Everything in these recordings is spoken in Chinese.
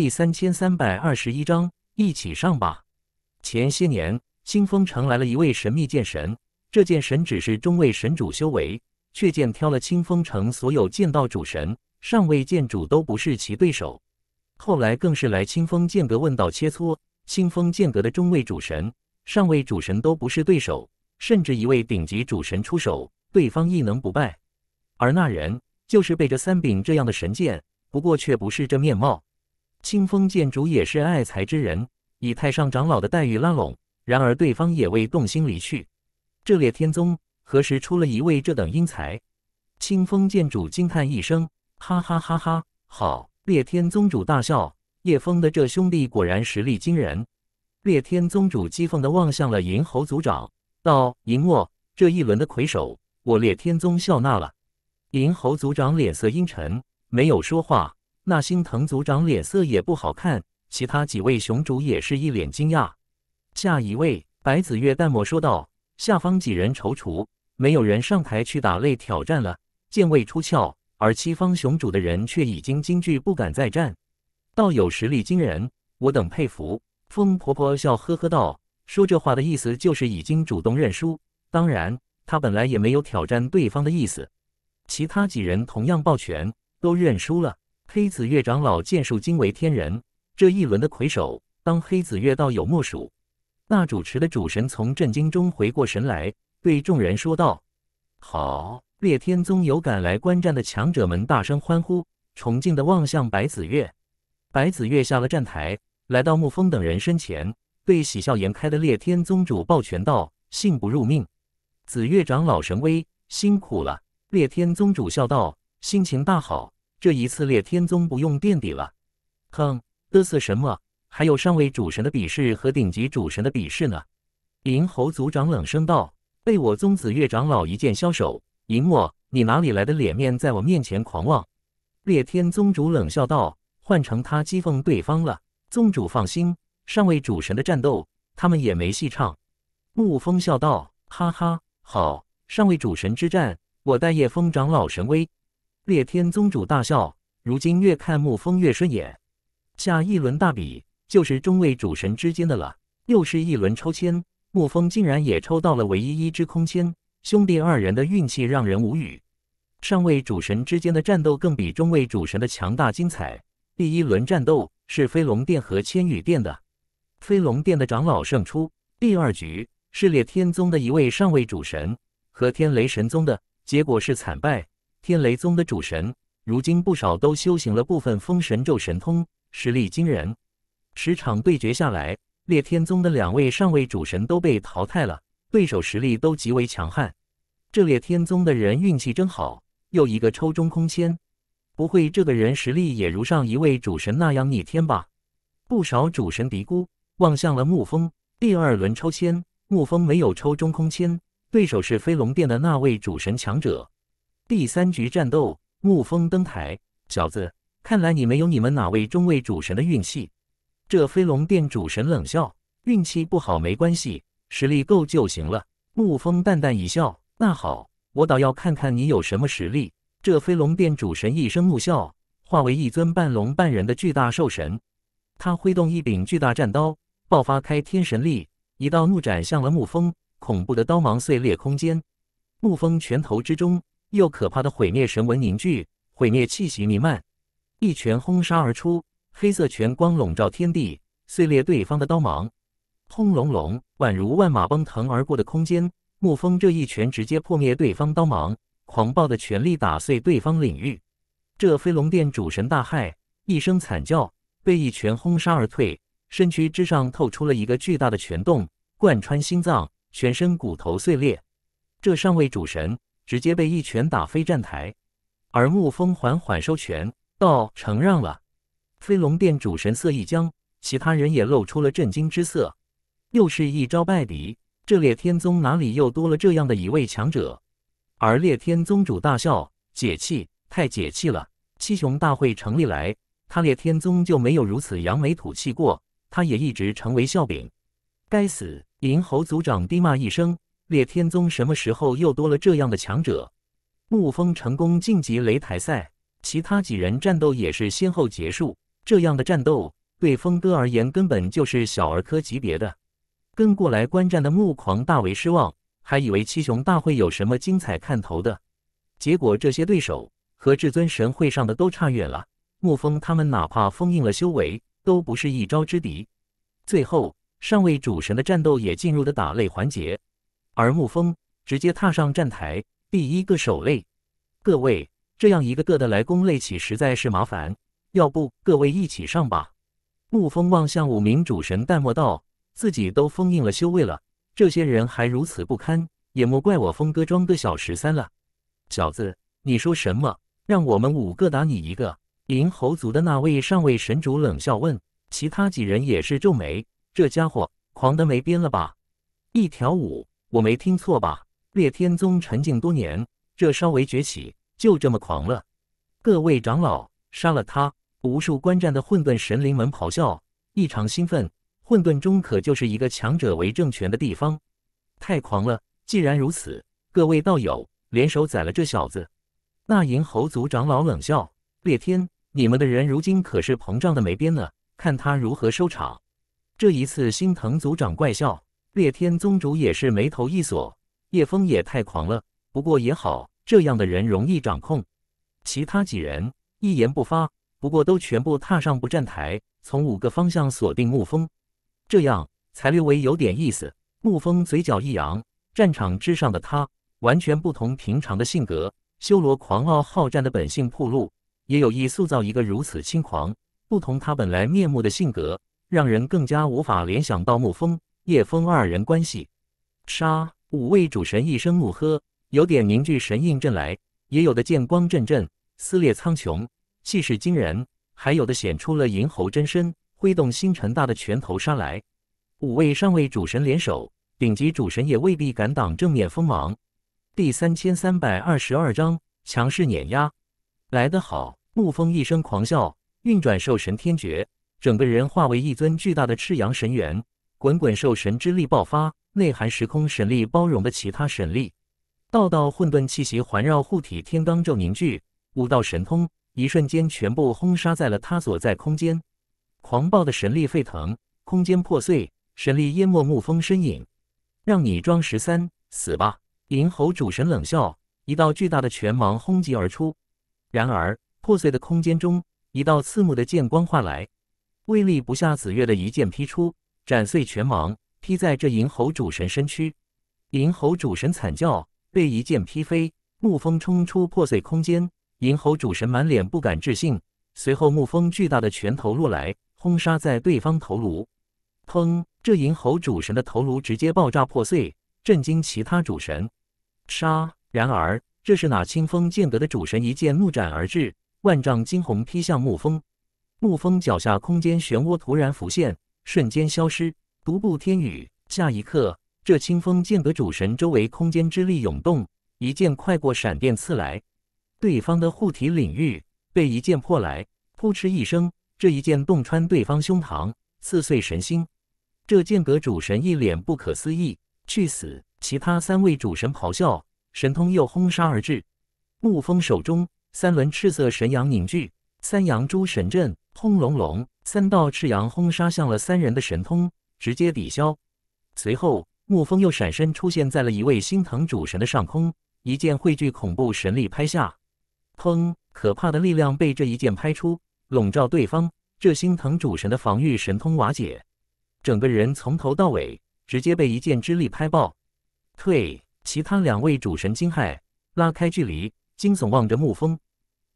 第三千三百二十一章一起上吧。前些年，清风城来了一位神秘剑神，这剑神只是中位神主修为，却剑挑了清风城所有剑道主神、上位剑主都不是其对手。后来更是来清风剑阁问道切磋，清风剑阁的中位主神、上位主神都不是对手，甚至一位顶级主神出手，对方亦能不败。而那人就是背着三柄这样的神剑，不过却不是这面貌。清风剑主也是爱才之人，以太上长老的待遇拉拢，然而对方也未动心离去。这列天宗何时出了一位这等英才？清风剑主惊叹一声：“哈哈哈哈！”好！烈天宗主大笑。叶枫的这兄弟果然实力惊人。烈天宗主讥讽地望向了银猴族长，道：“银墨，这一轮的魁首，我列天宗笑纳了。”银猴族长脸色阴沉，没有说话。那心疼族长脸色也不好看，其他几位雄主也是一脸惊讶。下一位，白子月淡漠说道。下方几人踌躇，没有人上台去打擂挑战了。剑未出鞘，而七方雄主的人却已经惊惧，不敢再战。道友实力惊人，我等佩服。风婆婆笑呵呵道：“说这话的意思就是已经主动认输。当然，她本来也没有挑战对方的意思。”其他几人同样抱拳，都认输了。黑子月长老剑术惊为天人，这一轮的魁首当黑子月道友莫属。那主持的主神从震惊中回过神来，对众人说道：“好！”烈天宗有赶来观战的强者们大声欢呼，崇敬的望向白子月。白子月下了站台，来到沐风等人身前，对喜笑颜开的烈天宗主抱拳道：“幸不辱命，子月长老神威，辛苦了。”烈天宗主笑道：“心情大好。”这一次，列天宗不用垫底了。哼，嘚瑟什么？还有上位主神的比试和顶级主神的比试呢？银猴族长冷声道：“被我宗子月长老一剑削首，银墨，你哪里来的脸面在我面前狂妄？”列天宗主冷笑道：“换成他讥讽对方了。”宗主放心，上位主神的战斗，他们也没戏唱。沐风笑道：“哈哈，好，上位主神之战，我待叶风长老神威。”烈天宗主大笑，如今越看沐风越顺眼。下一轮大比就是中位主神之间的了，又是一轮抽签，沐风竟然也抽到了唯一一支空签，兄弟二人的运气让人无语。上位主神之间的战斗更比中位主神的强大精彩。第一轮战斗是飞龙殿和千羽殿的，飞龙殿的长老胜出。第二局是裂天宗的一位上位主神和天雷神宗的，结果是惨败。天雷宗的主神，如今不少都修行了部分封神咒神通，实力惊人。十场对决下来，烈天宗的两位上位主神都被淘汰了，对手实力都极为强悍。这烈天宗的人运气真好，又一个抽中空签。不会这个人实力也如上一位主神那样逆天吧？不少主神嘀咕，望向了沐风。第二轮抽签，沐风没有抽中空签，对手是飞龙殿的那位主神强者。第三局战斗，沐风登台。小子，看来你没有你们哪位中位主神的运气。这飞龙殿主神冷笑：“运气不好没关系，实力够就行了。”沐风淡淡一笑：“那好，我倒要看看你有什么实力。”这飞龙殿主神一声怒啸，化为一尊半龙半人的巨大兽神。他挥动一柄巨大战刀，爆发开天神力，一道怒斩向了沐风。恐怖的刀芒碎裂空间，沐风拳头之中。又可怕的毁灭神纹凝聚，毁灭气息弥漫，一拳轰杀而出，黑色拳光笼罩天地，碎裂对方的刀芒。轰隆隆，宛如万马奔腾而过的空间，沐风这一拳直接破灭对方刀芒，狂暴的全力打碎对方领域。这飞龙殿主神大骇，一声惨叫，被一拳轰杀而退，身躯之上透出了一个巨大的拳洞，贯穿心脏，全身骨头碎裂。这上位主神。直接被一拳打飞站台，而沐风缓缓收拳，道：“承让了。”飞龙殿主神色一僵，其他人也露出了震惊之色。又是一招败敌，这列天宗哪里又多了这样的一位强者？而列天宗主大笑，解气，太解气了！七雄大会成立以来，他列天宗就没有如此扬眉吐气过，他也一直成为笑柄。该死！银猴族长低骂一声。烈天宗什么时候又多了这样的强者？沐风成功晋级擂台赛，其他几人战斗也是先后结束。这样的战斗对风哥而言根本就是小儿科级别的。跟过来观战的沐狂大为失望，还以为七雄大会有什么精彩看头的，结果这些对手和至尊神会上的都差远了。沐风他们哪怕封印了修为，都不是一招之敌。最后，上位主神的战斗也进入了打擂环节。而沐风直接踏上站台，第一个守擂。各位，这样一个个的来攻擂起，实在是麻烦。要不，各位一起上吧。沐风望向五名主神，淡漠道：“自己都封印了修为了，这些人还如此不堪，也莫怪我风哥装个小十三了。”小子，你说什么？让我们五个打你一个？银猴族的那位上位神主冷笑问，其他几人也是皱眉：“这家伙狂的没边了吧？”一挑五。我没听错吧？裂天宗沉静多年，这稍微崛起，就这么狂了？各位长老，杀了他！无数观战的混沌神灵们咆哮，异常兴奋。混沌中可就是一个强者为政权的地方，太狂了！既然如此，各位道友，联手宰了这小子！那银猴族长老冷笑：裂天，你们的人如今可是膨胀的没边了，看他如何收场！这一次，心疼族长怪笑。烈天宗主也是眉头一锁，叶枫也太狂了。不过也好，这样的人容易掌控。其他几人一言不发，不过都全部踏上不战台，从五个方向锁定沐风，这样才略微有点意思。沐风嘴角一扬，战场之上的他，完全不同平常的性格，修罗狂傲好战的本性暴露，也有意塑造一个如此轻狂、不同他本来面目的性格，让人更加无法联想到沐风。叶枫二人关系，杀！五位主神一声怒喝，有点凝聚神印阵来，也有的剑光阵阵撕裂苍穹，气势惊人；还有的显出了银猴真身，挥动星辰大的拳头杀来。五位上位主神联手，顶级主神也未必敢挡正面锋芒。第三千三百二十二章强势碾压，来得好！沐风一声狂笑，运转兽神天诀，整个人化为一尊巨大的赤阳神猿。滚滚兽神之力爆发，内含时空神力包容的其他神力，道道混沌气息环绕护体，天罡咒凝聚，五道神通一瞬间全部轰杀在了他所在空间。狂暴的神力沸腾，空间破碎，神力淹没沐风身影。让你装十三死吧！银猴主神冷笑，一道巨大的拳芒轰击而出。然而破碎的空间中，一道刺目的剑光划来，威力不下紫月的一剑劈出。斩碎拳芒，劈在这银猴主神身躯，银猴主神惨叫，被一剑劈飞。沐风冲出破碎空间，银猴主神满脸不敢置信。随后，沐风巨大的拳头落来，轰杀在对方头颅。砰！这银猴主神的头颅直接爆炸破碎，震惊其他主神。杀！然而，这是哪清风剑阁的主神一剑怒斩而至，万丈惊鸿劈向沐风。沐风脚下空间漩涡突然浮现。瞬间消失，独步天宇。下一刻，这清风剑阁主神周围空间之力涌动，一剑快过闪电刺来，对方的护体领域被一剑破来，扑哧一声，这一剑洞穿对方胸膛，刺碎神心。这剑阁主神一脸不可思议：“去死！”其他三位主神咆哮，神通又轰杀而至。沐风手中三轮赤色神阳凝聚，三阳诸神阵，轰隆隆。三道赤阳轰杀向了三人的神通，直接抵消。随后，沐风又闪身出现在了一位心疼主神的上空，一剑汇聚恐怖神力拍下，砰！可怕的力量被这一剑拍出，笼罩对方。这心疼主神的防御神通瓦解，整个人从头到尾直接被一剑之力拍爆。退！其他两位主神惊骇，拉开距离，惊悚望着沐风。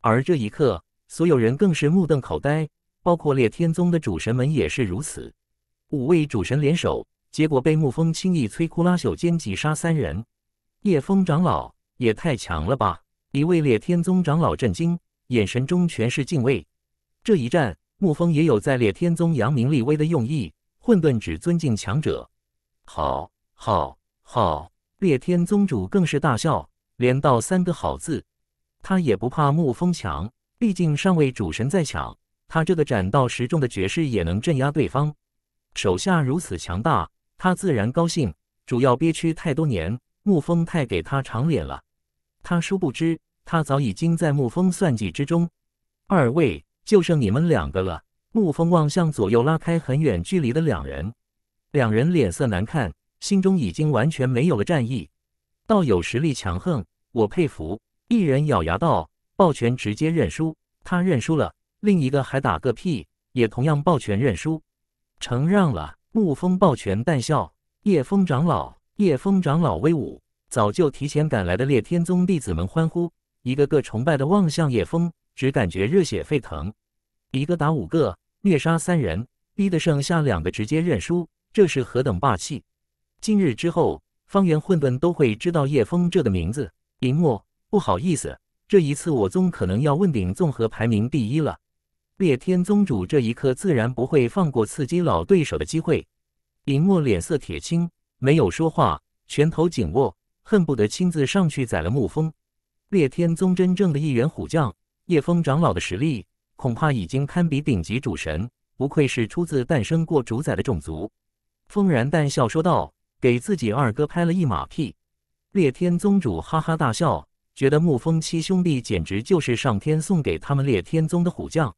而这一刻，所有人更是目瞪口呆。包括烈天宗的主神们也是如此，五位主神联手，结果被沐风轻易摧枯拉朽、歼击杀三人。叶风长老也太强了吧！一位烈天宗长老震惊，眼神中全是敬畏。这一战，沐风也有在烈天宗扬名立威的用意。混沌只尊敬强者，好，好，好！烈天宗主更是大笑，连道三个好字。他也不怕沐风强，毕竟上位主神在抢，他这个斩到十重的绝世也能镇压对方，手下如此强大，他自然高兴。主要憋屈太多年，沐风太给他长脸了。他殊不知，他早已经在沐风算计之中。二位就剩你们两个了。沐风望向左右拉开很远距离的两人，两人脸色难看，心中已经完全没有了战意。道友实力强横，我佩服。一人咬牙道，抱拳直接认输。他认输了。另一个还打个屁，也同样抱拳认输，承让了。沐风抱拳淡笑：“叶风长老，叶风长老威武！”早就提前赶来的烈天宗弟子们欢呼，一个个崇拜的望向叶风，只感觉热血沸腾。一个打五个，虐杀三人，逼得剩下两个直接认输，这是何等霸气！今日之后，方圆混沌都会知道叶风这个名字。林墨，不好意思，这一次我宗可能要问鼎综合排名第一了。猎天宗主这一刻自然不会放过刺激老对手的机会，林墨脸色铁青，没有说话，拳头紧握，恨不得亲自上去宰了沐风。猎天宗真正的一员虎将叶风长老的实力，恐怕已经堪比顶级主神，不愧是出自诞生过主宰的种族。风然淡笑说道，给自己二哥拍了一马屁。猎天宗主哈哈大笑，觉得沐风七兄弟简直就是上天送给他们猎天宗的虎将。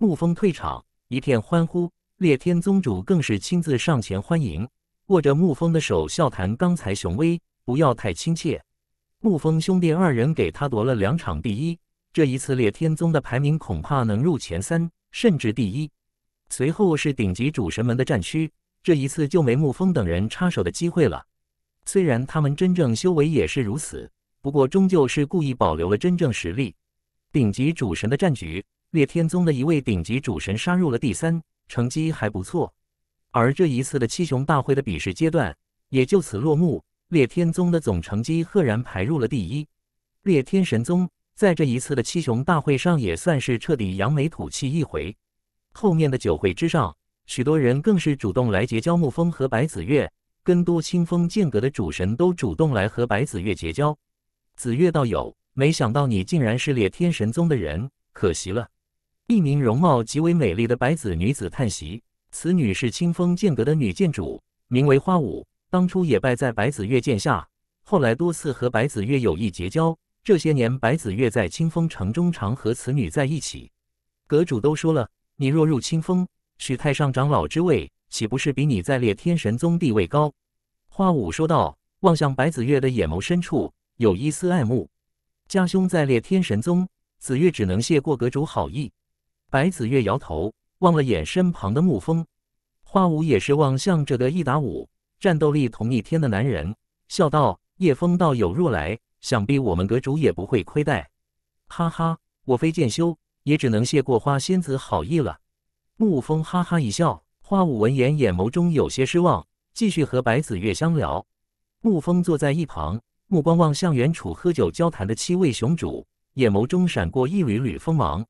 沐风退场，一片欢呼。列天宗主更是亲自上前欢迎，握着沐风的手，笑谈刚才雄威，不要太亲切。沐风兄弟二人给他夺了两场第一，这一次列天宗的排名恐怕能入前三，甚至第一。随后是顶级主神门的战区，这一次就没沐风等人插手的机会了。虽然他们真正修为也是如此，不过终究是故意保留了真正实力。顶级主神的战局。裂天宗的一位顶级主神杀入了第三，成绩还不错。而这一次的七雄大会的比试阶段也就此落幕，裂天宗的总成绩赫然排入了第一。裂天神宗在这一次的七雄大会上也算是彻底扬眉吐气一回。后面的酒会之上，许多人更是主动来结交沐风和白子月，跟多清风剑阁的主神都主动来和白子月结交。子月道友，没想到你竟然是裂天神宗的人，可惜了。一名容貌极为美丽的白子女子叹息：“此女是清风剑阁的女剑主，名为花舞。当初也拜在白子月剑下，后来多次和白子月有意结交。这些年，白子月在清风城中常和此女在一起。阁主都说了，你若入清风，许太上长老之位，岂不是比你在列天神宗地位高？”花舞说道，望向白子月的眼眸深处有一丝爱慕。家兄在列天神宗，子月只能谢过阁主好意。白子月摇头，望了眼身旁的沐风，花舞也是望向这个一打五战斗力同一天的男人，笑道：“叶风道友若来，想必我们阁主也不会亏待。”哈哈，我非剑修，也只能谢过花仙子好意了。沐风哈哈一笑，花舞闻言眼眸中有些失望，继续和白子月相聊。沐风坐在一旁，目光望向原处喝酒交谈的七位雄主，眼眸中闪过一缕缕锋芒。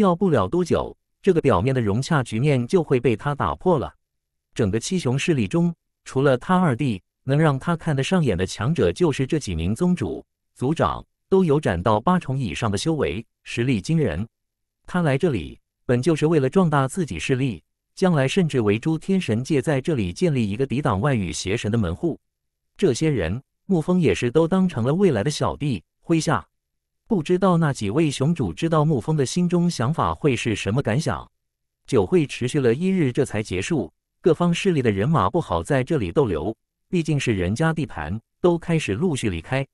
要不了多久，这个表面的融洽局面就会被他打破了。整个七雄势力中，除了他二弟，能让他看得上眼的强者就是这几名宗主、族长，都有斩到八重以上的修为，实力惊人。他来这里本就是为了壮大自己势力，将来甚至为诸天神界在这里建立一个抵挡外域邪神的门户。这些人，沐风也是都当成了未来的小弟麾下。不知道那几位雄主知道沐风的心中想法会是什么感想？酒会持续了一日，这才结束。各方势力的人马不好在这里逗留，毕竟是人家地盘，都开始陆续离开。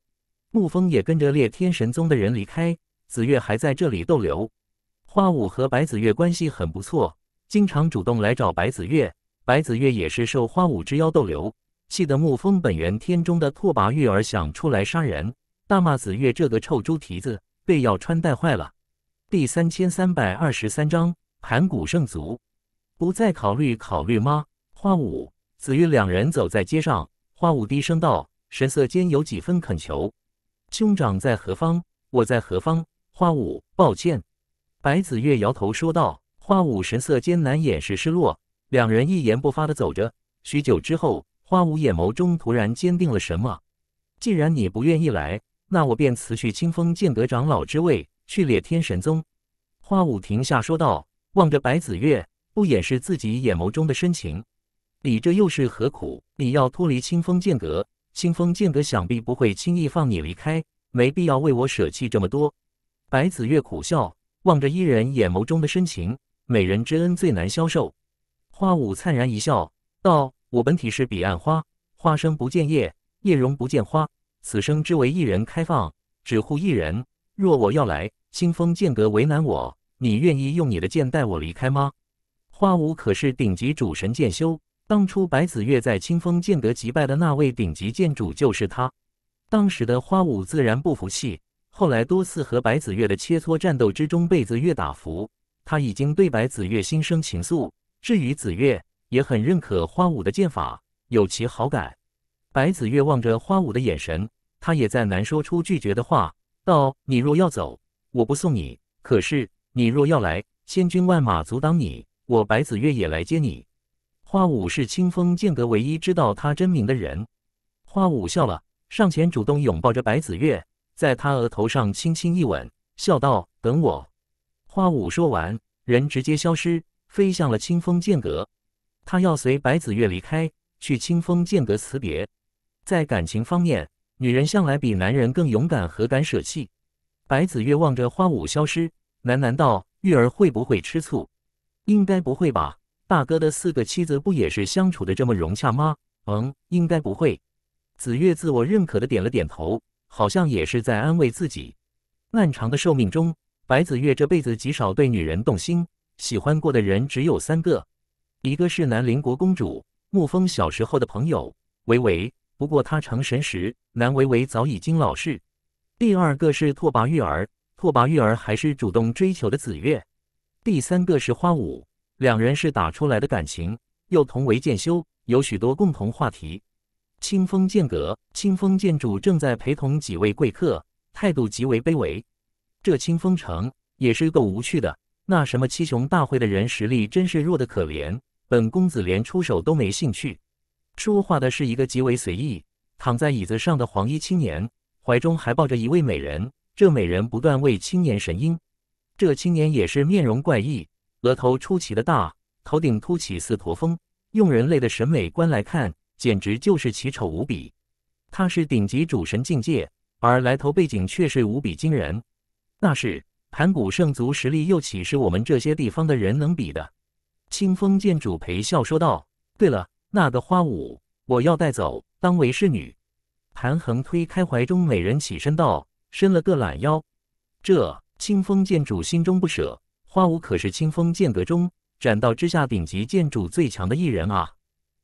沐风也跟着烈天神宗的人离开。紫月还在这里逗留。花舞和白子月关系很不错，经常主动来找白子月。白子月也是受花舞之邀逗留，气得沐风本源天中的拓跋玉儿想出来杀人。大骂紫月这个臭猪蹄子被药川带坏了。第三千三百二十三章盘古圣族，不再考虑考虑吗？花舞、紫月两人走在街上，花舞低声道，神色间有几分恳求。兄长在何方？我在何方？花舞，抱歉。白子月摇头说道。花舞神色艰难掩饰失落。两人一言不发的走着，许久之后，花舞眼眸中突然坚定了什么。既然你不愿意来。那我便辞去清风剑阁长老之位，去猎天神宗。花舞停下说道，望着白子月，不掩饰自己眼眸中的深情：“你这又是何苦？你要脱离清风剑阁，清风剑阁想必不会轻易放你离开，没必要为我舍弃这么多。”白子月苦笑，望着伊人眼眸中的深情，美人之恩最难消受。花舞灿然一笑，道：“我本体是彼岸花，花生不见叶，叶容不见花。”此生只为一人开放，只护一人。若我要来，清风剑阁为难我，你愿意用你的剑带我离开吗？花舞可是顶级主神剑修，当初白子月在清风剑阁击败的那位顶级剑主就是他。当时的花舞自然不服气，后来多次和白子月的切磋战斗之中被子月打服，他已经对白子月心生情愫。至于子月，也很认可花舞的剑法，有其好感。白子月望着花舞的眼神。他也再难说出拒绝的话，道：“你若要走，我不送你；可是你若要来，千军万马阻挡你，我白子月也来接你。”花舞是清风剑阁唯一知道他真名的人。花舞笑了，上前主动拥抱着白子月，在他额头上轻轻一吻，笑道：“等我。”花舞说完，人直接消失，飞向了清风剑阁。他要随白子月离开，去清风剑阁辞别。在感情方面。女人向来比男人更勇敢，何敢舍弃？白子月望着花舞消失，喃喃道：“玉儿会不会吃醋？应该不会吧。大哥的四个妻子不也是相处的这么融洽吗？”“嗯，应该不会。”子月自我认可的点了点头，好像也是在安慰自己。漫长的寿命中，白子月这辈子极少对女人动心，喜欢过的人只有三个，一个是南陵国公主沐风小时候的朋友，维维。不过他成神时，南维维早已经老去。第二个是拓跋玉儿，拓跋玉儿还是主动追求的紫月。第三个是花舞，两人是打出来的感情，又同为剑修，有许多共同话题。清风剑阁，清风剑主正在陪同几位贵客，态度极为卑微。这清风城也是够无趣的。那什么七雄大会的人实力真是弱得可怜，本公子连出手都没兴趣。说话的是一个极为随意躺在椅子上的黄衣青年，怀中还抱着一位美人。这美人不断为青年神鹰，这青年也是面容怪异，额头出奇的大，头顶凸起似驼峰，用人类的审美观来看，简直就是奇丑无比。他是顶级主神境界，而来头背景却是无比惊人。那是盘古圣族实力，又岂是我们这些地方的人能比的？清风剑主陪笑说道：“对了。”那个花舞，我要带走，当为侍女。盘恒推开怀中美人，起身道，伸了个懒腰。这清风剑主心中不舍，花舞可是清风剑阁中斩道之下顶级剑主最强的一人啊！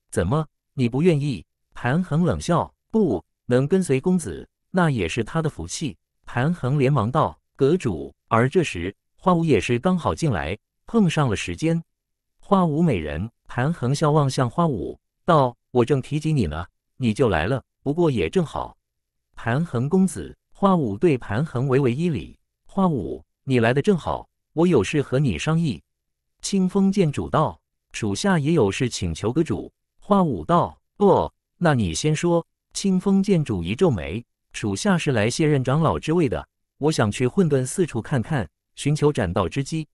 怎么，你不愿意？盘恒冷笑，不能跟随公子，那也是他的福气。盘恒连忙道，阁主。而这时，花舞也是刚好进来，碰上了时间。花舞美人。盘恒笑望向花舞，道：“我正提及你呢，你就来了。不过也正好。”盘恒公子，花舞对盘恒微微一礼。花舞，你来的正好，我有事和你商议。清风剑主道：“属下也有事，请求阁主。”花舞道：“哦，那你先说。”清风剑主一皱眉：“属下是来卸任长老之位的。我想去混沌四处看看，寻求斩道之机。”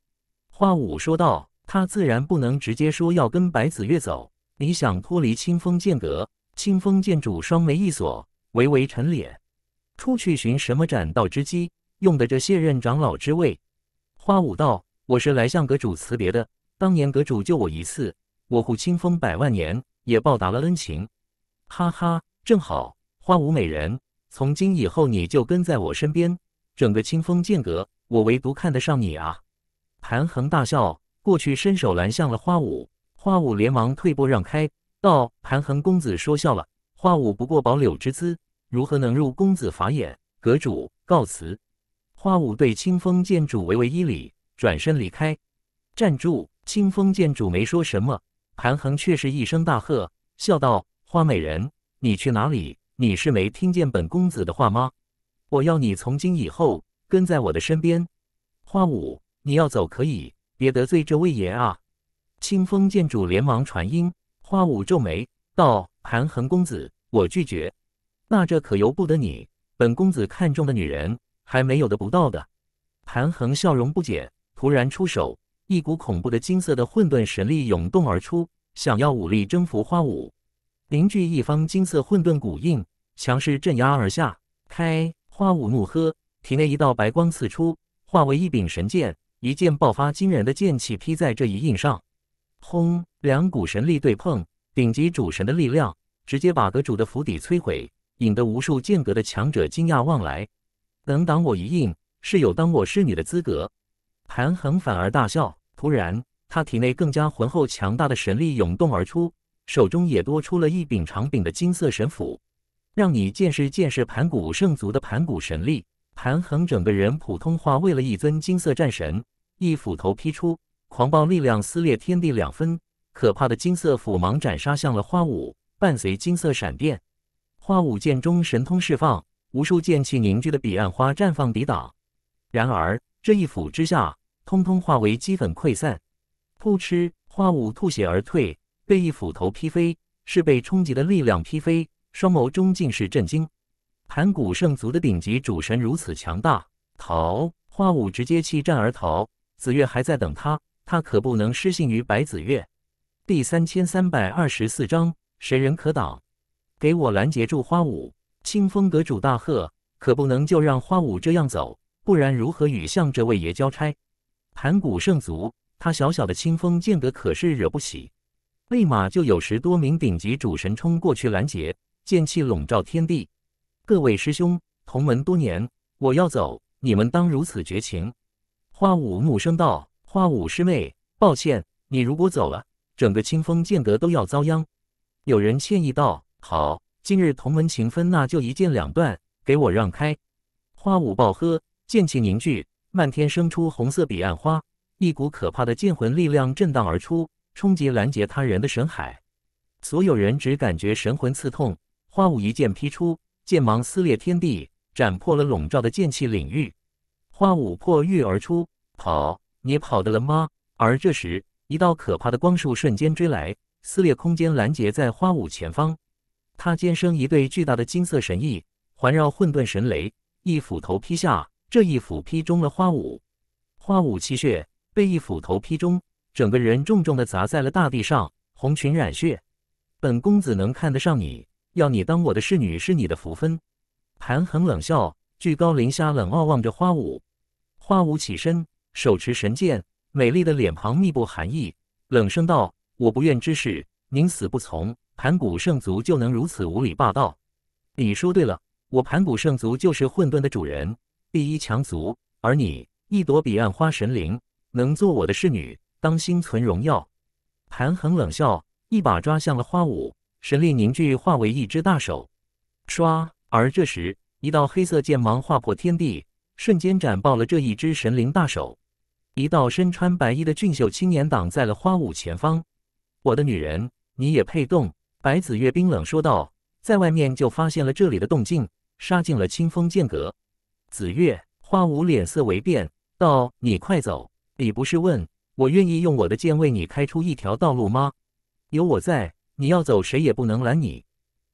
花舞说道。他自然不能直接说要跟白子月走。你想脱离清风剑阁？清风剑主双眉一锁，微微沉脸。出去寻什么斩道之机？用得着卸任长老之位？花舞道：“我是来向阁主辞别的。当年阁主救我一次，我护清风百万年，也报答了恩情。”哈哈，正好，花舞美人，从今以后你就跟在我身边。整个清风剑阁，我唯独看得上你啊！盘恒大笑。过去伸手拦向了花舞，花舞连忙退步让开，道：“盘恒公子说笑了，花舞不过保柳之姿，如何能入公子法眼？阁主告辞。”花舞对清风剑主唯唯一礼，转身离开。站住！清风剑主没说什么，盘恒却是一声大喝，笑道：“花美人，你去哪里？你是没听见本公子的话吗？我要你从今以后跟在我的身边。花舞，你要走可以。”别得罪这位爷啊！清风剑主连忙传音。花舞皱眉道：“韩恒公子，我拒绝。”那这可由不得你。本公子看中的女人还没有得不到的。韩恒笑容不减，突然出手，一股恐怖的金色的混沌神力涌动而出，想要武力征服花舞。凝聚一方金色混沌古印，强势镇压而下。开！花舞怒喝，体内一道白光刺出，化为一柄神剑。一剑爆发惊人的剑气劈在这一印上，轰！两股神力对碰，顶级主神的力量直接把阁主的府邸摧毁，引得无数剑阁的强者惊讶望来。能挡我一印，是有当我侍女的资格。盘恒反而大笑，突然，他体内更加浑厚强大的神力涌动而出，手中也多出了一柄长柄的金色神斧，让你见识见识盘古圣族的盘古神力。韩恒整个人普通话为了一尊金色战神，一斧头劈出，狂暴力量撕裂天地两分，可怕的金色斧芒斩杀向了花舞，伴随金色闪电，花舞剑中神通释放，无数剑气凝聚的彼岸花绽放抵挡。然而这一斧之下，通通化为齑粉溃散。噗嗤，花舞吐血而退，被一斧头劈飞，是被冲击的力量劈飞，双眸中尽是震惊。盘古圣族的顶级主神如此强大，逃花舞直接弃战而逃。紫月还在等他，他可不能失信于白紫月。第三千三百二十四章：神人可挡，给我拦截住花舞！清风阁主大喝：“可不能就让花舞这样走，不然如何与向这位爷交差？”盘古圣族，他小小的清风剑阁可是惹不起。立马就有十多名顶级主神冲过去拦截，剑气笼罩天地。各位师兄同门多年，我要走，你们当如此绝情？花舞怒声道：“花舞师妹，抱歉，你如果走了，整个清风剑阁都要遭殃。”有人歉意道：“好，今日同门情分，那就一剑两断，给我让开！”花舞暴喝，剑气凝聚，漫天生出红色彼岸花，一股可怕的剑魂力量震荡而出，冲击拦截他人的神海。所有人只感觉神魂刺痛。花舞一剑劈出。剑芒撕裂天地，斩破了笼罩的剑气领域。花舞破玉而出，跑？你跑的了吗？而这时，一道可怕的光束瞬间追来，撕裂空间，拦截在花舞前方。他肩生一对巨大的金色神翼，环绕混沌神雷，一斧头劈下。这一斧劈中了花舞，花舞气血被一斧头劈中，整个人重重的砸在了大地上，红裙染血。本公子能看得上你？要你当我的侍女是你的福分，盘恒冷笑，居高临下，冷傲望着花舞。花舞起身，手持神剑，美丽的脸庞密布寒意，冷声道：“我不愿之事，宁死不从。盘古圣族就能如此无理霸道？”你说对了，我盘古圣族就是混沌的主人，第一强族，而你，一朵彼岸花神灵，能做我的侍女，当心存荣耀。”盘恒冷笑，一把抓向了花舞。神力凝聚，化为一只大手，唰！而这时，一道黑色剑芒划破天地，瞬间斩爆了这一只神灵大手。一道身穿白衣的俊秀青年挡在了花舞前方。“我的女人，你也配动？”白子越冰冷说道。在外面就发现了这里的动静，杀进了清风剑阁。子月，花舞脸色微变，道：“你快走！你不是问我愿意用我的剑为你开出一条道路吗？有我在。”你要走，谁也不能拦你。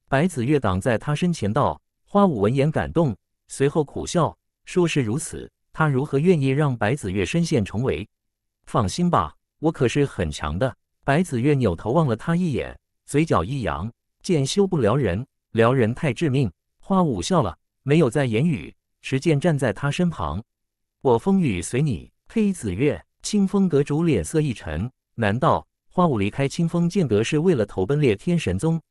白子月挡在他身前道：“花舞闻言感动，随后苦笑，说是如此，他如何愿意让白子月身陷重围？”放心吧，我可是很强的。白子月扭头望了他一眼，嘴角一扬，剑修不撩人，撩人太致命。花舞笑了，没有再言语，持剑站在他身旁。我风雨随你，黑子月。清风阁主脸色一沉，难道？花舞离开清风剑阁是为了投奔裂天神宗。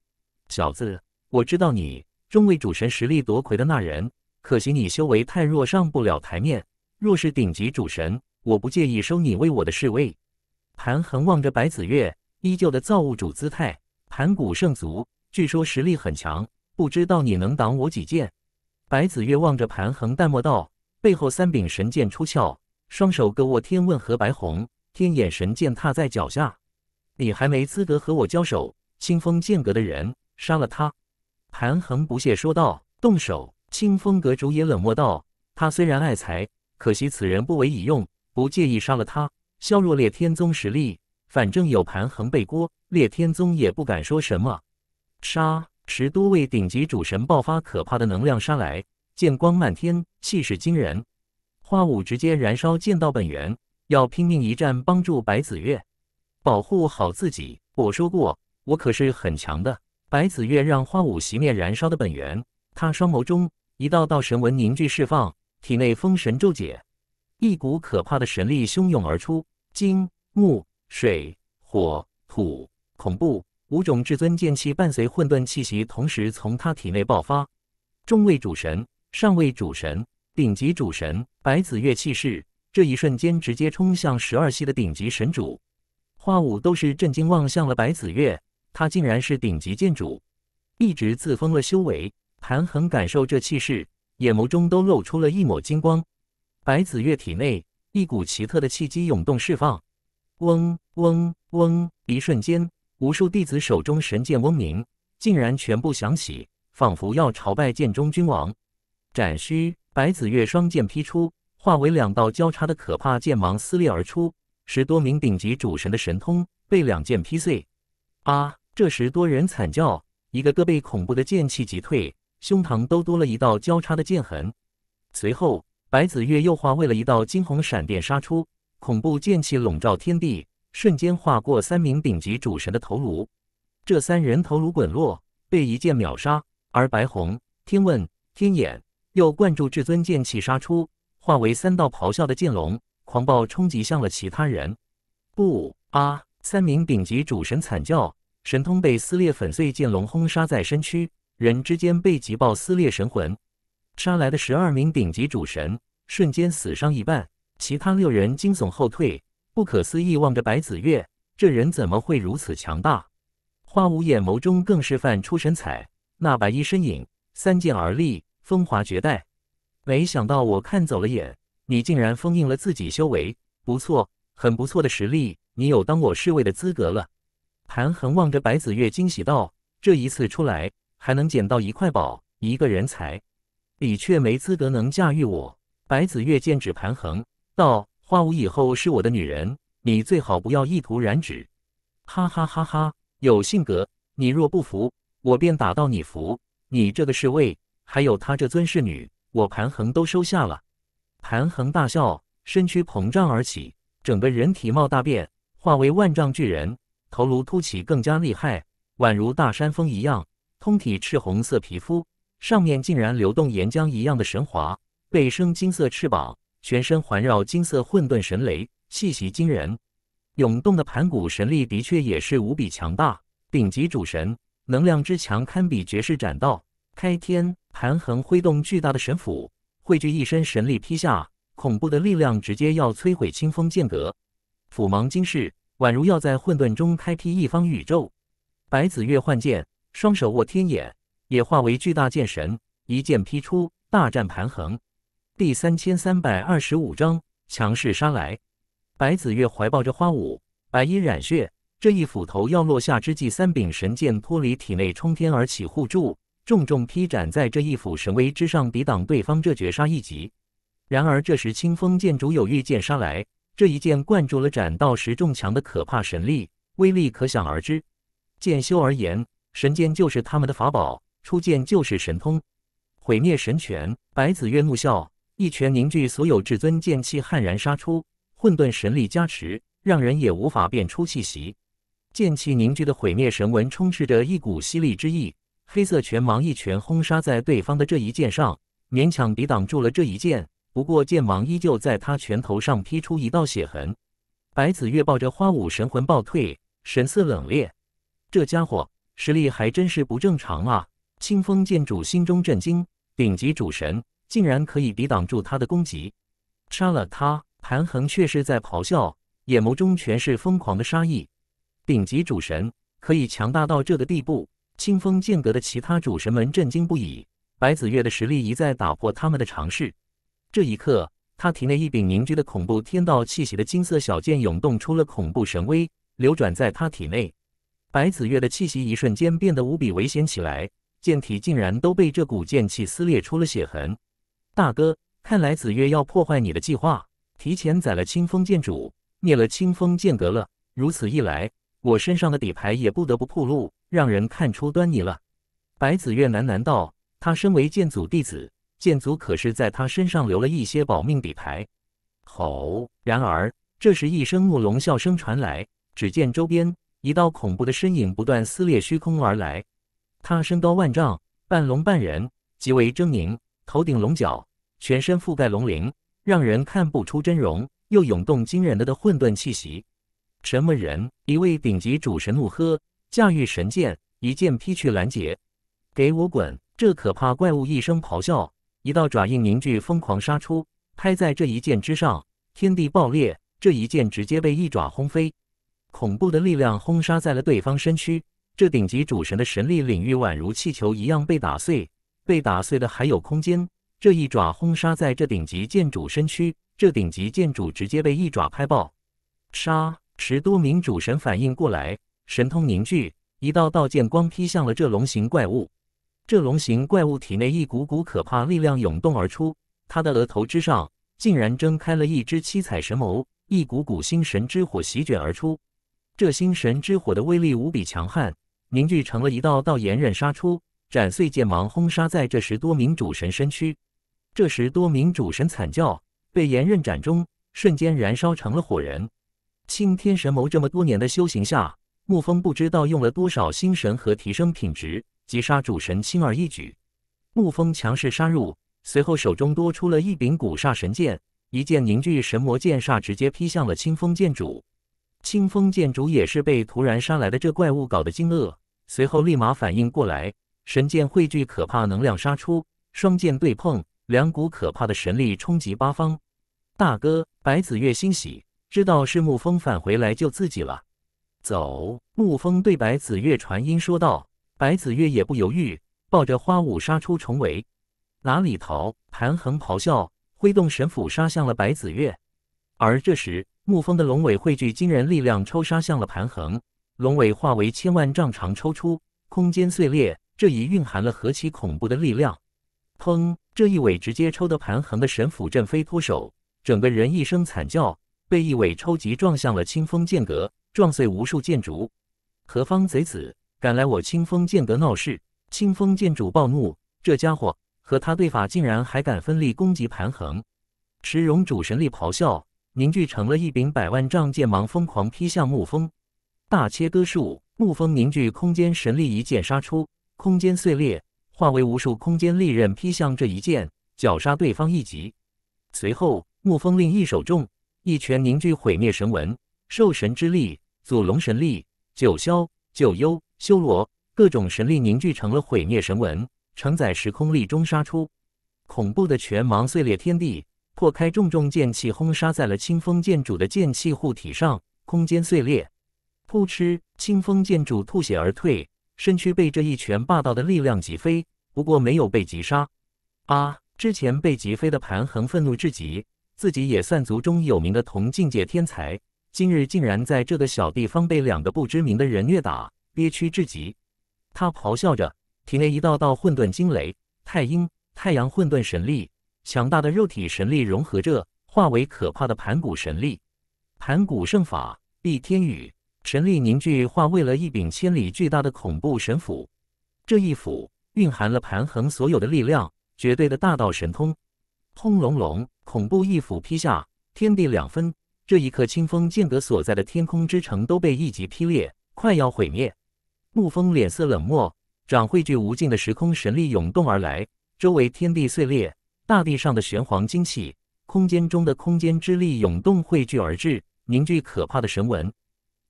小子，我知道你中位主神实力夺魁的那人，可惜你修为太弱，上不了台面。若是顶级主神，我不介意收你为我的侍卫。盘恒望着白子月，依旧的造物主姿态。盘古圣族据说实力很强，不知道你能挡我几剑？白子月望着盘恒，淡漠道：“背后三柄神剑出鞘，双手各握天问和白虹，天眼神剑踏在脚下。”你还没资格和我交手，清风剑阁的人杀了他。”盘恒不屑说道。“动手！”清风阁主也冷漠道：“他虽然爱财，可惜此人不为已用，不介意杀了他。”削弱烈天宗实力，反正有盘恒背锅，烈天宗也不敢说什么。杀！十多位顶级主神爆发可怕的能量杀来，剑光漫天，气势惊人。花舞直接燃烧剑道本源，要拼命一战，帮助白子月。保护好自己！我说过，我可是很强的。白子月让花舞席面燃烧的本源，他双眸中一道道神纹凝聚释放，体内封神咒解，一股可怕的神力汹涌而出。金、木、水、火、土，恐怖五种至尊剑气伴随混沌气息，同时从他体内爆发。众位主神、上位主神、顶级主神，白子月气势，这一瞬间直接冲向十二系的顶级神主。花舞都是震惊，望向了白子月，他竟然是顶级剑主，一直自封了修为。盘恒感受这气势，眼眸中都露出了一抹金光。白子月体内一股奇特的气机涌动释放，嗡嗡嗡！一瞬间，无数弟子手中神剑嗡鸣，竟然全部响起，仿佛要朝拜剑中君王。斩虚，白子月双剑劈出，化为两道交叉的可怕剑芒，撕裂而出。十多名顶级主神的神通被两剑劈碎，啊！这十多人惨叫，一个个被恐怖的剑气击退，胸膛都多了一道交叉的剑痕。随后，白子月又化为了一道惊鸿闪电杀出，恐怖剑气笼罩天地，瞬间划过三名顶级主神的头颅。这三人头颅滚落，被一剑秒杀。而白虹、天问、天眼又灌注至尊剑气杀出，化为三道咆哮的剑龙。狂暴冲击向了其他人，不啊！三名顶级主神惨叫，神通被撕裂粉碎，剑龙轰杀在身躯，人之间被极爆撕裂神魂。杀来的十二名顶级主神瞬间死伤一半，其他六人惊悚后退，不可思议望着白子月，这人怎么会如此强大？花无眼眸中更是泛出神采，那白衣身影三剑而立，风华绝代。没想到我看走了眼。你竟然封印了自己修为，不错，很不错的实力，你有当我侍卫的资格了。盘恒望着白子月，惊喜道：“这一次出来，还能捡到一块宝，一个人才，你却没资格能驾驭我。”白子月剑指盘恒道：“花舞以后是我的女人，你最好不要意图染指。”哈哈哈哈，有性格。你若不服，我便打到你服。你这个侍卫，还有他这尊侍女，我盘恒都收下了。盘恒大笑，身躯膨胀而起，整个人体貌大变，化为万丈巨人，头颅凸起更加厉害，宛如大山峰一样，通体赤红色皮肤，上面竟然流动岩浆一样的神华，背生金色翅膀，全身环绕金色混沌神雷，气息惊人。涌动的盘古神力的确也是无比强大，顶级主神能量之强，堪比绝世斩道开天。盘恒挥动巨大的神斧。汇聚一身神力劈下，恐怖的力量直接要摧毁清风剑阁。斧芒惊世，宛如要在混沌中开辟一方宇宙。白子月换剑，双手握天眼，也化为巨大剑神，一剑劈出，大战盘横。第三千三百二十五章强势杀来。白子月怀抱着花舞，白衣染血。这一斧头要落下之际，三柄神剑脱离体内冲天而起，护住。重重劈斩在这一斧神威之上，抵挡对方这绝杀一击。然而这时，清风剑主有御剑杀来，这一剑灌注了斩道十重强的可怕神力，威力可想而知。剑修而言，神剑就是他们的法宝，出剑就是神通。毁灭神拳，白子越怒笑，一拳凝聚所有至尊剑气，悍然杀出，混沌神力加持，让人也无法辨出气息。剑气凝聚的毁灭神纹，充斥着一股犀利之意。黑色拳王一拳轰杀在对方的这一剑上，勉强抵挡住了这一剑。不过剑芒依旧在他拳头上劈出一道血痕。白子月抱着花舞神魂暴退，神色冷冽。这家伙实力还真是不正常啊！清风剑主心中震惊：顶级主神竟然可以抵挡住他的攻击，杀了他！盘恒却是在咆哮，眼眸中全是疯狂的杀意。顶级主神可以强大到这个地步？清风剑阁的其他主神们震惊不已，白子月的实力一再打破他们的尝试。这一刻，他体内一柄凝聚的恐怖天道气息的金色小剑涌动出了恐怖神威，流转在他体内。白子月的气息一瞬间变得无比危险起来，剑体竟然都被这股剑气撕裂出了血痕。大哥，看来子月要破坏你的计划，提前宰了清风剑主，灭了清风剑阁了。如此一来，我身上的底牌也不得不暴露。让人看出端倪了，白子越喃喃道：“他身为剑祖弟子，剑祖可是在他身上留了一些保命底牌。”吼！然而这时一声怒龙啸声传来，只见周边一道恐怖的身影不断撕裂虚空而来。他身高万丈，半龙半人，极为狰狞，头顶龙角，全身覆盖龙鳞，让人看不出真容，又涌动惊人的的混沌气息。什么人？一位顶级主神怒喝。驾驭神剑，一剑劈去拦截，给我滚！这可怕怪物一声咆哮，一道爪印凝聚，疯狂杀出，拍在这一剑之上，天地爆裂。这一剑直接被一爪轰飞，恐怖的力量轰杀在了对方身躯。这顶级主神的神力领域宛如气球一样被打碎，被打碎的还有空间。这一爪轰杀在这顶级剑主身躯，这顶级剑主直接被一爪拍爆。杀！十多名主神反应过来。神通凝聚一道道剑光劈向了这龙形怪物，这龙形怪物体内一股股可怕力量涌动而出，他的额头之上竟然睁开了一只七彩神眸，一股股星神之火席卷而出。这星神之火的威力无比强悍，凝聚成了一道道炎刃杀出，斩碎剑芒，轰杀在这十多名主神身躯。这十多名主神惨叫，被炎刃斩中，瞬间燃烧成了火人。青天神眸这么多年的修行下。沐风不知道用了多少心神和提升品质，击杀主神轻而易举。沐风强势杀入，随后手中多出了一柄古煞神剑，一剑凝聚神魔剑煞，直接劈向了清风剑主。清风剑主也是被突然杀来的这怪物搞得惊愕，随后立马反应过来，神剑汇聚可怕能量杀出，双剑对碰，两股可怕的神力冲击八方。大哥，白子月欣喜，知道是沐风返回来救自己了。走，沐风对白子月传音说道。白子月也不犹豫，抱着花舞杀出重围。哪里逃？盘恒咆哮，挥动神斧杀向了白子月。而这时，沐风的龙尾汇聚惊人力量抽杀向了盘恒。龙尾化为千万丈长抽出，空间碎裂，这一蕴含了何其恐怖的力量！砰！这一尾直接抽得盘恒的神斧震飞脱手，整个人一声惨叫，被一尾抽击撞向了清风剑阁。撞碎无数剑竹，何方贼子敢来我清风剑阁闹事？清风剑主暴怒，这家伙和他对法竟然还敢分力攻击盘恒。池荣主神力咆哮，凝聚成了一柄百万丈剑芒，疯狂劈向沐风。大切割术，沐风凝聚空间神力，一剑杀出，空间碎裂，化为无数空间利刃劈向这一剑，绞杀对方一击。随后，沐风另一手重一拳凝聚毁灭神纹，兽神之力。祖龙神力、九霄、九幽、修罗，各种神力凝聚成了毁灭神纹，承载时空力中杀出，恐怖的拳芒碎裂天地，破开重重剑气，轰杀在了清风剑主的剑气护体上，空间碎裂，扑哧，清风剑主吐血而退，身躯被这一拳霸道的力量击飞，不过没有被击杀。啊！之前被击飞的盘恒愤怒至极，自己也算族中有名的同境界天才。今日竟然在这个小地方被两个不知名的人虐打，憋屈至极。他咆哮着，体内一道道混沌惊雷、太阴、太阳混沌神力，强大的肉体神力融合着，化为可怕的盘古神力。盘古圣法，碧天宇神力凝聚，化为了一柄千里巨大的恐怖神斧。这一斧蕴含了盘恒所有的力量，绝对的大道神通。轰隆隆，恐怖一斧劈下，天地两分。这一刻，清风剑阁所在的天空之城都被一击劈裂，快要毁灭。沐风脸色冷漠，掌汇聚无尽的时空神力涌动而来，周围天地碎裂，大地上的玄黄精气，空间中的空间之力涌动汇聚而至，凝聚可怕的神纹。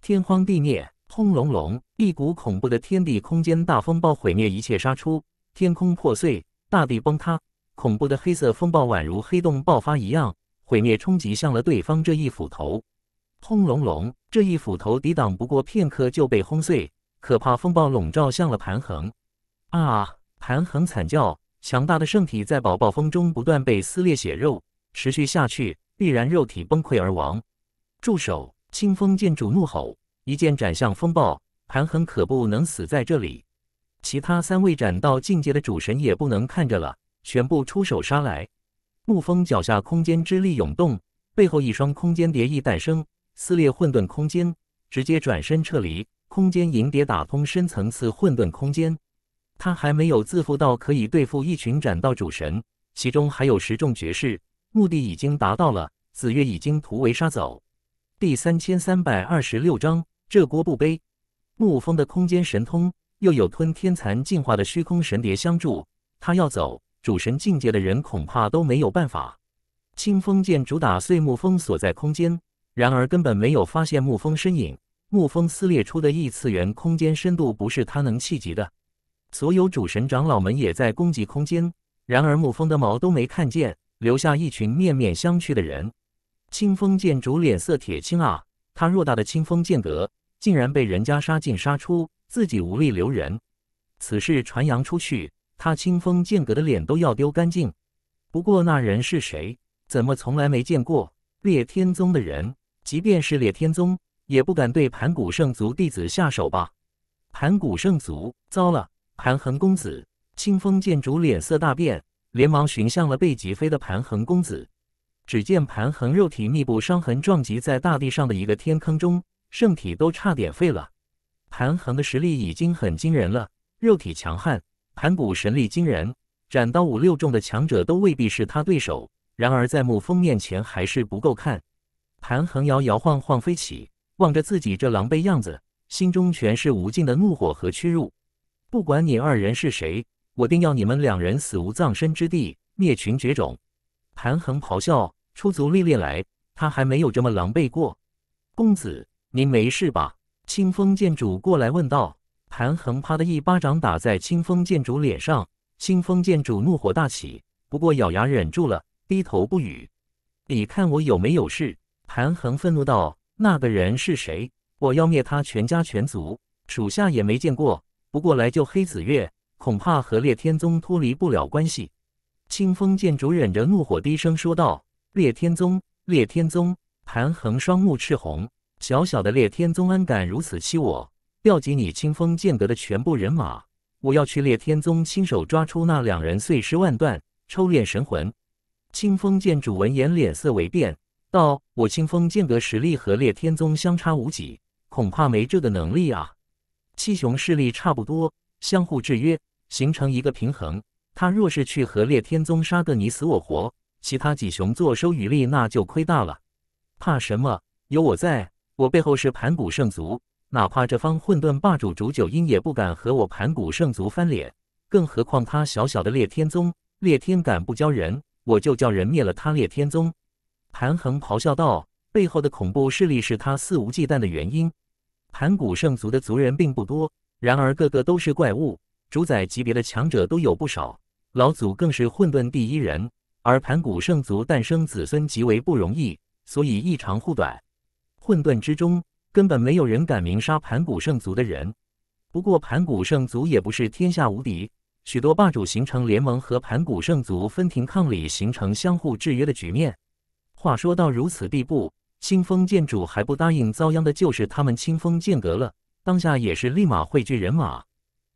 天荒地灭，轰隆隆，一股恐怖的天地空间大风暴毁灭一切，杀出天空破碎，大地崩塌，恐怖的黑色风暴宛如黑洞爆发一样。毁灭冲击向了对方这一斧头，轰隆隆！这一斧头抵挡不过片刻就被轰碎。可怕风暴笼罩向了盘恒，啊！盘恒惨叫，强大的圣体在宝暴风中不断被撕裂血肉，持续下去必然肉体崩溃而亡。住手！清风剑主怒吼，一剑斩向风暴。盘恒可不能死在这里，其他三位斩到境界的主神也不能看着了，全部出手杀来！沐风脚下空间之力涌动，背后一双空间蝶翼诞生，撕裂混沌空间，直接转身撤离。空间银蝶打通深层次混沌空间，他还没有自负到可以对付一群斩道主神，其中还有十众绝世，目的已经达到了。紫月已经突围杀走。第三千三百二十六章，这锅不背。沐风的空间神通，又有吞天蚕进化的虚空神蝶相助，他要走。主神境界的人恐怕都没有办法。清风剑主打碎木风所在空间，然而根本没有发现木风身影。木风撕裂出的异次元空间深度不是他能企及的。所有主神长老们也在攻击空间，然而木风的毛都没看见，留下一群面面相觑的人。清风剑主脸色铁青啊！他偌大的清风剑阁竟然被人家杀进杀出，自己无力留人。此事传扬出去。他清风剑阁的脸都要丢干净。不过那人是谁？怎么从来没见过？烈天宗的人，即便是烈天宗，也不敢对盘古圣族弟子下手吧？盘古圣族，糟了！盘恒公子，清风剑主脸色大变，连忙寻向了被击飞的盘恒公子。只见盘恒肉体密布伤痕，撞击在大地上的一个天坑中，圣体都差点废了。盘恒的实力已经很惊人了，肉体强悍。盘古神力惊人，斩刀五六重的强者都未必是他对手。然而在沐风面前还是不够看，盘恒摇摇晃晃飞起，望着自己这狼狈样子，心中全是无尽的怒火和屈辱。不管你二人是谁，我定要你们两人死无葬身之地，灭群绝种！盘恒咆哮，出足力练来，他还没有这么狼狈过。公子，您没事吧？清风剑主过来问道。韩恒啪的一巴掌打在清风剑主脸上，清风剑主怒火大起，不过咬牙忍住了，低头不语。你看我有没有事？韩恒愤怒道：“那个人是谁？我要灭他全家全族，属下也没见过。不过来救黑子月，恐怕和烈天宗脱离不了关系。”清风剑主忍着怒火，低声说道：“烈天宗，烈天宗！”韩恒双目赤红：“小小的烈天宗，安敢如此欺我？”调集你清风剑阁的全部人马，我要去烈天宗亲手抓出那两人，碎尸万段，抽炼神魂。清风剑主闻言脸色微变，道：“我清风剑阁实力和烈天宗相差无几，恐怕没这个能力啊。七雄势力差不多，相互制约，形成一个平衡。他若是去和烈天宗杀个你死我活，其他几雄坐收渔利，那就亏大了。怕什么？有我在，我背后是盘古圣族。”哪怕这方混沌霸主竹九阴也不敢和我盘古圣族翻脸，更何况他小小的裂天宗，裂天敢不教人，我就叫人灭了他裂天宗。盘恒咆哮道：“背后的恐怖势力是他肆无忌惮的原因。”盘古圣族的族人并不多，然而个个都是怪物，主宰级别的强者都有不少，老祖更是混沌第一人。而盘古圣族诞生子孙极为不容易，所以异常护短。混沌之中。根本没有人敢明杀盘古圣族的人，不过盘古圣族也不是天下无敌，许多霸主形成联盟和盘古圣族分庭抗礼，形成相互制约的局面。话说到如此地步，清风剑主还不答应，遭殃的就是他们清风剑阁了。当下也是立马汇聚人马。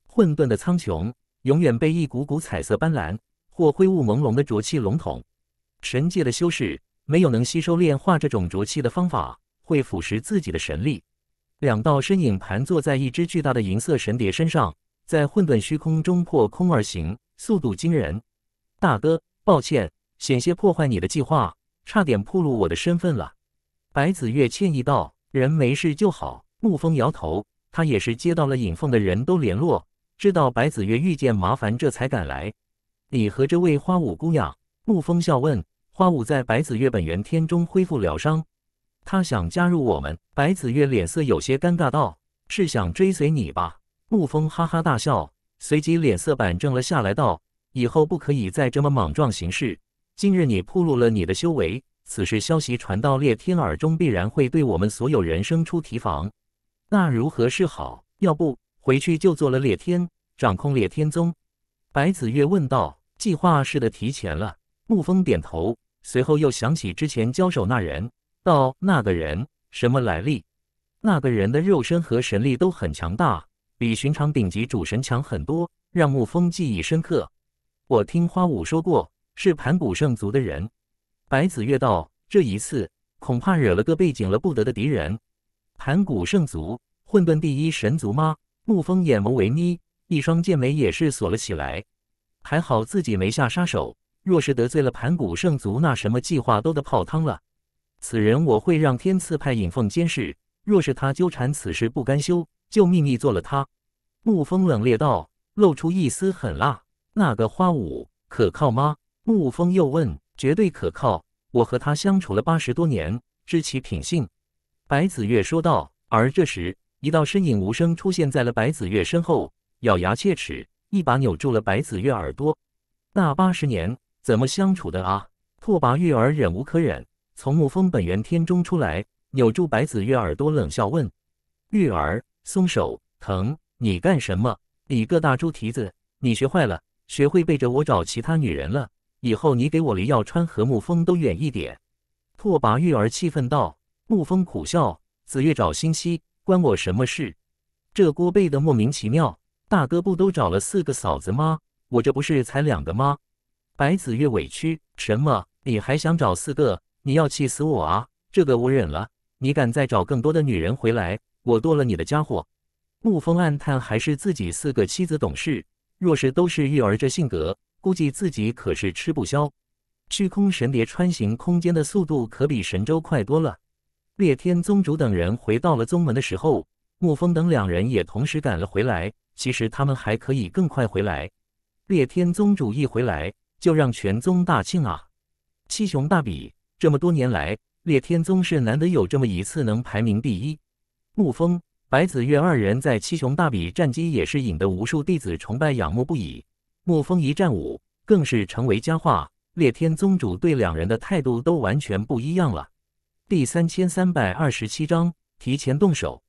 混沌的苍穹永远被一股股彩色斑斓或灰雾朦胧的浊气笼统。神界的修士没有能吸收炼化这种浊气的方法。会腐蚀自己的神力。两道身影盘坐在一只巨大的银色神蝶身上，在混沌虚空中破空而行，速度惊人。大哥，抱歉，险些破坏你的计划，差点暴露我的身份了。白子月歉意道：“人没事就好。”沐风摇头，他也是接到了引凤的人都联络，知道白子月遇见麻烦，这才赶来。你和这位花舞姑娘，沐风笑问：“花舞在白子月本源天中恢复疗伤？”他想加入我们，白子越脸色有些尴尬，道：“是想追随你吧？”沐风哈哈大笑，随即脸色板正了下来，道：“以后不可以再这么莽撞行事。今日你暴露了你的修为，此事消息传到烈天耳中，必然会对我们所有人生出提防。那如何是好？要不回去就做了烈天，掌控烈天宗？”白子越问道：“计划是的提前了？”沐风点头，随后又想起之前交手那人。道那个人什么来历？那个人的肉身和神力都很强大，比寻常顶级主神强很多，让沐风记忆深刻。我听花舞说过，是盘古圣族的人。白子越道：“这一次恐怕惹了个背景了不得的敌人。盘古圣族，混沌第一神族吗？”沐风眼眸微眯，一双剑眉也是锁了起来。还好自己没下杀手，若是得罪了盘古圣族，那什么计划都得泡汤了。此人我会让天赐派尹凤监视，若是他纠缠此事不甘休，就秘密做了他。沐风冷冽道，露出一丝狠辣。那个花舞可靠吗？沐风又问。绝对可靠，我和他相处了八十多年，知其品性。白子月说道。而这时，一道身影无声出现在了白子月身后，咬牙切齿，一把扭住了白子月耳朵。那八十年怎么相处的啊？拓跋玉儿忍无可忍。从沐风本源天中出来，扭住白子月耳朵，冷笑问：“玉儿，松手，疼！你干什么？你个大猪蹄子，你学坏了，学会背着我找其他女人了？以后你给我离耀川和沐风都远一点！”拓跋玉儿气愤道。沐风苦笑：“子月找新妻，关我什么事？这锅背的莫名其妙。大哥不都找了四个嫂子吗？我这不是才两个吗？”白子月委屈：“什么？你还想找四个？”你要气死我啊！这个我忍了。你敢再找更多的女人回来，我剁了你的家伙！沐风暗叹，还是自己四个妻子懂事。若是都是玉儿这性格，估计自己可是吃不消。虚空神蝶穿行空间的速度可比神州快多了。烈天宗主等人回到了宗门的时候，沐风等两人也同时赶了回来。其实他们还可以更快回来。烈天宗主一回来，就让全宗大庆啊！七雄大比。这么多年来，烈天宗是难得有这么一次能排名第一。沐风、白子越二人在七雄大比战绩也是引得无数弟子崇拜仰慕不已。沐风一战五，更是成为佳话。烈天宗主对两人的态度都完全不一样了。第三千三百二十七章提前动手。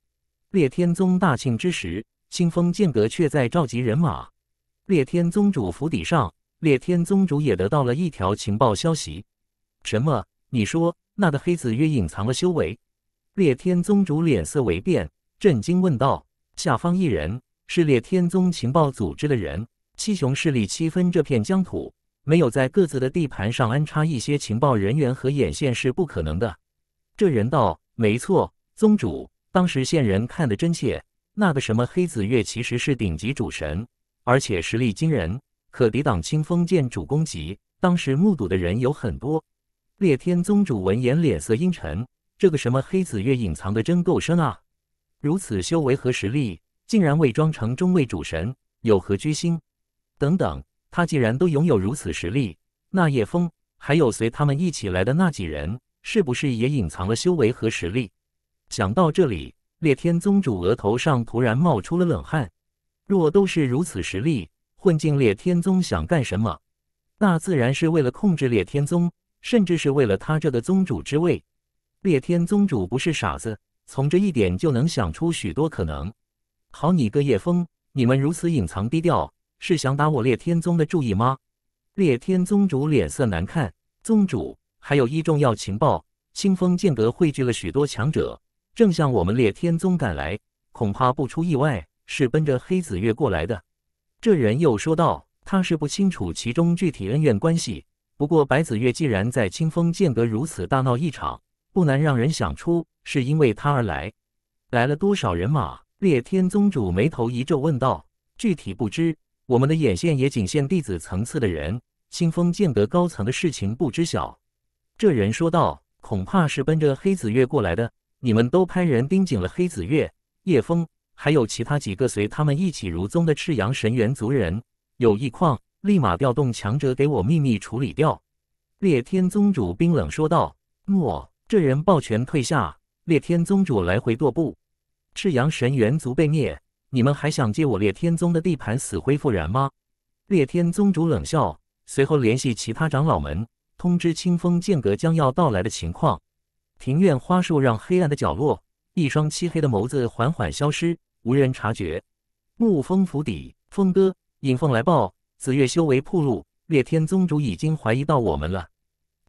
烈天宗大庆之时，清风剑阁却在召集人马。烈天宗主府邸上，烈天宗主也得到了一条情报消息：什么？你说那个黑子月隐藏了修为？烈天宗主脸色微变，震惊问道：“下方一人是烈天宗情报组织的人。七雄势力七分这片疆土，没有在各自的地盘上安插一些情报人员和眼线是不可能的。”这人道：“没错，宗主，当时线人看得真切，那个什么黑子月其实是顶级主神，而且实力惊人，可抵挡清风剑主攻击。当时目睹的人有很多。”烈天宗主闻言，脸色阴沉。这个什么黑子月隐藏的真够深啊！如此修为和实力，竟然伪装成中位主神，有何居心？等等，他既然都拥有如此实力，那叶枫还有随他们一起来的那几人，是不是也隐藏了修为和实力？想到这里，烈天宗主额头上突然冒出了冷汗。若都是如此实力，混进烈天宗想干什么？那自然是为了控制烈天宗。甚至是为了他这个宗主之位，烈天宗主不是傻子，从这一点就能想出许多可能。好你个叶枫，你们如此隐藏低调，是想打我烈天宗的注意吗？烈天宗主脸色难看。宗主，还有一重要情报，清风剑阁汇聚了许多强者，正向我们烈天宗赶来，恐怕不出意外是奔着黑子月过来的。这人又说道，他是不清楚其中具体恩怨关系。不过，白子月既然在清风剑阁如此大闹一场，不难让人想出是因为他而来。来了多少人马？烈天宗主眉头一皱，问道：“具体不知，我们的眼线也仅限弟子层次的人，清风剑阁高层的事情不知晓。”这人说道：“恐怕是奔着黑子月过来的。你们都派人盯紧了黑子月、叶枫，还有其他几个随他们一起入宗的赤阳神猿族人，有一况。”立马调动强者给我秘密处理掉！烈天宗主冰冷说道：“诺，这人抱拳退下。”烈天宗主来回踱步。赤阳神猿族被灭，你们还想借我烈天宗的地盘死灰复燃吗？烈天宗主冷笑，随后联系其他长老们，通知清风剑阁将要到来的情况。庭院花树让黑暗的角落，一双漆黑的眸子缓缓消失，无人察觉。沐风府邸，风哥，引凤来报。紫月修为铺路，烈天宗主已经怀疑到我们了。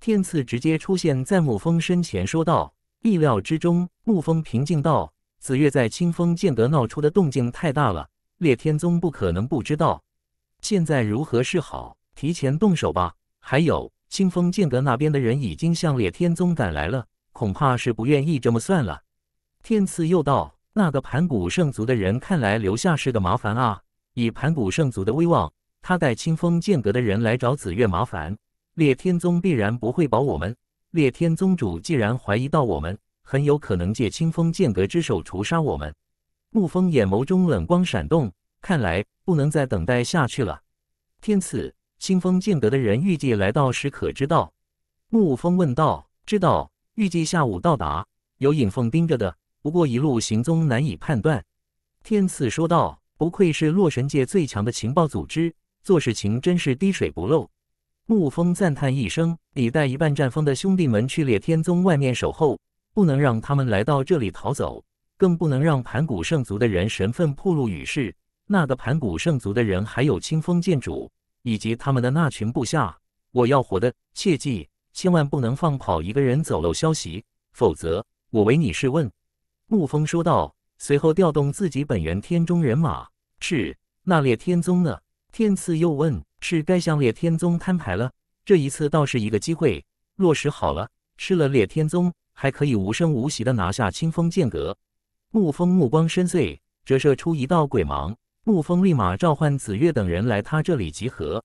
天赐直接出现在沐风身前，说道：“意料之中。”沐风平静道：“紫月在清风剑阁闹出的动静太大了，烈天宗不可能不知道。现在如何是好？提前动手吧。还有，清风剑阁那边的人已经向烈天宗赶来了，恐怕是不愿意这么算了。”天赐又道：“那个盘古圣族的人看来留下是个麻烦啊，以盘古圣族的威望。”他带清风剑阁的人来找紫月麻烦，烈天宗必然不会保我们。烈天宗主既然怀疑到我们，很有可能借清风剑阁之手屠杀我们。沐风眼眸中冷光闪动，看来不能再等待下去了。天赐，清风剑阁的人预计来到时可知道？沐风问道。知道，预计下午到达，有影凤盯着的，不过一路行踪难以判断。天赐说道，不愧是洛神界最强的情报组织。做事情真是滴水不漏，沐风赞叹一声：“你带一半战风的兄弟们去猎天宗外面守候，不能让他们来到这里逃走，更不能让盘古圣族的人身份暴露于世。那个盘古圣族的人，还有清风剑主以及他们的那群部下，我要活的，切记，千万不能放跑一个人，走漏消息，否则我唯你是问。”沐风说道，随后调动自己本源天中人马，是那猎天宗呢。天赐又问：“是该向烈天宗摊牌了？这一次倒是一个机会。落实好了，吃了烈天宗，还可以无声无息地拿下清风剑阁。”沐风目光深邃，折射出一道鬼芒。沐风立马召唤紫月等人来他这里集合，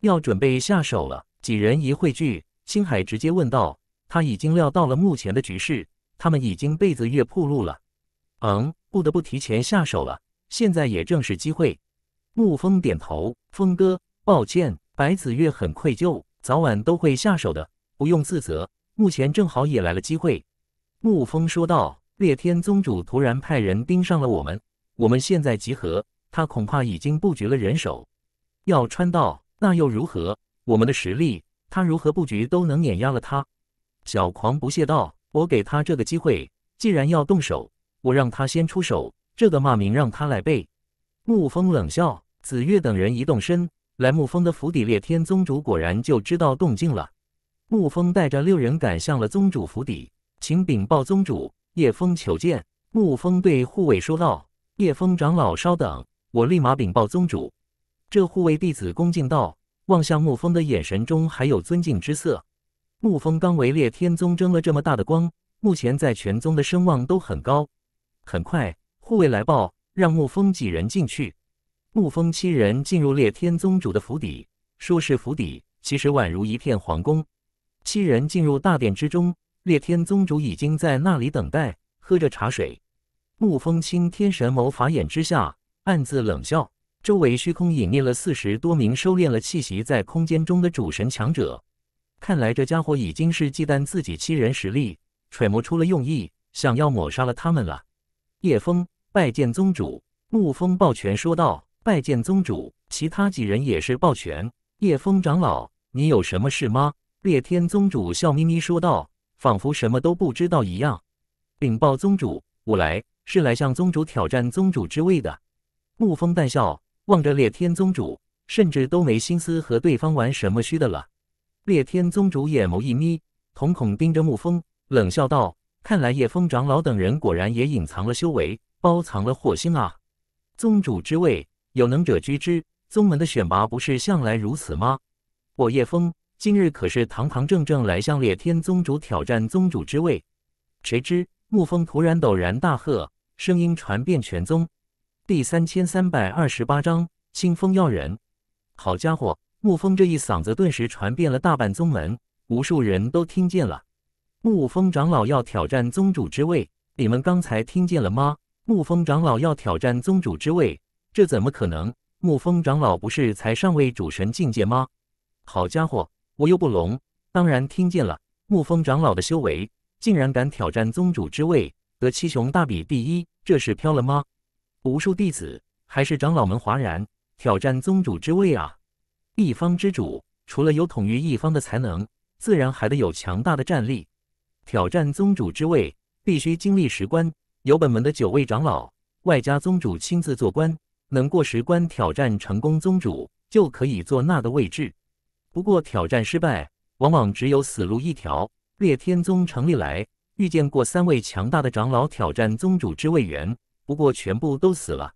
要准备下手了。几人一汇聚，青海直接问道：“他已经料到了目前的局势，他们已经被紫月铺路了。嗯，不得不提前下手了。现在也正是机会。”沐风点头，风哥，抱歉。白子月很愧疚，早晚都会下手的，不用自责。目前正好也来了机会，沐风说道。烈天宗主突然派人盯上了我们，我们现在集合，他恐怕已经布局了人手。要穿到那又如何？我们的实力，他如何布局都能碾压了他。小狂不屑道：“我给他这个机会，既然要动手，我让他先出手，这个骂名让他来背。”沐风冷笑，紫月等人一动身，来沐风的府邸，烈天宗主果然就知道动静了。沐风带着六人赶向了宗主府邸，请禀报宗主，叶风求见。沐风对护卫说道：“叶风长老，稍等，我立马禀报宗主。”这护卫弟子恭敬道，望向沐风的眼神中还有尊敬之色。沐风刚为烈天宗争了这么大的光，目前在全宗的声望都很高。很快，护卫来报。让沐风几人进去。沐风七人进入烈天宗主的府邸，说是府邸，其实宛如一片皇宫。七人进入大殿之中，烈天宗主已经在那里等待，喝着茶水。沐风清天神眸法眼之下，暗自冷笑。周围虚空隐匿了四十多名收敛了气息在空间中的主神强者。看来这家伙已经是忌惮自己七人实力，揣摩出了用意，想要抹杀了他们了。叶枫、拜见宗主，沐风抱拳说道：“拜见宗主。”其他几人也是抱拳。叶风长老，你有什么事吗？”烈天宗主笑眯眯说道，仿佛什么都不知道一样。“禀报宗主，我来是来向宗主挑战宗主之位的。”沐风淡笑，望着烈天宗主，甚至都没心思和对方玩什么虚的了。烈天宗主眼眸一眯，瞳孔盯着沐风，冷笑道：“看来叶风长老等人果然也隐藏了修为。”包藏了祸心啊！宗主之位，有能者居之。宗门的选拔不是向来如此吗？我叶枫今日可是堂堂正正来向烈天宗主挑战宗主之位。谁知沐风突然陡然大喝，声音传遍全宗。第三千三百二十八章清风要人。好家伙，沐风这一嗓子顿时传遍了大半宗门，无数人都听见了。沐风长老要挑战宗主之位，你们刚才听见了吗？沐风长老要挑战宗主之位，这怎么可能？沐风长老不是才上位主神境界吗？好家伙，我又不聋，当然听见了。沐风长老的修为竟然敢挑战宗主之位，得七雄大比第一，这是飘了吗？无数弟子，还是长老们哗然，挑战宗主之位啊！一方之主，除了有统御一方的才能，自然还得有强大的战力。挑战宗主之位，必须经历十关。有本门的九位长老，外加宗主亲自做官，能过十关挑战成功，宗主就可以坐那的位置。不过挑战失败，往往只有死路一条。烈天宗成立来，遇见过三位强大的长老挑战宗主之位元，不过全部都死了。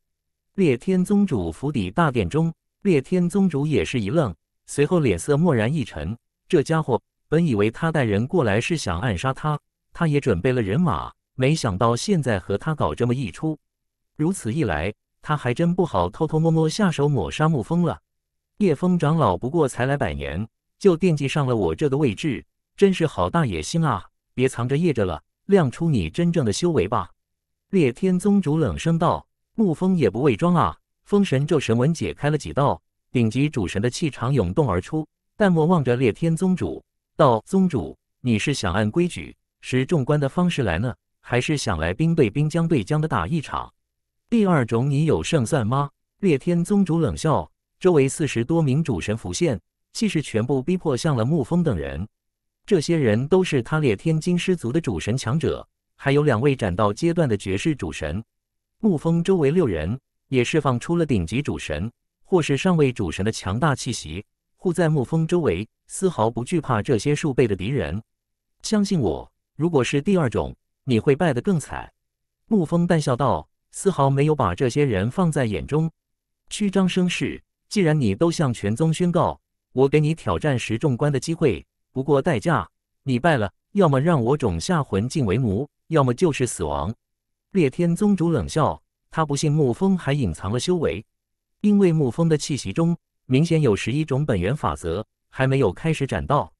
烈天宗主府邸大殿中，烈天宗主也是一愣，随后脸色蓦然一沉。这家伙本以为他带人过来是想暗杀他，他也准备了人马。没想到现在和他搞这么一出，如此一来，他还真不好偷偷摸摸下手抹杀沐风了。叶风长老不过才来百年，就惦记上了我这个位置，真是好大野心啊！别藏着掖着了，亮出你真正的修为吧！烈天宗主冷声道：“沐风也不伪装啊，封神咒神纹解开了几道，顶级主神的气场涌动而出。”淡漠望着烈天宗主道：“宗主，你是想按规矩使众观的方式来呢？”还是想来兵对兵、将对将的打一场？第二种，你有胜算吗？烈天宗主冷笑，周围四十多名主神浮现，气势全部逼迫向了沐风等人。这些人都是他烈天金师族的主神强者，还有两位斩道阶段的绝世主神。沐风周围六人也释放出了顶级主神或是上位主神的强大气息，护在沐风周围，丝毫不惧怕这些数倍的敌人。相信我，如果是第二种。你会败得更惨，沐风淡笑道，丝毫没有把这些人放在眼中，虚张声势。既然你都向全宗宣告，我给你挑战十重关的机会，不过代价，你败了，要么让我种下魂境为奴，要么就是死亡。裂天宗主冷笑，他不信沐风还隐藏了修为，因为沐风的气息中明显有十一种本源法则，还没有开始斩道，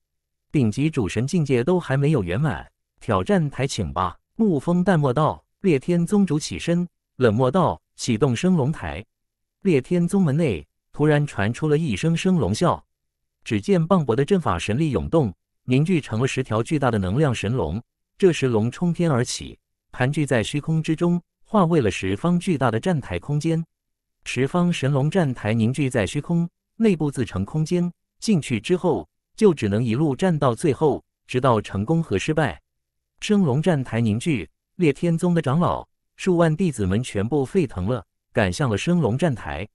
顶级主神境界都还没有圆满。挑战台，请吧。沐风淡漠道：“烈天宗主起身，冷漠道：启动升龙台。烈天宗门内突然传出了一声声龙啸，只见磅礴的阵法神力涌动，凝聚成了十条巨大的能量神龙。这时，龙冲天而起，盘踞在虚空之中，化为了十方巨大的站台空间。十方神龙站台凝聚在虚空内部，自成空间。进去之后，就只能一路站到最后，直到成功和失败。”升龙站台凝聚，烈天宗的长老、数万弟子们全部沸腾了，赶向了升龙站台，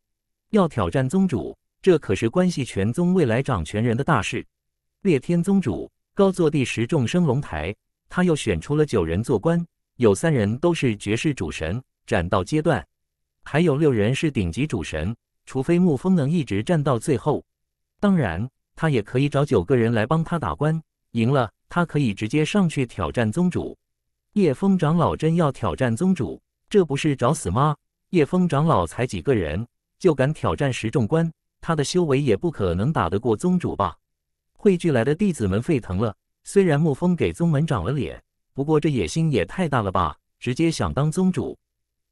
要挑战宗主。这可是关系全宗未来掌权人的大事。烈天宗主高坐第十重升龙台，他又选出了九人做官，有三人都是绝世主神斩道阶段，还有六人是顶级主神。除非沐风能一直战到最后，当然，他也可以找九个人来帮他打官。赢了，他可以直接上去挑战宗主。叶枫长老真要挑战宗主，这不是找死吗？叶枫长老才几个人，就敢挑战十重关，他的修为也不可能打得过宗主吧？汇聚来的弟子们沸腾了。虽然沐风给宗门长了脸，不过这野心也太大了吧，直接想当宗主。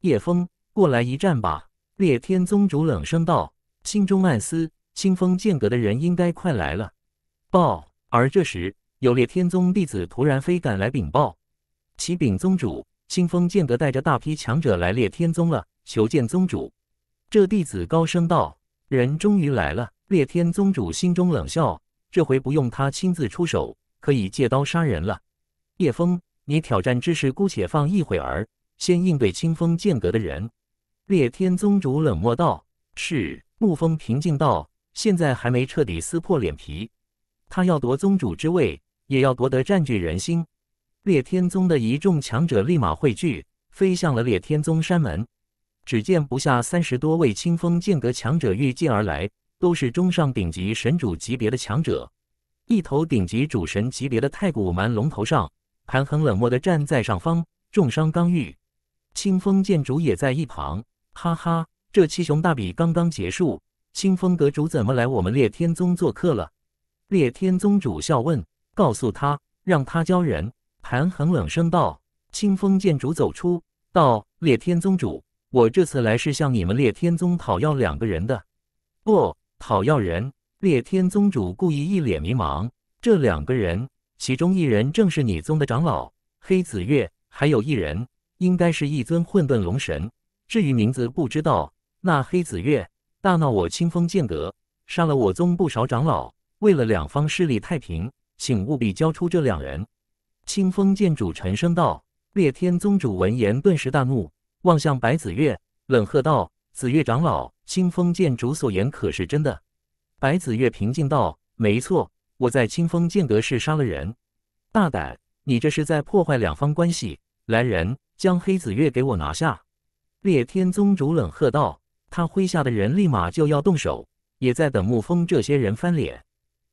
叶枫过来一战吧！烈天宗主冷声道，心中暗思：清风剑阁的人应该快来了。报，而这时。有列天宗弟子突然飞赶来禀报：“启禀宗主，清风剑阁带着大批强者来列天宗了，求见宗主。”这弟子高声道：“人终于来了。”列天宗主心中冷笑：“这回不用他亲自出手，可以借刀杀人了。”叶枫，你挑战之事姑且放一会儿，先应对清风剑阁的人。”列天宗主冷漠道：“是。”沐风平静道：“现在还没彻底撕破脸皮，他要夺宗主之位。”也要夺得占据人心，烈天宗的一众强者立马汇聚，飞向了烈天宗山门。只见不下三十多位清风剑阁强者御剑而来，都是中上顶级神主级别的强者。一头顶级主神级别的太古蛮龙头上，盘恒冷漠的站在上方，重伤刚愈。清风剑主也在一旁。哈哈，这七雄大比刚刚结束，清风阁主怎么来我们烈天宗做客了？烈天宗主笑问。告诉他，让他教人。韩恒冷声道：“清风剑主走出，道：‘烈天宗主，我这次来是向你们列天宗讨要两个人的，不讨要人。’烈天宗主故意一脸迷茫。这两个人，其中一人正是你宗的长老黑子月，还有一人，应该是一尊混沌龙神。至于名字，不知道。那黑子月大闹我清风剑阁，杀了我宗不少长老，为了两方势力太平。”请务必交出这两人。清风剑主沉声道。烈天宗主闻言顿时大怒，望向白子月，冷喝道：“子月长老，清风剑主所言可是真的？”白子月平静道：“没错，我在清风剑阁是杀了人。大胆，你这是在破坏两方关系！来人，将黑子月给我拿下！”烈天宗主冷喝道。他麾下的人立马就要动手，也在等沐风这些人翻脸。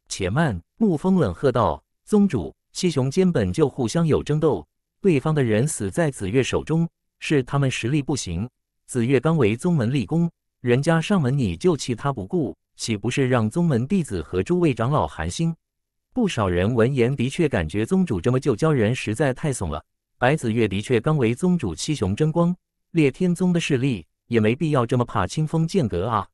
且慢！沐风冷喝道：“宗主，七雄间本就互相有争斗，对方的人死在紫月手中，是他们实力不行。紫月刚为宗门立功，人家上门你就弃他不顾，岂不是让宗门弟子和诸位长老寒心？”不少人闻言，的确感觉宗主这么救鲛人实在太怂了。白子月的确刚为宗主七雄争光，烈天宗的势力也没必要这么怕清风剑阁啊！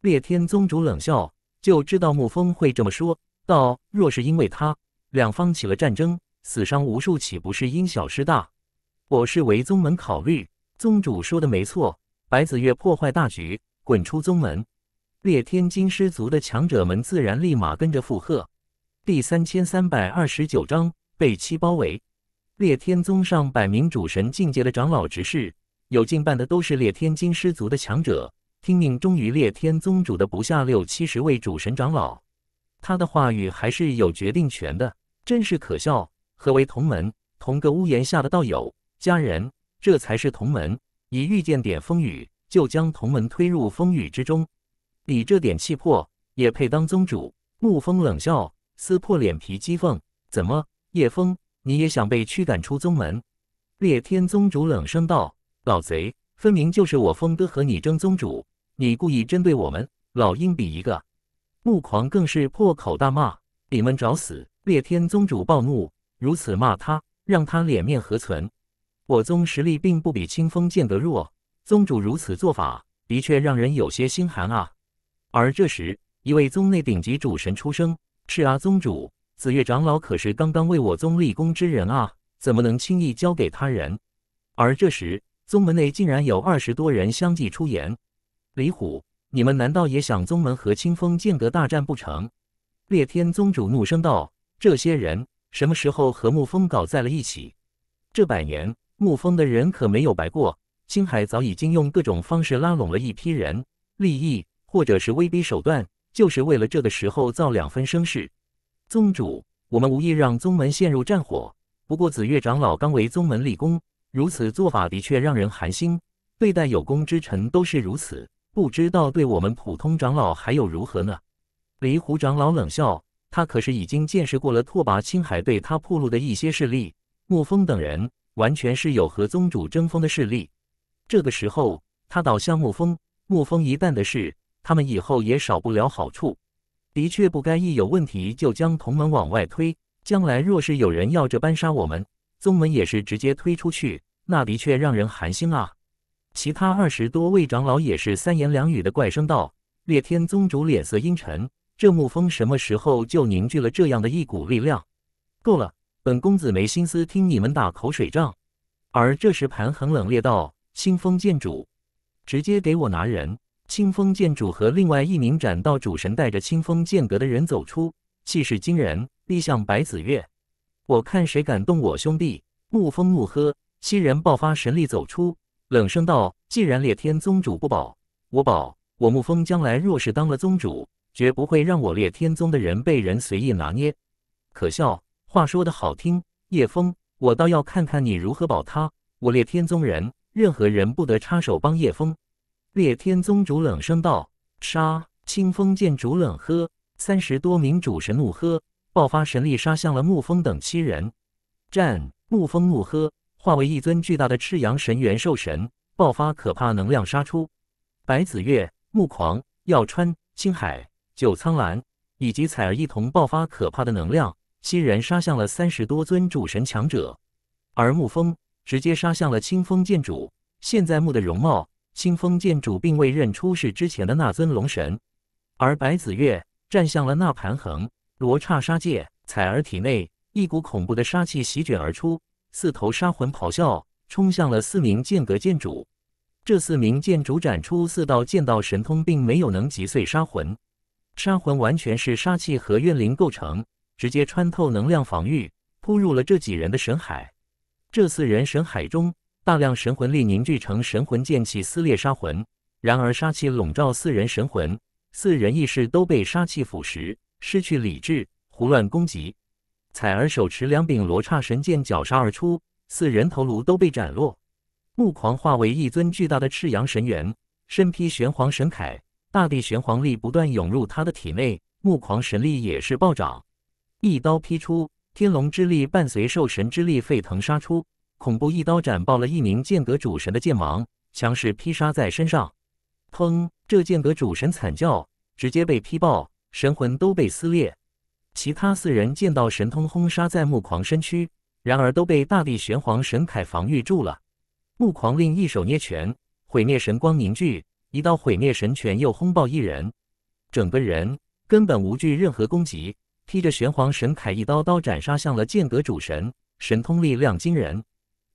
烈天宗主冷笑。就知道沐风会这么说。道若是因为他，两方起了战争，死伤无数，岂不是因小失大？我是为宗门考虑，宗主说的没错。白子月破坏大局，滚出宗门！烈天金师族的强者们自然立马跟着附和。第三千三百二十九章被七包围。烈天宗上百名主神境界的长老执事，有近半的都是烈天金师族的强者。听命忠于烈天宗主的不下六七十位主神长老，他的话语还是有决定权的，真是可笑。何为同门？同个屋檐下的道友、家人，这才是同门。一遇见点风雨，就将同门推入风雨之中，你这点气魄也配当宗主？沐风冷笑，撕破脸皮讥讽：“怎么，叶风，你也想被驱赶出宗门？”烈天宗主冷声道：“老贼，分明就是我风哥和你争宗主。”你故意针对我们，老鹰比一个，穆狂更是破口大骂：“你们找死！”烈天宗主暴怒，如此骂他，让他脸面何存？我宗实力并不比清风剑阁弱，宗主如此做法，的确让人有些心寒啊。而这时，一位宗内顶级主神出声：“是啊，宗主，紫月长老可是刚刚为我宗立功之人啊，怎么能轻易交给他人？”而这时，宗门内竟然有二十多人相继出言。李虎，你们难道也想宗门和清风剑阁大战不成？烈天宗主怒声道：“这些人什么时候和沐风搞在了一起？这百年沐风的人可没有白过。青海早已经用各种方式拉拢了一批人，利益或者是威逼手段，就是为了这个时候造两分声势。”宗主，我们无意让宗门陷入战火。不过紫月长老刚为宗门立功，如此做法的确让人寒心。对待有功之臣都是如此。不知道对我们普通长老还有如何呢？李虎长老冷笑，他可是已经见识过了拓跋青海对他铺路的一些势力，沐风等人完全是有和宗主争锋的势力。这个时候他倒向沐风，沐风一旦的事，他们以后也少不了好处。的确不该一有问题就将同门往外推，将来若是有人要这般杀我们，宗门也是直接推出去，那的确让人寒心啊。其他二十多位长老也是三言两语的怪声道：“烈天宗主脸色阴沉，这沐风什么时候就凝聚了这样的一股力量？够了，本公子没心思听你们打口水仗。”而这时，盘恒冷冽道：“清风剑主，直接给我拿人！”清风剑主和另外一名斩道主神带着清风剑阁的人走出，气势惊人，立向白子月：“我看谁敢动我兄弟！”沐风怒喝，七人爆发神力走出。冷声道：“既然烈天宗主不保，我保。我沐风将来若是当了宗主，绝不会让我列天宗的人被人随意拿捏。可笑，话说得好听。叶枫，我倒要看看你如何保他。我列天宗人，任何人不得插手帮叶枫。”烈天宗主冷声道：“杀！”清风剑主冷喝，三十多名主神怒喝，爆发神力杀向了沐风等七人。战！沐风怒喝。化为一尊巨大的赤阳神猿兽神，爆发可怕能量杀出。白子月、木狂、耀川、青海、九苍澜以及彩儿一同爆发可怕的能量，七人杀向了三十多尊主神强者。而沐风直接杀向了清风剑主。现在木的容貌，清风剑主并未认出是之前的那尊龙神。而白子月站向了那盘横罗刹杀界，彩儿体内一股恐怖的杀气席卷而出。四头杀魂咆哮，冲向了四名剑阁剑主。这四名剑主展出四道剑道神通，并没有能击碎杀魂。杀魂完全是杀气和怨灵构成，直接穿透能量防御，扑入了这几人的神海。这四人神海中，大量神魂力凝聚成神魂剑气，撕裂杀魂。然而，杀气笼罩四人神魂，四人意识都被杀气腐蚀，失去理智，胡乱攻击。彩儿手持两柄罗刹神剑绞杀而出，四人头颅都被斩落。木狂化为一尊巨大的赤阳神猿，身披玄黄神铠，大地玄黄力不断涌入他的体内，木狂神力也是暴涨。一刀劈出，天龙之力伴随兽神之力沸腾杀出，恐怖一刀斩爆了一名剑阁主神的剑芒，强势劈杀在身上。砰！这剑阁主神惨叫，直接被劈爆，神魂都被撕裂。其他四人见到神通轰杀在木狂身躯，然而都被大地玄黄神铠防御住了。木狂令一手捏拳，毁灭神光凝聚，一道毁灭神拳又轰爆一人，整个人根本无惧任何攻击，披着玄黄神铠，一刀刀斩杀向了剑阁主神。神通力量惊人，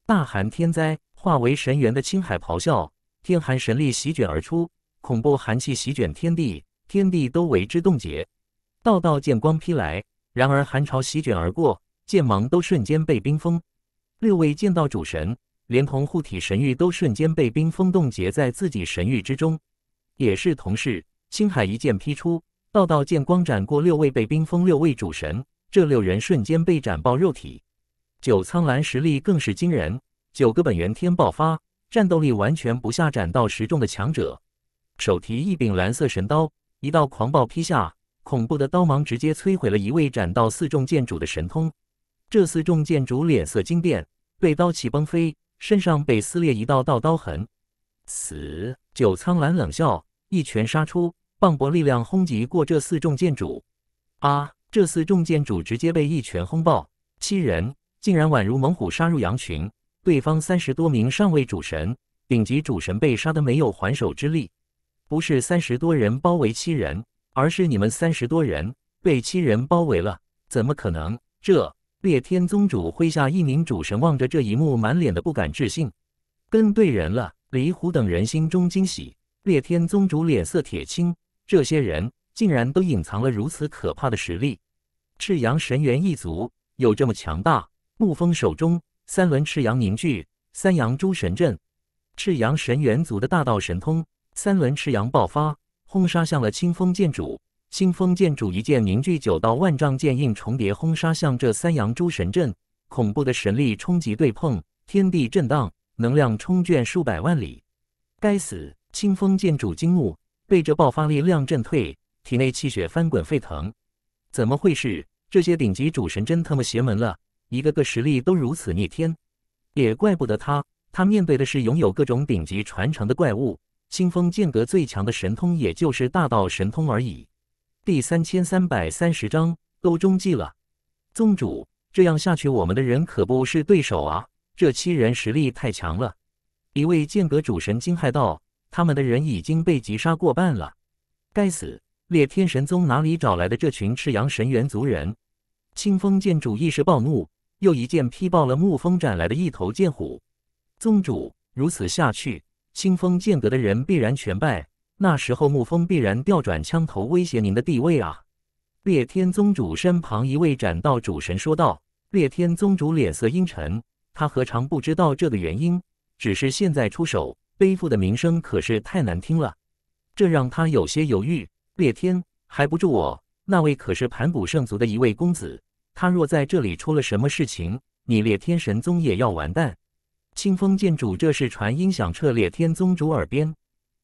大寒天灾化为神元的青海咆哮，天寒神力席卷而出，恐怖寒气席卷天地，天地都为之冻结。道道剑光劈来，然而寒潮席卷而过，剑芒都瞬间被冰封。六位剑道主神，连同护体神域都瞬间被冰封冻结在自己神域之中。也是同时，星海一剑劈出，道道剑光斩过六位被冰封六位主神，这六人瞬间被斩爆肉体。九苍蓝实力更是惊人，九个本源天爆发，战斗力完全不下斩道十重的强者。手提一柄蓝色神刀，一道狂暴劈下。恐怖的刀芒直接摧毁了一位斩道四重剑主的神通，这四重剑主脸色惊变，被刀气崩飞，身上被撕裂一道道刀痕。死！九苍澜冷笑，一拳杀出，磅礴力量轰击过这四重剑主。啊！这四重剑主直接被一拳轰爆。七人竟然宛如猛虎杀入羊群，对方三十多名上位主神、顶级主神被杀的没有还手之力。不是三十多人包围七人。而是你们三十多人被七人包围了，怎么可能？这烈天宗主麾下一名主神望着这一幕，满脸的不敢置信。跟对人了，李虎等人心中惊喜。烈天宗主脸色铁青，这些人竟然都隐藏了如此可怕的实力。赤阳神猿一族有这么强大？沐风手中三轮赤阳凝聚三阳诸神阵，赤阳神猿族的大道神通，三轮赤阳爆发。轰杀向了清风剑主，清风剑主一剑凝聚九道万丈剑印，重叠轰杀向这三阳诸神阵。恐怖的神力冲击对碰，天地震荡，能量冲卷数百万里。该死！清风剑主惊怒，被这爆发力量震退，体内气血翻滚沸腾。怎么会是这些顶级主神？真他么邪门了！一个个实力都如此逆天，也怪不得他，他面对的是拥有各种顶级传承的怪物。清风剑阁最强的神通，也就是大道神通而已。第三千三百三十章，都中计了。宗主，这样下去，我们的人可不是对手啊！这七人实力太强了。一位剑阁主神惊骇道：“他们的人已经被击杀过半了。该死，烈天神宗哪里找来的这群赤阳神猿族人？”清风剑主一时暴怒，又一剑劈爆了沐风斩来的一头剑虎。宗主，如此下去……清风剑阁的人必然全败，那时候沐风必然调转枪头威胁您的地位啊！烈天宗主身旁一位斩道主神说道。烈天宗主脸色阴沉，他何尝不知道这个原因？只是现在出手，背负的名声可是太难听了，这让他有些犹豫。烈天还不助我？那位可是盘古圣族的一位公子，他若在这里出了什么事情，你烈天神宗也要完蛋。清风剑主，这是传音响彻烈天宗主耳边。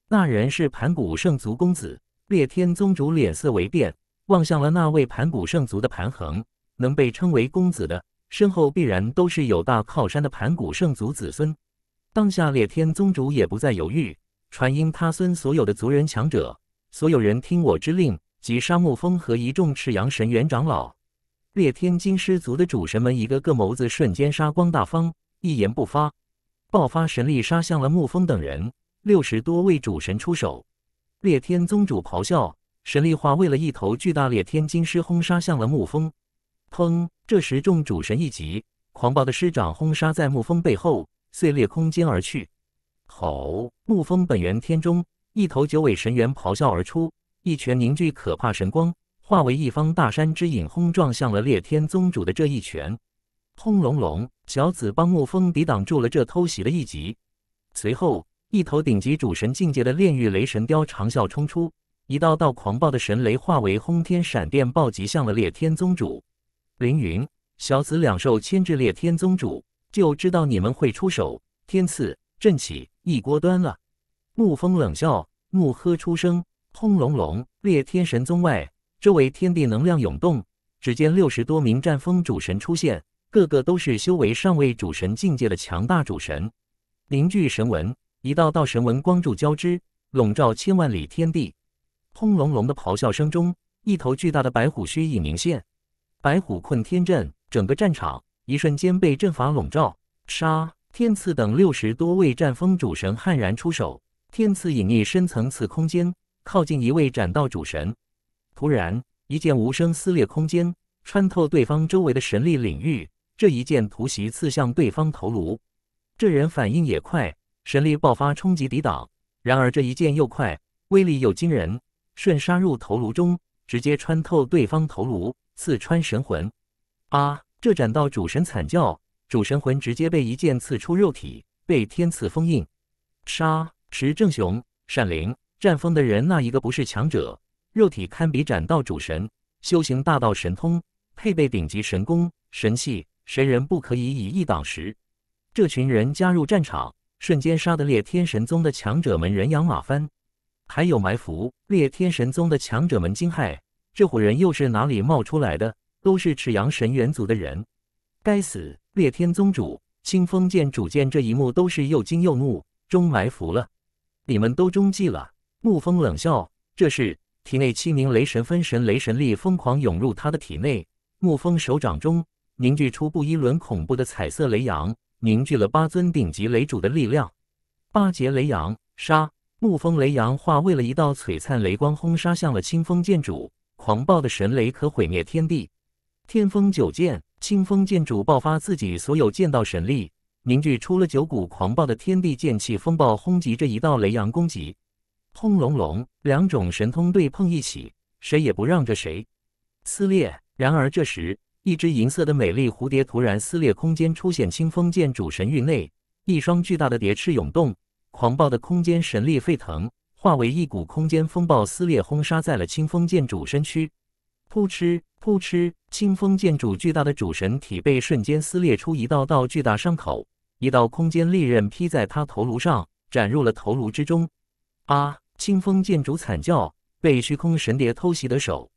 那人是盘古圣族公子。烈天宗主脸色微变，望向了那位盘古圣族的盘恒。能被称为公子的，身后必然都是有大靠山的盘古圣族子孙。当下，烈天宗主也不再犹豫，传音他孙所有的族人强者，所有人听我之令，即沙木峰和一众赤阳神元长老。烈天金狮族的主神们一个个眸子瞬间杀光大方。一言不发，爆发神力杀向了沐风等人。六十多位主神出手，裂天宗主咆哮，神力化为了一头巨大裂天金狮，轰杀向了沐风。砰！这时众主神一集，狂暴的狮掌轰杀在沐风背后，碎裂空间而去。吼！沐风本源天中，一头九尾神猿咆哮而出，一拳凝聚可怕神光，化为一方大山之影，轰撞向了裂天宗主的这一拳。轰隆隆！小子帮沐风抵挡住了这偷袭的一击，随后一头顶级主神境界的炼狱雷神雕长啸冲出，一道道狂暴的神雷化为轰天闪电暴击向了裂天宗主凌云。小子两兽牵制裂天宗主，就知道你们会出手。天赐震起，一锅端了！沐风冷笑，怒喝出声。轰隆隆！裂天神宗外，周围天地能量涌动，只见六十多名战风主神出现。个个都是修为上位主神境界的强大主神，凝聚神纹，一道道神纹光柱交织，笼罩千万里天地。轰隆隆的咆哮声中，一头巨大的白虎虚影明现，白虎困天阵，整个战场一瞬间被阵法笼罩。杀天赐等六十多位战风主神悍然出手，天赐隐匿深层次空间，靠近一位斩道主神，突然一剑无声撕裂空间，穿透对方周围的神力领域。这一剑突袭刺向对方头颅，这人反应也快，神力爆发冲击抵挡。然而这一剑又快，威力又惊人，瞬杀入头颅中，直接穿透对方头颅，刺穿神魂。啊！这斩道主神惨叫，主神魂直接被一剑刺出肉体，被天赐封印。杀！持正雄、闪灵、战枫的人，那一个不是强者？肉体堪比斩道主神，修行大道神通，配备顶级神功神器。谁人不可以以一挡十？这群人加入战场，瞬间杀得猎天神宗的强者们人仰马翻。还有埋伏，猎天神宗的强者们惊骇：这伙人又是哪里冒出来的？都是赤阳神猿族的人！该死！猎天宗主清风见主见这一幕，都是又惊又怒，中埋伏了，你们都中计了！沐风冷笑：这是体内七名雷神分神，雷神力疯狂涌入他的体内。沐风手掌中。凝聚出不一轮恐怖的彩色雷阳，凝聚了八尊顶级雷主的力量，八节雷阳杀，怒风雷阳化为了一道璀璨雷光，轰杀向了清风剑主。狂暴的神雷可毁灭天地。天风九剑，清风剑主爆发自己所有剑道神力，凝聚出了九股狂暴的天地剑气风暴，轰击着一道雷阳攻击。轰隆隆，两种神通对碰一起，谁也不让着谁。撕裂。然而这时。一只银色的美丽蝴蝶突然撕裂空间，出现清风剑主神域内，一双巨大的蝶翅涌动，狂暴的空间神力沸腾，化为一股空间风暴撕裂轰杀在了清风剑主身躯。扑哧扑哧，清风剑主巨大的主神体被瞬间撕裂出一道道巨大伤口，一道空间利刃劈在他头颅上，斩入了头颅之中。啊！清风剑主惨叫，被虚空神蝶偷袭的手，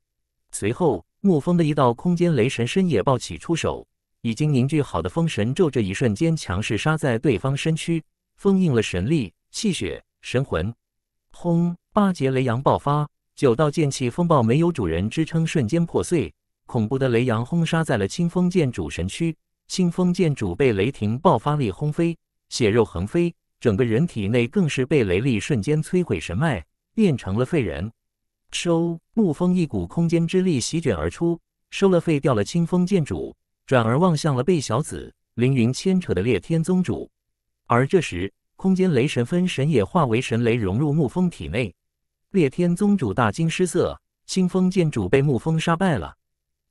随后。沐风的一道空间雷神深夜暴起出手，已经凝聚好的风神咒这一瞬间强势杀在对方身躯，封印了神力、气血、神魂。轰！八节雷阳爆发，九道剑气风暴没有主人支撑，瞬间破碎。恐怖的雷阳轰杀在了清风剑主神躯，清风剑主被雷霆爆发力轰飞，血肉横飞，整个人体内更是被雷力瞬间摧毁神脉，变成了废人。收沐风，一股空间之力席卷而出，收了废掉了清风剑主，转而望向了被小子凌云牵扯的裂天宗主。而这时，空间雷神分神也化为神雷融入沐风体内。裂天宗主大惊失色，清风剑主被沐风杀败了。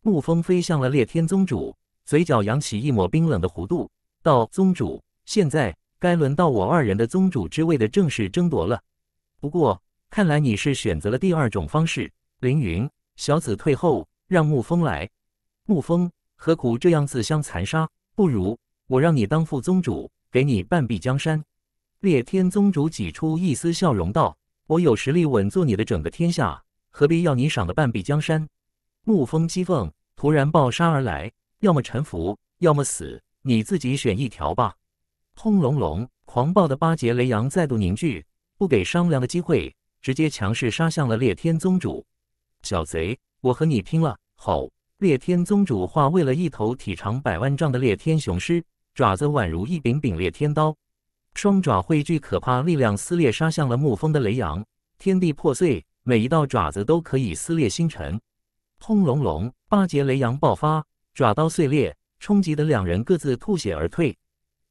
沐风飞向了裂天宗主，嘴角扬起一抹冰冷的弧度，道：“宗主，现在该轮到我二人的宗主之位的正式争夺了。不过。”看来你是选择了第二种方式，凌云小子退后，让沐风来。沐风，何苦这样自相残杀？不如我让你当副宗主，给你半壁江山。烈天宗主挤出一丝笑容道：“我有实力稳坐你的整个天下，何必要你赏的半壁江山？”沐风讥讽，突然暴杀而来，要么臣服，要么死，你自己选一条吧。轰隆隆，狂暴的八节雷阳再度凝聚，不给商量的机会。直接强势杀向了裂天宗主，小贼，我和你拼了！吼！裂天宗主化为了一头体长百万丈的裂天雄狮，爪子宛如一柄柄裂天刀，双爪汇聚可怕力量，撕裂杀向了沐风的雷阳，天地破碎，每一道爪子都可以撕裂星辰。轰隆隆，八节雷阳爆发，爪刀碎裂，冲击的两人各自吐血而退。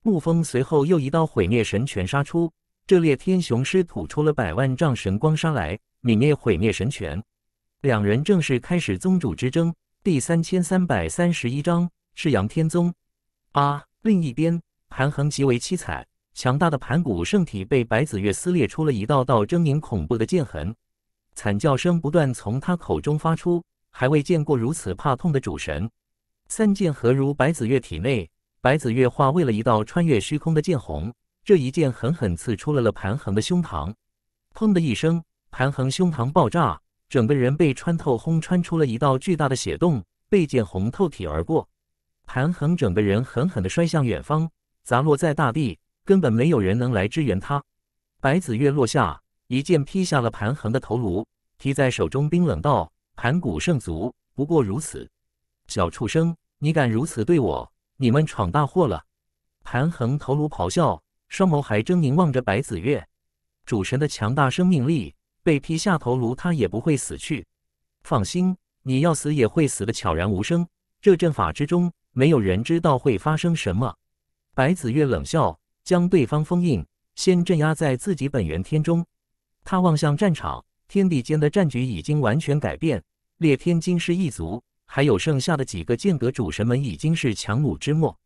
沐风随后又一刀毁灭神拳杀出。这裂天雄狮吐出了百万丈神光杀来，泯灭毁灭神拳。两人正式开始宗主之争。第三千三百三十一章是阳天宗。啊，另一边，盘恒极为凄惨，强大的盘古圣体被白子月撕裂出了一道道狰狞恐怖的剑痕，惨叫声不断从他口中发出。还未见过如此怕痛的主神。三剑合如白子月体内，白子月化为了一道穿越虚空的剑虹。这一剑狠狠刺出了了盘恒的胸膛，砰的一声，盘恒胸膛爆炸，整个人被穿透轰穿出了一道巨大的血洞，被剑红透体而过。盘恒整个人狠狠的摔向远方，砸落在大地，根本没有人能来支援他。白子月落下，一剑劈下了盘恒的头颅，提在手中，冰冷道：“盘古圣族不过如此，小畜生，你敢如此对我，你们闯大祸了！”盘恒头颅咆哮。双眸还狰狞望着白子月，主神的强大生命力被劈下头颅，他也不会死去。放心，你要死也会死的悄然无声。这阵法之中，没有人知道会发生什么。白子月冷笑，将对方封印，先镇压在自己本源天中。他望向战场，天地间的战局已经完全改变。裂天金师一族还有剩下的几个剑阁主神们已经是强弩之末，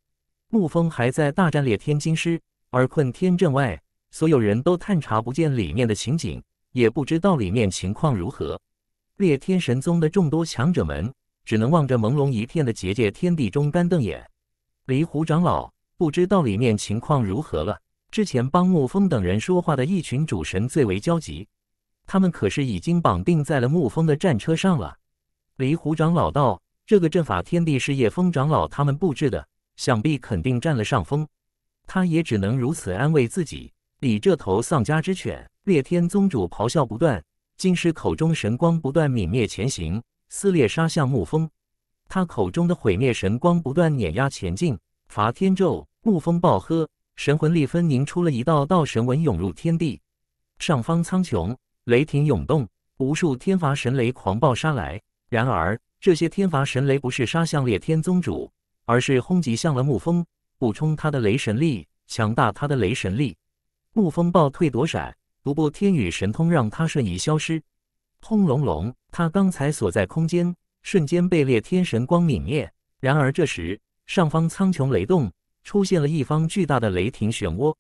沐风还在大战裂天金师。而困天阵外，所有人都探查不见里面的情景，也不知道里面情况如何。烈天神宗的众多强者们，只能望着朦胧一片的结界天地中干瞪眼。离狐长老不知道里面情况如何了。之前帮沐风等人说话的一群主神最为焦急，他们可是已经绑定在了沐风的战车上了。离狐长老道：“这个阵法天地是叶风长老他们布置的，想必肯定占了上风。”他也只能如此安慰自己。你这头丧家之犬！裂天宗主咆哮不断，金狮口中神光不断泯灭前行，撕裂杀向沐风。他口中的毁灭神光不断碾压前进，伐天咒！沐风暴喝，神魂力分凝出了一道道神纹涌入天地。上方苍穹，雷霆涌动，无数天罚神雷狂暴杀来。然而，这些天罚神雷不是杀向裂天宗主，而是轰击向了沐风。补充他的雷神力，强大他的雷神力。沐风暴退躲闪，独步天羽神通让他瞬移消失。轰隆隆，他刚才所在空间瞬间被裂天神光泯灭。然而这时，上方苍穹雷动，出现了一方巨大的雷霆漩涡。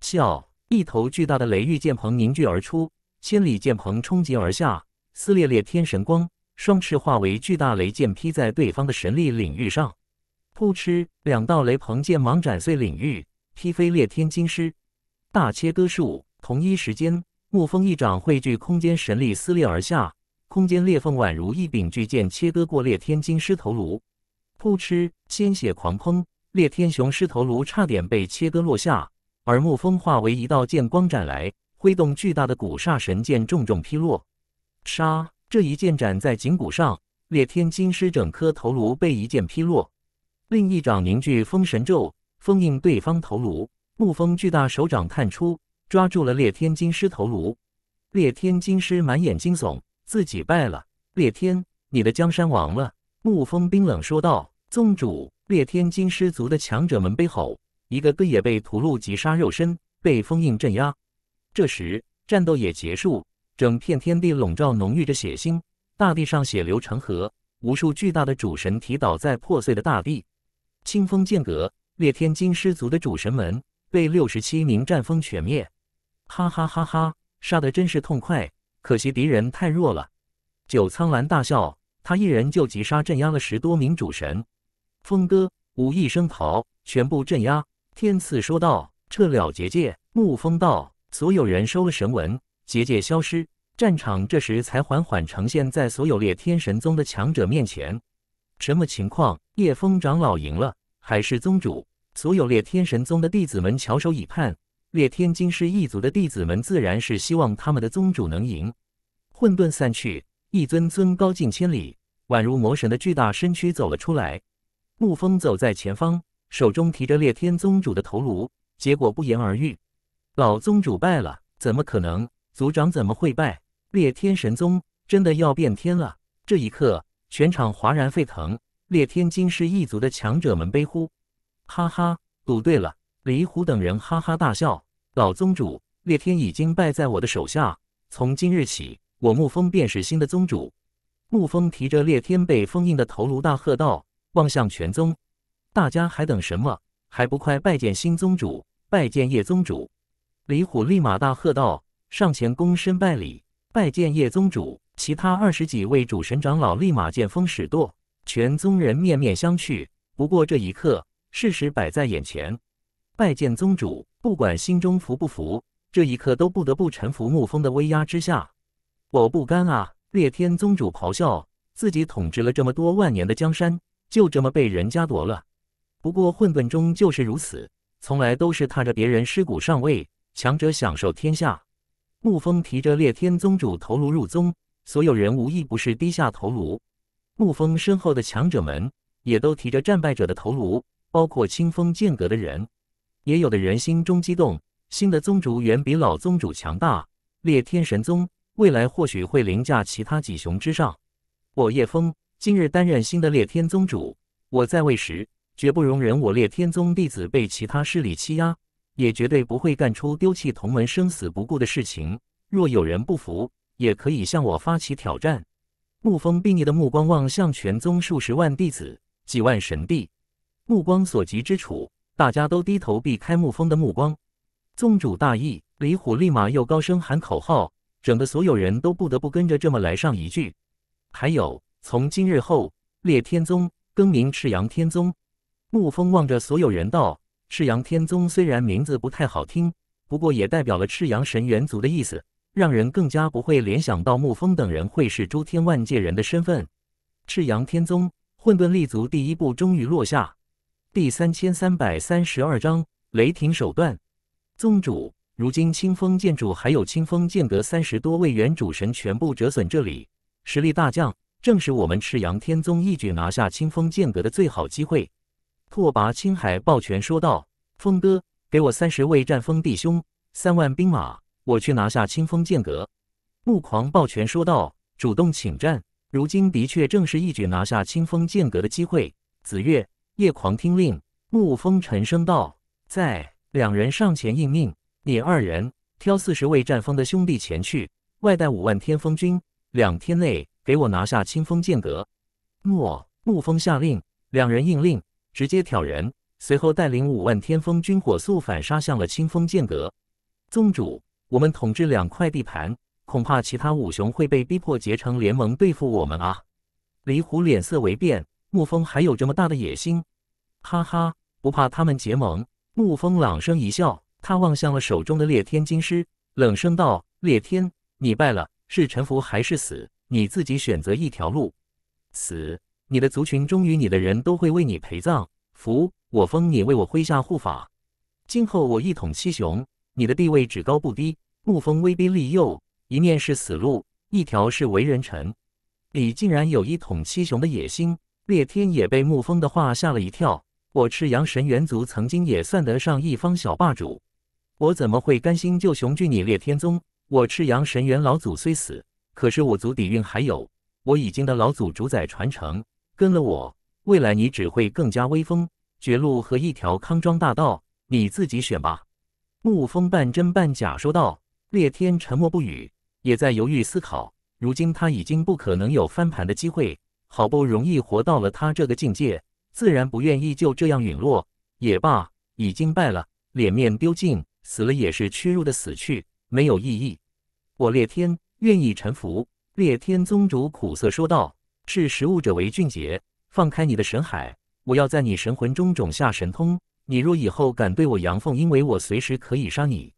啸，一头巨大的雷域剑鹏凝聚而出，千里剑鹏冲击而下，撕裂裂天神光，双翅化为巨大雷剑劈在对方的神力领域上。扑哧，两道雷鹏剑芒斩碎领域，劈飞裂天金狮。大切割术，同一时间，沐风一掌汇聚空间神力撕裂而下，空间裂缝宛如一柄巨剑切割过裂天金狮头颅。扑哧，鲜血狂喷，裂天雄狮头颅差点被切割落下。而沐风化为一道剑光斩来，挥动巨大的古煞神剑重重劈落。杀！这一剑斩在颈骨上，裂天金狮整颗头颅被一剑劈落。另一掌凝聚封神咒，封印对方头颅。沐风巨大手掌探出，抓住了裂天金狮头颅。裂天金狮满眼惊悚，自己败了。裂天，你的江山亡了。沐风冰冷说道。宗主，裂天金狮族的强者们悲吼，一个个也被屠戮、击杀，肉身被封印镇压。这时，战斗也结束，整片天地笼罩浓郁着血腥，大地上血流成河，无数巨大的主神体倒在破碎的大地。清风剑阁、裂天金狮族的主神们被六十七名战风全灭，哈哈哈哈！杀得真是痛快，可惜敌人太弱了。九苍澜大笑，他一人就击杀镇压了十多名主神。风哥武艺升袍，全部镇压。天赐说道：“撤了结界。”沐风道：“所有人收了神文，结界消失。”战场这时才缓缓呈现在所有裂天神宗的强者面前。什么情况？叶枫长老赢了？还是宗主？所有猎天神宗的弟子们翘首以盼，猎天金狮一族的弟子们自然是希望他们的宗主能赢。混沌散去，一尊尊高近千里、宛如魔神的巨大身躯走了出来。沐风走在前方，手中提着猎天宗主的头颅。结果不言而喻，老宗主败了。怎么可能？族长怎么会败？猎天神宗真的要变天了。这一刻。全场哗然沸腾，烈天金氏一族的强者们悲呼：“哈哈，赌对了！”李虎等人哈哈大笑。老宗主烈天已经败在我的手下，从今日起，我沐风便是新的宗主。沐风提着烈天被封印的头颅，大喝道：“望向全宗，大家还等什么？还不快拜见新宗主，拜见叶宗主！”李虎立马大喝道：“上前躬身拜礼，拜见叶宗主。”其他二十几位主神长老立马见风使舵，全宗人面面相觑。不过这一刻，事实摆在眼前。拜见宗主，不管心中服不服，这一刻都不得不臣服。沐风的威压之下，我不甘啊！烈天宗主咆哮，自己统治了这么多万年的江山，就这么被人家夺了？不过混沌中就是如此，从来都是踏着别人尸骨上位，强者享受天下。沐风提着烈天宗主头颅入宗。所有人无一不是低下头颅。沐风身后的强者们也都提着战败者的头颅，包括清风剑阁的人，也有的人心中激动。新的宗主远比老宗主强大，裂天神宗未来或许会凌驾其他几雄之上。我叶枫今日担任新的裂天宗主，我在位时绝不容忍我裂天宗弟子被其他势力欺压，也绝对不会干出丢弃同门生死不顾的事情。若有人不服。也可以向我发起挑战。沐风睥睨的目光望向全宗数十万弟子、几万神帝，目光所及之处，大家都低头避开沐风的目光。宗主大意，李虎立马又高声喊口号，整个所有人都不得不跟着这么来上一句。还有，从今日后，烈天宗更名赤阳天宗。沐风望着所有人道：“赤阳天宗虽然名字不太好听，不过也代表了赤阳神猿族的意思。”让人更加不会联想到沐风等人会是诸天万界人的身份。赤阳天宗混沌立足第一步终于落下。第三千三百三十二章雷霆手段。宗主，如今清风建筑还有清风剑阁三十多位元主神全部折损，这里实力大降，正是我们赤阳天宗一举拿下清风剑阁的最好机会。拓跋青海抱拳说道：“风哥，给我三十位战风弟兄，三万兵马。”我去拿下清风剑阁，穆狂抱拳说道：“主动请战，如今的确正是一举拿下清风剑阁的机会。”子月、叶狂听令，木风沉声道：“在。”两人上前应命。你二人挑四十位战风的兄弟前去，外带五万天风军，两天内给我拿下清风剑阁。诺，木风下令，两人应令，直接挑人，随后带领五万天风军火速反杀向了清风剑阁宗主。我们统治两块地盘，恐怕其他五雄会被逼迫结成联盟对付我们啊！李虎脸色微变，沐风还有这么大的野心？哈哈，不怕他们结盟？沐风朗声一笑，他望向了手中的裂天金狮，冷声道：“裂天，你败了，是臣服还是死？你自己选择一条路。死，你的族群忠于你的人都会为你陪葬；服，我封你为我麾下护法，今后我一统七雄。”你的地位只高不低，沐风威逼利诱，一面是死路，一条是为人臣，你竟然有一统七雄的野心！烈天也被沐风的话吓了一跳。我赤阳神元族曾经也算得上一方小霸主，我怎么会甘心就雄踞你烈天宗？我赤阳神元老祖虽死，可是我族底蕴还有，我已经的老祖主宰传承，跟了我，未来你只会更加威风。绝路和一条康庄大道，你自己选吧。沐风半真半假说道：“列天沉默不语，也在犹豫思考。如今他已经不可能有翻盘的机会，好不容易活到了他这个境界，自然不愿意就这样陨落。也罢，已经败了，脸面丢尽，死了也是屈辱的死去，没有意义。我列天愿意臣服。”列天宗主苦涩说道：“是食物者为俊杰，放开你的神海，我要在你神魂中种下神通。”你若以后敢对我阳奉阴违，我随时可以杀你。”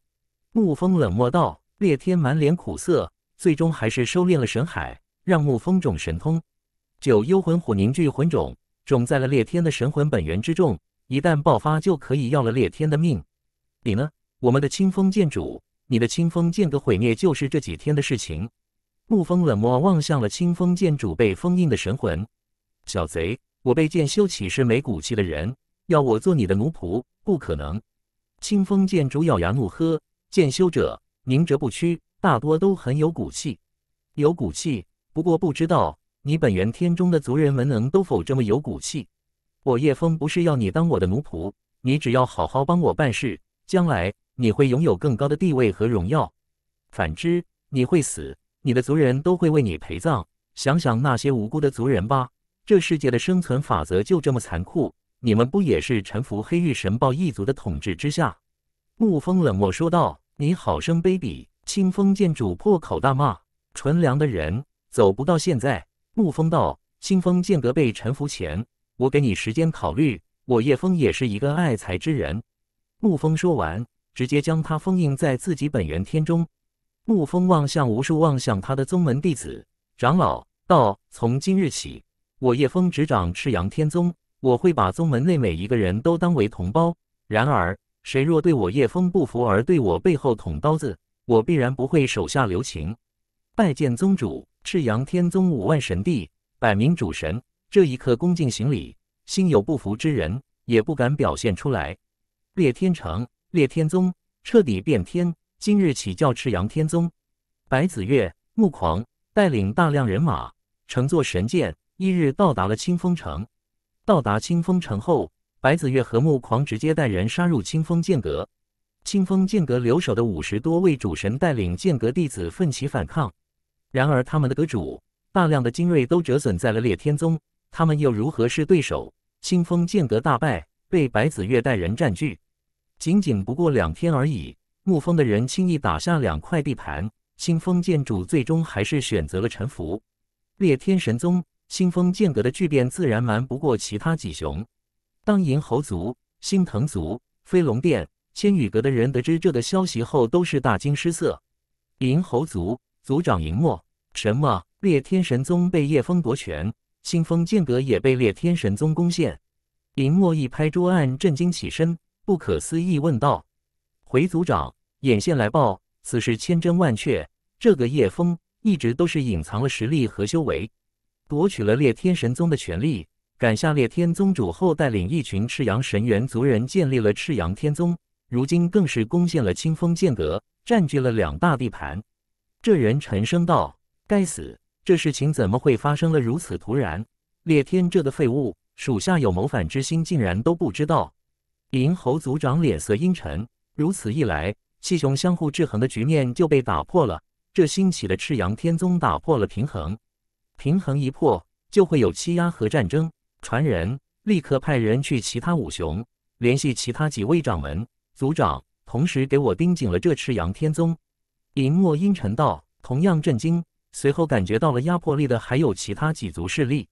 沐风冷漠道。烈天满脸苦涩，最终还是收敛了神海，让沐风种神通。九幽魂虎凝聚魂种，种在了烈天的神魂本源之中，一旦爆发，就可以要了烈天的命。你呢？我们的清风剑主，你的清风剑阁毁灭，就是这几天的事情。沐风冷漠望向了清风剑主被封印的神魂。小贼，我被剑修起是没骨气的人？要我做你的奴仆？不可能！清风剑主咬牙怒喝：“剑修者宁折不屈，大多都很有骨气。有骨气，不过不知道你本源天中的族人文能都否这么有骨气。我叶枫不是要你当我的奴仆，你只要好好帮我办事，将来你会拥有更高的地位和荣耀。反之，你会死，你的族人都会为你陪葬。想想那些无辜的族人吧，这世界的生存法则就这么残酷。”你们不也是臣服黑狱神豹一族的统治之下？”沐风冷漠说道。“你好生卑鄙！”清风剑主破口大骂。“纯良的人走不到现在。”沐风道。“清风剑阁被臣服前，我给你时间考虑。我叶枫也是一个爱才之人。”沐风说完，直接将他封印在自己本源天中。沐风望向无数望向他的宗门弟子、长老，道：“从今日起，我叶枫执掌赤阳天宗。”我会把宗门内每一个人都当为同胞。然而，谁若对我叶枫不服而对我背后捅刀子，我必然不会手下留情。拜见宗主，赤阳天宗五万神帝，百名主神，这一刻恭敬行礼。心有不服之人也不敢表现出来。烈天城，烈天宗彻底变天。今日起叫赤阳天宗。白子月、穆狂带领大量人马，乘坐神剑，一日到达了清风城。到达清风城后，白子月和木狂直接带人杀入清风剑阁。清风剑阁留守的五十多位主神带领剑阁弟子奋起反抗，然而他们的阁主、大量的精锐都折损在了烈天宗，他们又如何是对手？清风剑阁大败，被白子月带人占据。仅仅不过两天而已，沐风的人轻易打下两块地盘，清风剑主最终还是选择了臣服。烈天神宗。清风剑阁的巨变自然瞒不过其他几雄。当银猴族、星藤族、飞龙殿、千羽阁的人得知这个消息后，都是大惊失色。银猴族族长银墨，什么？烈天神宗被叶风夺权，清风剑阁也被烈天神宗攻陷。银墨一拍桌案，震惊起身，不可思议问道：“回族长，眼线来报，此事千真万确。这个叶风一直都是隐藏了实力和修为。”夺取了裂天神宗的权利，赶下裂天宗主后，带领一群赤阳神元族人建立了赤阳天宗。如今更是攻陷了清风剑阁，占据了两大地盘。这人沉声道：“该死！这事情怎么会发生了如此突然？裂天这个废物，属下有谋反之心，竟然都不知道。”银猴族长脸色阴沉。如此一来，七雄相互制衡的局面就被打破了。这兴起的赤阳天宗打破了平衡。平衡一破，就会有欺压和战争。传人立刻派人去其他五雄，联系其他几位掌门、族长，同时给我盯紧了这赤阳天宗。林墨阴沉道：“同样震惊。”随后感觉到了压迫力的还有其他几族势力。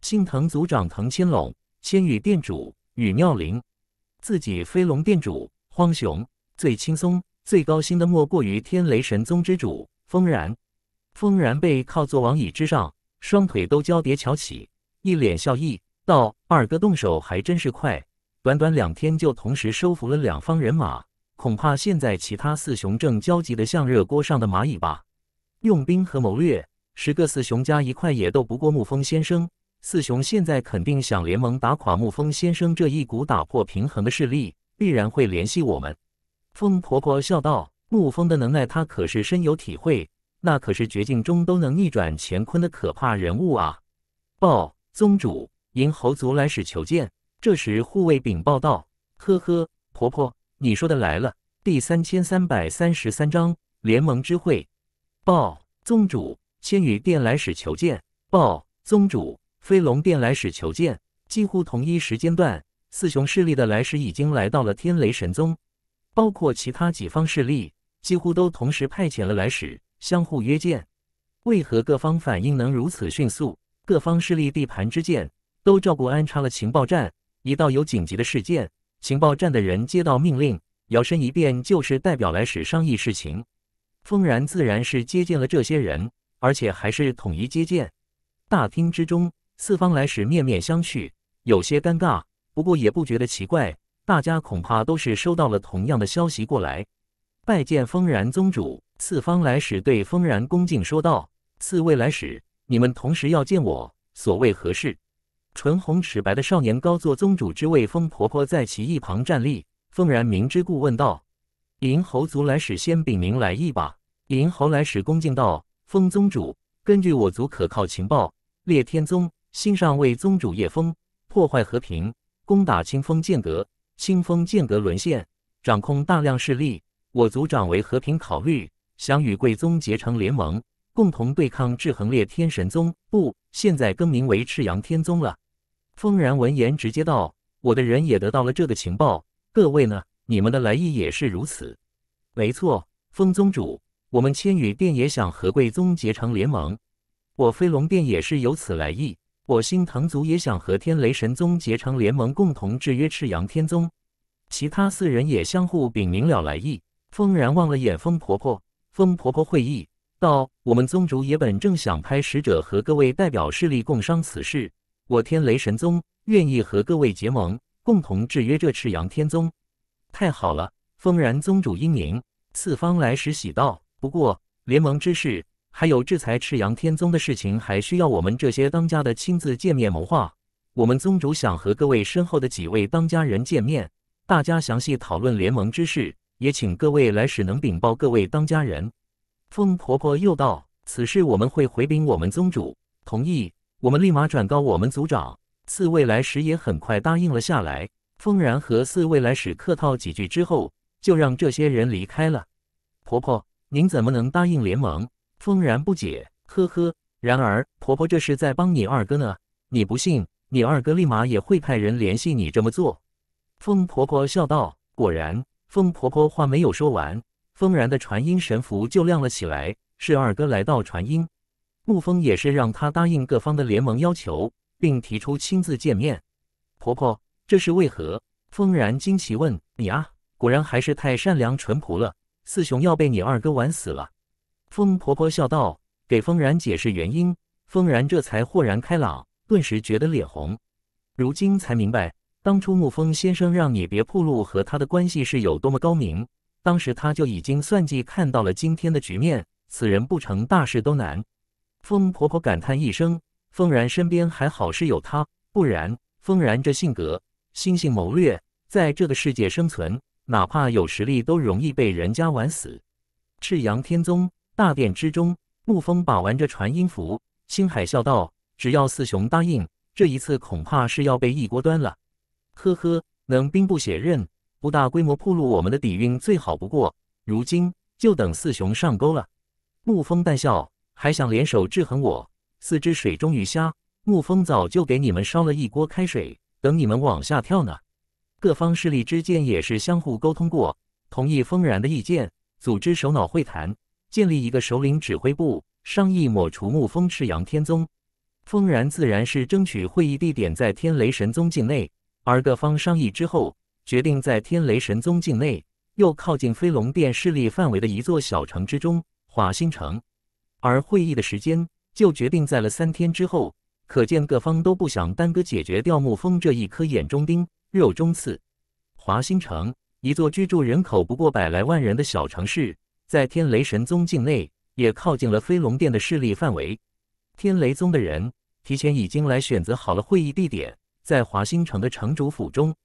信藤族长藤千龙、千羽殿主羽妙玲，自己飞龙殿主荒熊，最轻松、最高兴的莫过于天雷神宗之主风然。风然被靠坐王椅之上。双腿都交叠翘起，一脸笑意道：“二哥动手还真是快，短短两天就同时收服了两方人马。恐怕现在其他四雄正焦急的像热锅上的蚂蚁吧？用兵和谋略，十个四雄加一块也斗不过沐风先生。四雄现在肯定想联盟打垮沐风先生这一股打破平衡的势力，必然会联系我们。”风婆婆笑道：“沐风的能耐，他可是深有体会。”那可是绝境中都能逆转乾坤的可怕人物啊！报宗主，银猴族来使求见。这时护卫禀报道：“呵呵，婆婆，你说的来了。”第三千三百三十三章联盟之会。报宗主，千羽殿来使求见。报宗主，飞龙殿来使求见。几乎同一时间段，四雄势力的来使已经来到了天雷神宗，包括其他几方势力，几乎都同时派遣了来使。相互约见，为何各方反应能如此迅速？各方势力地盘之间都照顾安插了情报站，一到有紧急的事件，情报站的人接到命令，摇身一变就是代表来使商议事情。风然自然是接见了这些人，而且还是统一接见。大厅之中，四方来使面面相觑，有些尴尬，不过也不觉得奇怪，大家恐怕都是收到了同样的消息过来，拜见风然宗主。四方来使对风然恭敬说道：“四位来使，你们同时要见我，所谓何事？”唇红齿白的少年高坐宗主之位，风婆婆在其一旁站立。风然明知故问道：“银猴族来使，先禀明来意吧。”银猴来使恭敬道：“风宗主，根据我族可靠情报，烈天宗新上位宗主叶风破坏和平，攻打清风剑阁，清风剑阁沦陷，掌控大量势力。我族长为和平考虑。”想与贵宗结成联盟，共同对抗制衡列天神宗，不，现在更名为赤阳天宗了。风然闻言，直接道：“我的人也得到了这个情报，各位呢？你们的来意也是如此。”“没错，风宗主，我们千羽殿也想和贵宗结成联盟。我飞龙殿也是由此来意。我星藤族也想和天雷神宗结成联盟，共同制约赤阳天宗。”其他四人也相互禀明了来意。风然望了眼风婆婆。风婆婆会议道：“我们宗主也本正想派使者和各位代表势力共商此事。我天雷神宗愿意和各位结盟，共同制约这赤阳天宗。”太好了，风然宗主英明。四方来使喜道：“不过联盟之事，还有制裁赤阳天宗的事情，还需要我们这些当家的亲自见面谋划。我们宗主想和各位身后的几位当家人见面，大家详细讨论联盟之事。”也请各位来使能禀报各位当家人。风婆婆又道：“此事我们会回禀我们宗主，同意，我们立马转告我们族长。”四位来使也很快答应了下来。风然和四位来使客套几句之后，就让这些人离开了。婆婆，您怎么能答应联盟？风然不解。呵呵，然而婆婆这是在帮你二哥呢。你不信，你二哥立马也会派人联系你这么做。风婆婆笑道：“果然。”风婆婆话没有说完，风然的传音神符就亮了起来。是二哥来到传音，沐风也是让他答应各方的联盟要求，并提出亲自见面。婆婆，这是为何？风然惊奇问。你啊，果然还是太善良淳朴了。四雄要被你二哥玩死了。风婆婆笑道，给风然解释原因。风然这才豁然开朗，顿时觉得脸红。如今才明白。当初沐风先生让你别铺路和他的关系是有多么高明，当时他就已经算计看到了今天的局面，此人不成大事都难。风婆婆感叹一声，风然身边还好是有他，不然风然这性格、心性、谋略，在这个世界生存，哪怕有实力都容易被人家玩死。赤阳天宗大殿之中，沐风把玩着传音符，星海笑道：“只要四雄答应，这一次恐怕是要被一锅端了。”呵呵，能兵不血刃，不大规模铺路，我们的底蕴最好不过。如今就等四雄上钩了。沐风淡笑，还想联手制衡我？四只水中鱼虾，沐风早就给你们烧了一锅开水，等你们往下跳呢。各方势力之间也是相互沟通过，同意风然的意见，组织首脑会谈，建立一个首领指挥部，商议抹除沐风赤阳天宗。风然自然是争取会议地点在天雷神宗境内。而各方商议之后，决定在天雷神宗境内又靠近飞龙殿势力范围的一座小城之中，华兴城。而会议的时间就决定在了三天之后。可见各方都不想耽搁解决掉沐风这一颗眼中钉、肉中刺。华兴城，一座居住人口不过百来万人的小城市，在天雷神宗境内也靠近了飞龙殿的势力范围。天雷宗的人提前已经来选择好了会议地点。在华兴城的城主府中，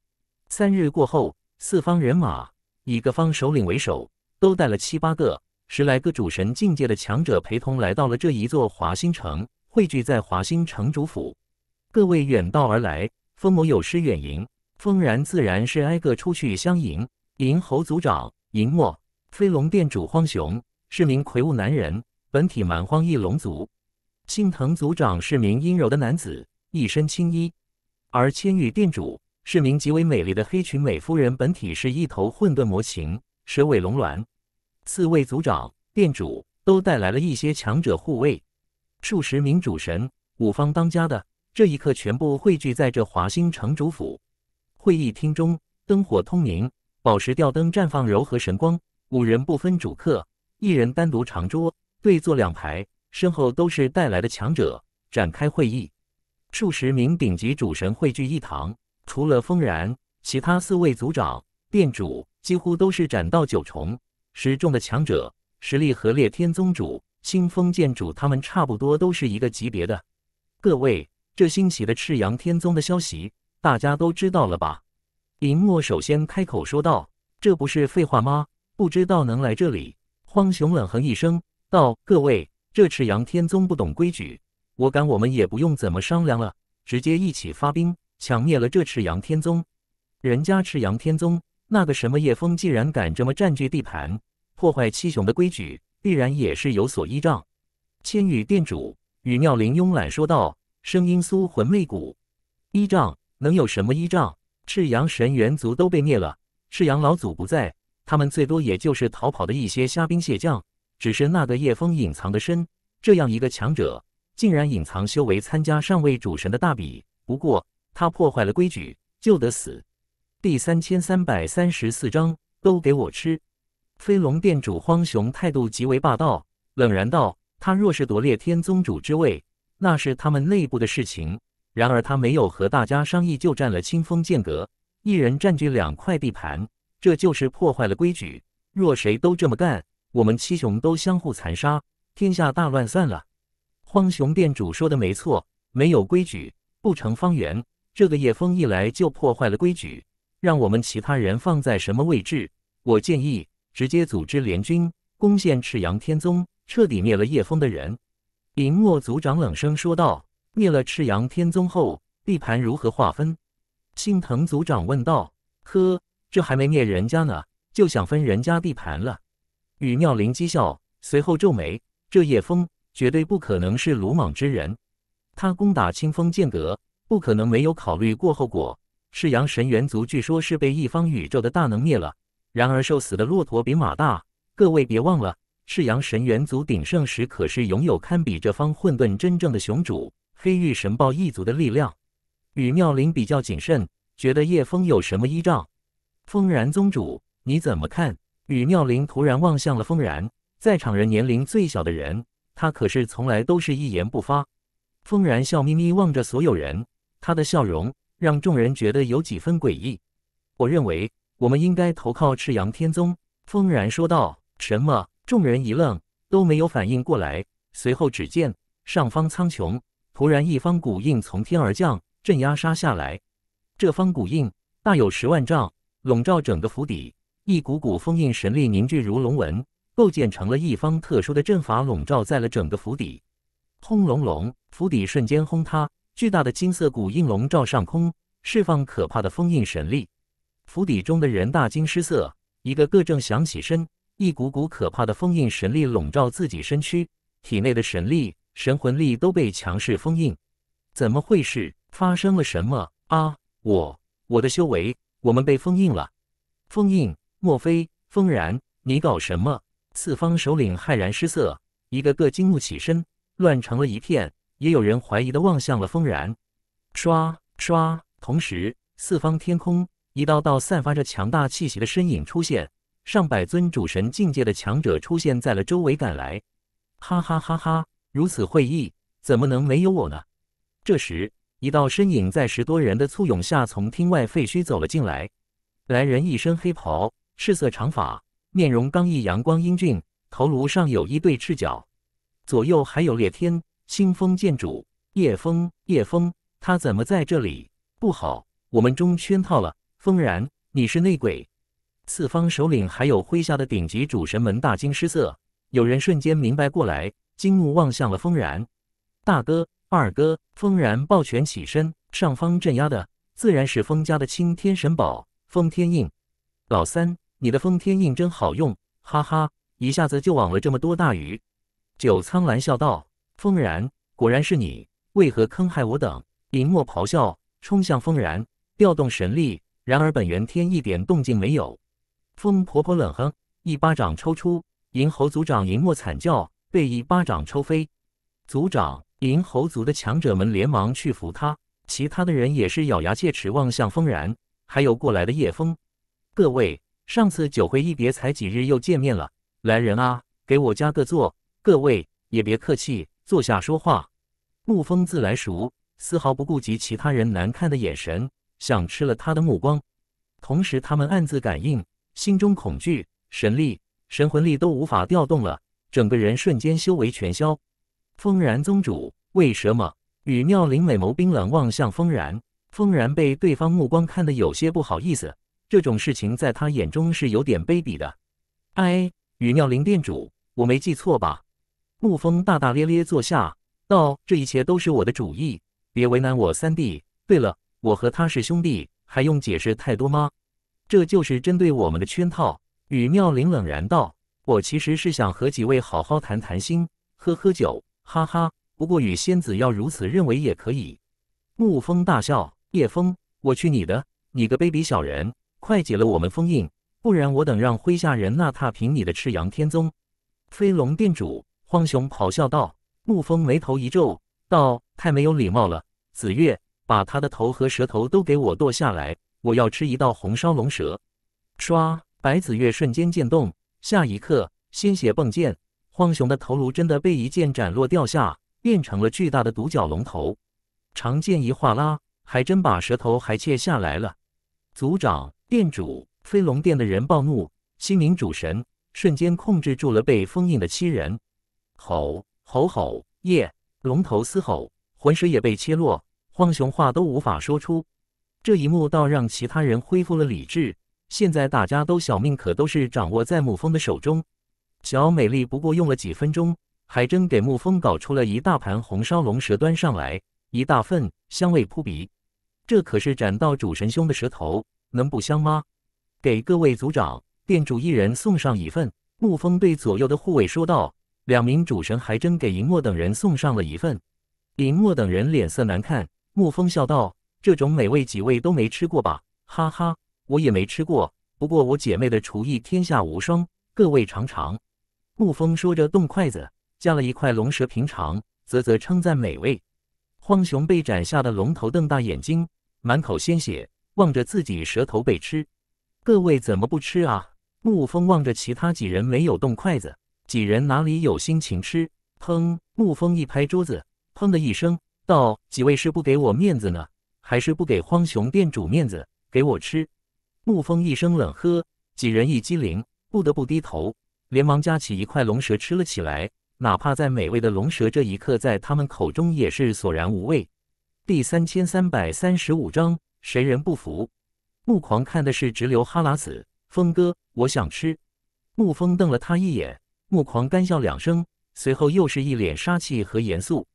三日过后，四方人马以各方首领为首，都带了七八个、十来个主神境界的强者陪同，来到了这一座华兴城，汇聚在华兴城主府。各位远道而来，风某有失远迎。风然自然是挨个出去相迎，迎侯族长，银墨飞龙殿主荒熊，是名魁梧男人，本体蛮荒翼龙族；青藤族长是名阴柔的男子，一身青衣。而千羽店主是名极为美丽的黑裙美夫人，本体是一头混沌模型，蛇尾龙鸾。四位族长、店主都带来了一些强者护卫，数十名主神、五方当家的，这一刻全部汇聚在这华兴城主府会议厅中，灯火通明，宝石吊灯绽放柔和神光。五人不分主客，一人单独长桌对坐两排，身后都是带来的强者，展开会议。数十名顶级主神汇聚一堂，除了风然，其他四位族长、殿主几乎都是斩道九重十重的强者，实力和烈天宗主、清风剑主他们差不多都是一个级别的。各位，这新起的赤阳天宗的消息，大家都知道了吧？林墨首先开口说道：“这不是废话吗？不知道能来这里？”荒熊冷哼一声道：“各位，这赤阳天宗不懂规矩。”我敢，我们也不用怎么商量了，直接一起发兵，抢灭了这赤阳天宗。人家赤阳天宗那个什么叶枫，既然敢这么占据地盘，破坏七雄的规矩，必然也是有所依仗。千羽殿主与妙灵慵懒说道，声音酥魂媚骨。依仗能有什么依仗？赤阳神猿族都被灭了，赤阳老祖不在，他们最多也就是逃跑的一些虾兵蟹将。只是那个叶枫隐藏的深，这样一个强者。竟然隐藏修为参加上位主神的大比，不过他破坏了规矩就得死。第三千三百三十四章，都给我吃！飞龙殿主荒熊态度极为霸道，冷然道：“他若是夺猎天宗主之位，那是他们内部的事情。然而他没有和大家商议就占了清风剑阁，一人占据两块地盘，这就是破坏了规矩。若谁都这么干，我们七雄都相互残杀，天下大乱，算了。”荒雄店主说的没错，没有规矩不成方圆。这个叶枫一来就破坏了规矩，让我们其他人放在什么位置？我建议直接组织联军攻陷赤阳天宗，彻底灭了叶枫的人。林墨族长冷声说道：“灭了赤阳天宗后，地盘如何划分？”心藤族长问道：“呵，这还没灭人家呢，就想分人家地盘了？”羽妙灵讥笑，随后皱眉：“这叶枫……”绝对不可能是鲁莽之人，他攻打清风剑阁，不可能没有考虑过后果。赤阳神猿族据说是被一方宇宙的大能灭了，然而瘦死的骆驼比马大，各位别忘了，赤阳神猿族鼎盛时可是拥有堪比这方混沌真正的雄主黑玉神豹一族的力量。宇妙林比较谨慎，觉得叶枫有什么依仗？风然宗主，你怎么看？宇妙林突然望向了风然，在场人年龄最小的人。他可是从来都是一言不发，风然笑眯眯望着所有人，他的笑容让众人觉得有几分诡异。我认为我们应该投靠赤阳天宗，风然说道。什么？众人一愣，都没有反应过来。随后只见上方苍穹突然一方古印从天而降，镇压杀下来。这方古印大有十万丈，笼罩整个府邸，一股股封印神力凝聚如龙纹。构建成了一方特殊的阵法，笼罩在了整个府邸。轰隆隆，府邸瞬间轰塌，巨大的金色古印笼罩上空，释放可怕的封印神力。府邸中的人大惊失色，一个个正想起身，一股股可怕的封印神力笼罩自己身躯，体内的神力、神魂力都被强势封印。怎么会是？发生了什么啊？我，我的修为，我们被封印了。封印？莫非风然，你搞什么？四方首领骇然失色，一个个惊怒起身，乱成了一片。也有人怀疑的望向了风然。唰唰，同时四方天空，一道道散发着强大气息的身影出现，上百尊主神境界的强者出现在了周围赶来。哈哈哈哈！如此会议，怎么能没有我呢？这时，一道身影在十多人的簇拥下，从厅外废墟走了进来。来人一身黑袍，赤色长发。面容刚毅，阳光英俊，头颅上有一对赤角，左右还有裂天、清风剑主、叶枫、叶枫。他怎么在这里？不好，我们中圈套了！风然，你是内鬼！四方首领还有麾下的顶级主神们大惊失色，有人瞬间明白过来，惊目望向了风然。大哥、二哥，风然抱拳起身，上方镇压的自然是风家的青天神宝——风天印。老三。你的封天印真好用，哈哈，一下子就网了这么多大鱼。九苍澜笑道：“风然，果然是你，为何坑害我等？”银墨咆哮，冲向风然，调动神力。然而本源天一点动静没有。风婆婆冷哼，一巴掌抽出。银猴族长银墨惨叫，被一巴掌抽飞。族长银猴族的强者们连忙去扶他，其他的人也是咬牙切齿望向风然，还有过来的叶枫。各位。上次酒会一别才几日，又见面了。来人啊，给我加个座。各位也别客气，坐下说话。沐风自来熟，丝毫不顾及其他人难看的眼神，想吃了他的目光。同时，他们暗自感应，心中恐惧，神力、神魂力都无法调动了，整个人瞬间修为全消。风然宗主，为什么？与妙灵美眸冰冷望向风然，风然被对方目光看得有些不好意思。这种事情在他眼中是有点卑鄙的。哎，雨妙灵店主，我没记错吧？沐风大大咧咧坐下道：“这一切都是我的主意，别为难我三弟。对了，我和他是兄弟，还用解释太多吗？”这就是针对我们的圈套。雨妙玲冷然道：“我其实是想和几位好好谈谈心，喝喝酒。哈哈，不过雨仙子要如此认为也可以。”沐风大笑：“叶枫，我去你的，你个卑鄙小人！”快解了我们封印，不然我等让麾下人那踏平你的赤阳天宗！飞龙殿主荒熊咆哮道。沐风眉头一皱，道：“太没有礼貌了。”紫月把他的头和舌头都给我剁下来，我要吃一道红烧龙舌。唰，白子月瞬间渐动，下一刻鲜血迸溅，荒熊的头颅真的被一剑斩落掉下，变成了巨大的独角龙头。长剑一划拉，还真把舌头还切下来了。族长。店主飞龙殿的人暴怒，心灵主神瞬间控制住了被封印的七人，吼吼吼！耶！龙头嘶吼，魂石也被切落，荒熊话都无法说出。这一幕倒让其他人恢复了理智。现在大家都小命可都是掌握在沐风的手中。小美丽不过用了几分钟，还真给沐风搞出了一大盘红烧龙舌端上来，一大份，香味扑鼻。这可是斩到主神兄的舌头。能不香吗？给各位族长、店主一人送上一份。沐风对左右的护卫说道：“两名主神还真给银墨等人送上了一份。”银墨等人脸色难看。沐风笑道：“这种美味几位都没吃过吧？哈哈，我也没吃过。不过我姐妹的厨艺天下无双，各位尝尝。”沐风说着动筷子，夹了一块龙舌品尝，啧啧称赞美味。荒熊被斩下的龙头瞪大眼睛，满口鲜血。望着自己舌头被吃，各位怎么不吃啊？沐风望着其他几人没有动筷子，几人哪里有心情吃？砰！沐风一拍桌子，砰的一声，道：“几位是不给我面子呢，还是不给荒熊店主面子？给我吃！”沐风一声冷喝，几人一激灵，不得不低头，连忙夹起一块龙舌吃了起来。哪怕在美味的龙舌这一刻，在他们口中也是索然无味。第三千三百三十五章。谁人不服？木狂看的是直流哈喇子。峰哥，我想吃。木风瞪了他一眼，木狂干笑两声，随后又是一脸杀气和严肃。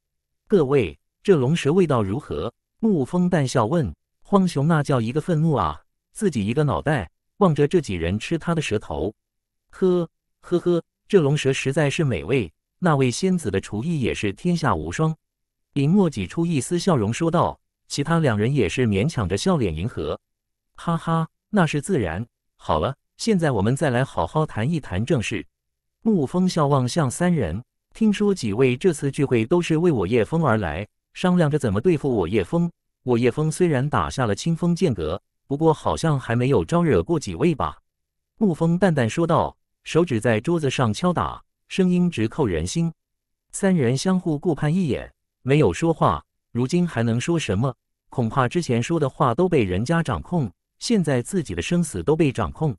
各位，这龙蛇味道如何？木风淡笑问。荒熊那叫一个愤怒啊！自己一个脑袋，望着这几人吃他的舌头。呵，呵呵，这龙蛇实在是美味。那位仙子的厨艺也是天下无双。林墨挤出一丝笑容说道。其他两人也是勉强着笑脸迎合，哈哈，那是自然。好了，现在我们再来好好谈一谈正事。沐风笑望向三人，听说几位这次聚会都是为我叶枫而来，商量着怎么对付我叶枫。我叶枫虽然打下了清风剑阁，不过好像还没有招惹过几位吧？沐风淡淡说道，手指在桌子上敲打，声音直扣人心。三人相互顾盼一眼，没有说话。如今还能说什么？恐怕之前说的话都被人家掌控。现在自己的生死都被掌控。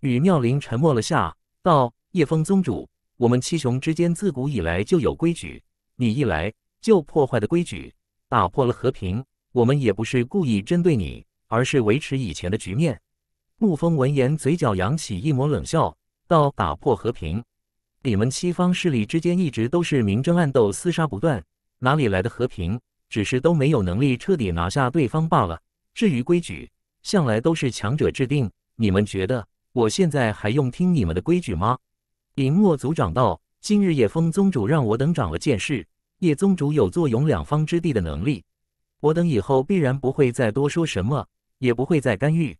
与妙龄沉默了下，道：“叶风宗主，我们七雄之间自古以来就有规矩，你一来就破坏的规矩，打破了和平。我们也不是故意针对你，而是维持以前的局面。”沐风闻言，嘴角扬起一抹冷笑，道：“打破和平？你们七方势力之间一直都是明争暗斗，厮杀不断，哪里来的和平？”只是都没有能力彻底拿下对方罢了。至于规矩，向来都是强者制定。你们觉得我现在还用听你们的规矩吗？林墨族长道：“今日叶风宗主让我等长了见识，叶宗主有坐拥两方之地的能力，我等以后必然不会再多说什么，也不会再干预。”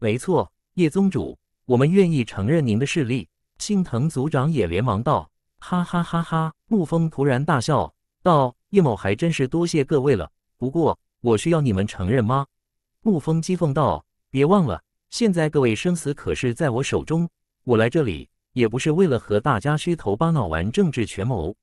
没错，叶宗主，我们愿意承认您的势力。”青藤族长也连忙道：“哈哈哈哈！”沐风突然大笑。道叶某还真是多谢各位了，不过我需要你们承认吗？沐风讥讽道：“别忘了，现在各位生死可是在我手中。我来这里也不是为了和大家虚头巴脑玩政治权谋。”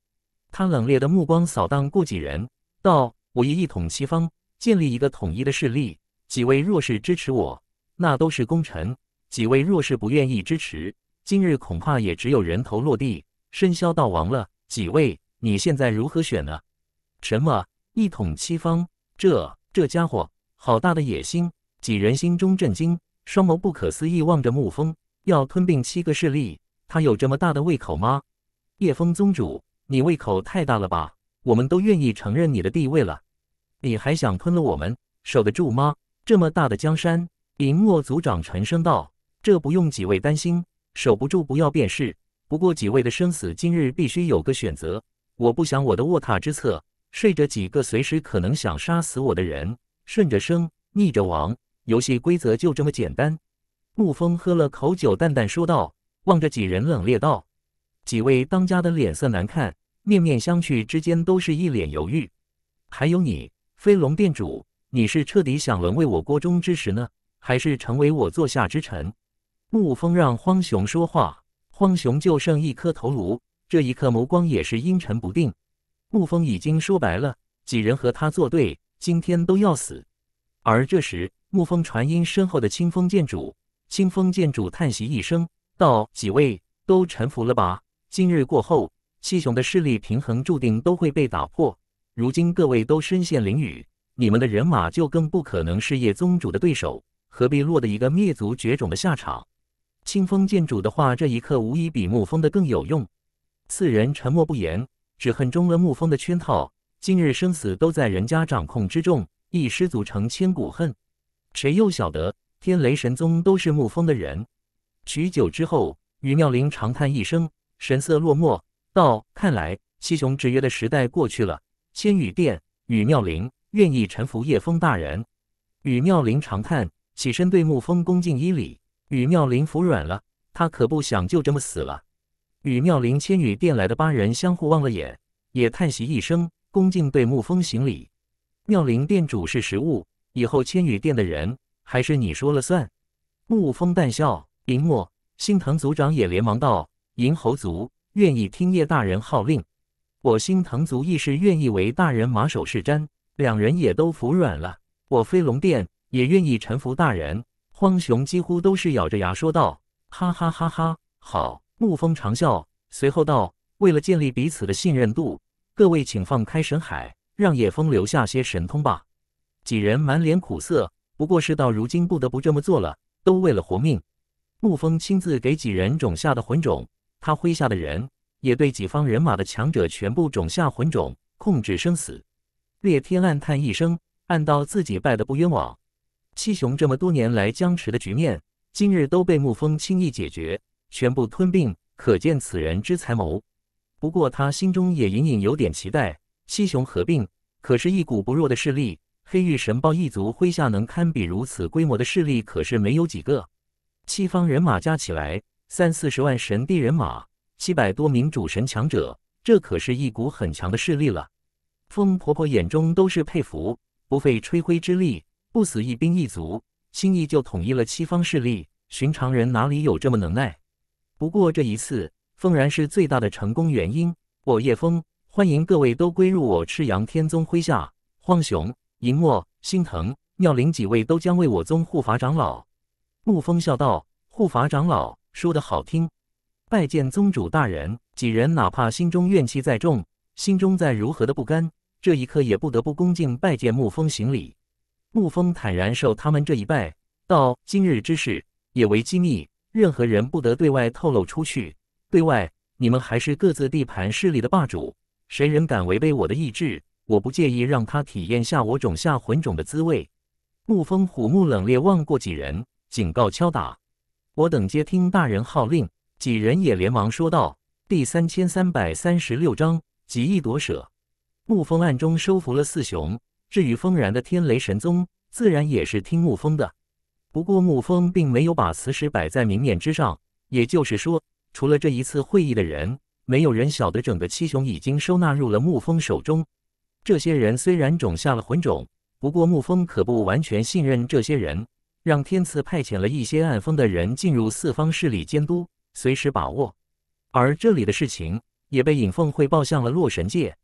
他冷冽的目光扫荡过几人，道：“我一一统西方，建立一个统一的势力。几位若是支持我，那都是功臣；几位若是不愿意支持，今日恐怕也只有人头落地，身消道亡了。几位。”你现在如何选呢？什么一统七方？这这家伙好大的野心！几人心中震惊，双眸不可思议望着沐风，要吞并七个势力？他有这么大的胃口吗？叶风宗主，你胃口太大了吧？我们都愿意承认你的地位了，你还想吞了我们？守得住吗？这么大的江山，林墨族长沉声道：“这不用几位担心，守不住不要便是。不过几位的生死，今日必须有个选择。”我不想我的卧榻之侧睡着几个随时可能想杀死我的人，顺着生，逆着亡，游戏规则就这么简单。沐风喝了口酒，淡淡说道，望着几人冷冽道：“几位当家的脸色难看，面面相觑之间都是一脸犹豫。还有你，飞龙店主，你是彻底想沦为我锅中之食呢，还是成为我座下之臣？”沐风让荒熊说话，荒熊就剩一颗头颅。这一刻，眸光也是阴沉不定。沐风已经说白了，几人和他作对，今天都要死。而这时，沐风传音身后的清风剑主，清风剑主叹息一声，道：“几位都臣服了吧？今日过后，七雄的势力平衡注定都会被打破。如今各位都身陷囹圄，你们的人马就更不可能是叶宗主的对手，何必落得一个灭族绝种的下场？”清风剑主的话，这一刻无疑比沐风的更有用。四人沉默不言，只恨中了沐风的圈套。今日生死都在人家掌控之中，一失足成千古恨，谁又晓得天雷神宗都是沐风的人？许久之后，宇妙林长叹一声，神色落寞，道：“看来七雄制约的时代过去了。千羽殿，宇妙林愿意臣服叶风大人。”宇妙林长叹，起身对沐风恭敬一礼。宇妙林服软了，他可不想就这么死了。与妙龄千羽殿来的八人相互望了眼，也叹息一声，恭敬对沐风行礼。妙龄殿主是食物，以后千羽殿的人还是你说了算。沐风淡笑，银墨、新藤族长也连忙道：“银猴族愿意听叶大人号令，我新藤族亦是愿意为大人马首是瞻。”两人也都服软了。我飞龙殿也愿意臣服大人。荒熊几乎都是咬着牙说道：“哈哈哈哈，好！”沐风长笑，随后道：“为了建立彼此的信任度，各位请放开神海，让野风留下些神通吧。”几人满脸苦涩，不过事到如今不得不这么做了，都为了活命。沐风亲自给几人种下的魂种，他麾下的人也对己方人马的强者全部种下魂种，控制生死。烈天暗叹一声，暗道自己败得不冤枉。七雄这么多年来僵持的局面，今日都被沐风轻易解决。全部吞并，可见此人之才谋。不过他心中也隐隐有点期待，七雄合并，可是一股不弱的势力。黑玉神暴一族麾下能堪比如此规模的势力，可是没有几个。七方人马加起来三四十万神帝人马，七百多名主神强者，这可是一股很强的势力了。风婆婆眼中都是佩服，不费吹灰之力，不死一兵一卒，轻易就统一了七方势力。寻常人哪里有这么能耐？不过这一次，凤然是最大的成功原因。我叶枫欢迎各位都归入我赤阳天宗麾下。荒熊、银墨、心疼、妙灵几位都将为我宗护法长老。沐风笑道：“护法长老说得好听。”拜见宗主大人。几人哪怕心中怨气再重，心中再如何的不甘，这一刻也不得不恭敬拜见沐风行礼。沐风坦然受他们这一拜，道：“今日之事，也为机密。”任何人不得对外透露出去。对外，你们还是各自地盘势力的霸主。谁人敢违背我的意志？我不介意让他体验下我种下魂种的滋味。沐风虎目冷冽，望过几人，警告敲打。我等皆听大人号令。几人也连忙说道。第三千三百三十六章几易夺舍。沐风暗中收服了四雄。至于风然的天雷神宗，自然也是听沐风的。不过，沐风并没有把此事摆在明面之上，也就是说，除了这一次会议的人，没有人晓得整个七雄已经收纳入了沐风手中。这些人虽然种下了魂种，不过沐风可不完全信任这些人，让天赐派遣了一些暗风的人进入四方势力监督，随时把握。而这里的事情也被尹凤汇报向了洛神界。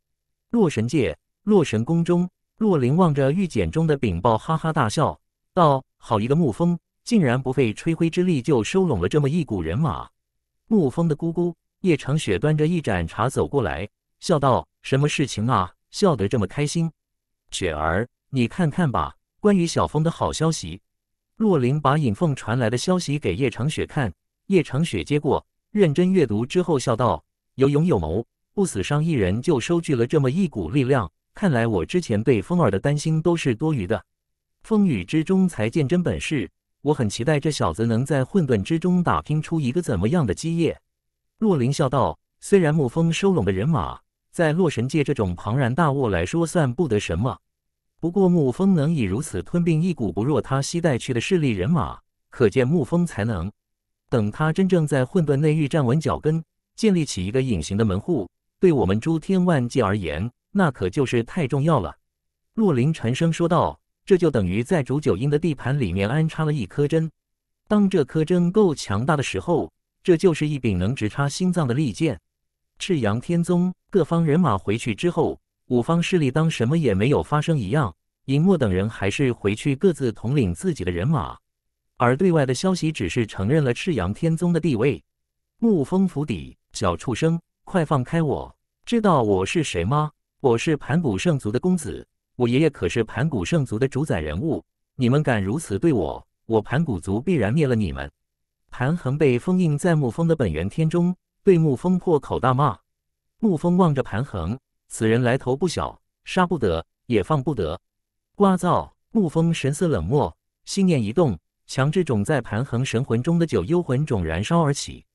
洛神界，洛神宫中，洛灵望着玉简中的禀报，哈哈大笑。道：“好一个沐风，竟然不费吹灰之力就收拢了这么一股人马。”沐风的姑姑叶长雪端着一盏茶走过来，笑道：“什么事情啊？笑得这么开心？”雪儿，你看看吧，关于小风的好消息。洛琳把尹凤传来的消息给叶长雪看，叶长雪接过，认真阅读之后笑道：“有勇有谋，不死伤一人就收聚了这么一股力量，看来我之前对风儿的担心都是多余的。”风雨之中才见真本事，我很期待这小子能在混沌之中打拼出一个怎么样的基业。洛琳笑道：“虽然沐风收拢的人马，在洛神界这种庞然大物来说算不得什么，不过沐风能以如此吞并一股不弱他西带区的势力人马，可见沐风才能。等他真正在混沌内域站稳脚跟，建立起一个隐形的门户，对我们诸天万界而言，那可就是太重要了。”洛琳沉声说道。这就等于在烛九阴的地盘里面安插了一颗针。当这颗针够强大的时候，这就是一柄能直插心脏的利剑。赤阳天宗各方人马回去之后，五方势力当什么也没有发生一样。尹墨等人还是回去各自统领自己的人马，而对外的消息只是承认了赤阳天宗的地位。沐风府邸，小畜生，快放开我！知道我是谁吗？我是盘古圣族的公子。我爷爷可是盘古圣族的主宰人物，你们敢如此对我，我盘古族必然灭了你们！盘恒被封印在沐风的本源天中，对沐风破口大骂。沐风望着盘恒，此人来头不小，杀不得也放不得。聒噪！沐风神色冷漠，心念一动，强制种在盘恒神魂中的九幽魂种燃烧而起。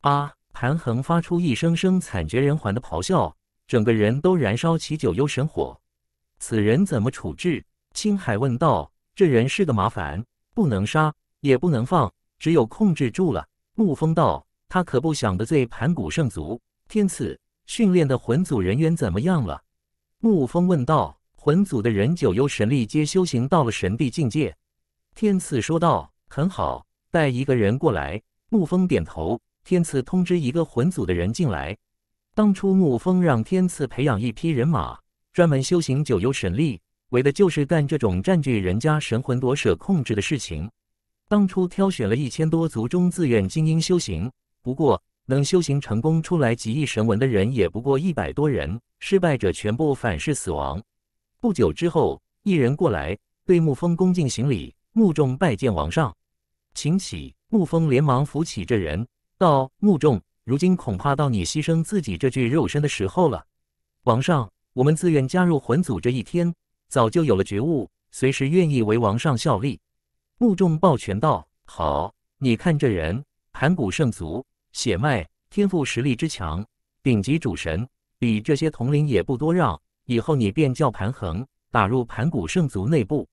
啊！盘恒发出一声声惨绝人寰的咆哮，整个人都燃烧起九幽神火。此人怎么处置？青海问道。这人是个麻烦，不能杀，也不能放，只有控制住了。沐风道，他可不想得罪盘古圣族。天赐，训练的魂族人员怎么样了？沐风问道。魂族的人九幽神力皆修行到了神帝境界。天赐说道，很好。带一个人过来。沐风点头。天赐通知一个魂族的人进来。当初沐风让天赐培养一批人马。专门修行九幽神力，为的就是干这种占据人家神魂夺舍控制的事情。当初挑选了一千多族中自愿精英修行，不过能修行成功出来极意神文的人也不过一百多人，失败者全部反噬死亡。不久之后，一人过来对沐风恭敬行礼，穆仲拜见王上，请起。沐风连忙扶起这人，道：“穆仲，如今恐怕到你牺牲自己这具肉身的时候了，王上。”我们自愿加入魂族这一天，早就有了觉悟，随时愿意为王上效力。穆仲抱拳道：“好，你看这人，盘古圣族血脉、天赋、实力之强，顶级主神，比这些统领也不多让。以后你便叫盘恒，打入盘古圣族内部。”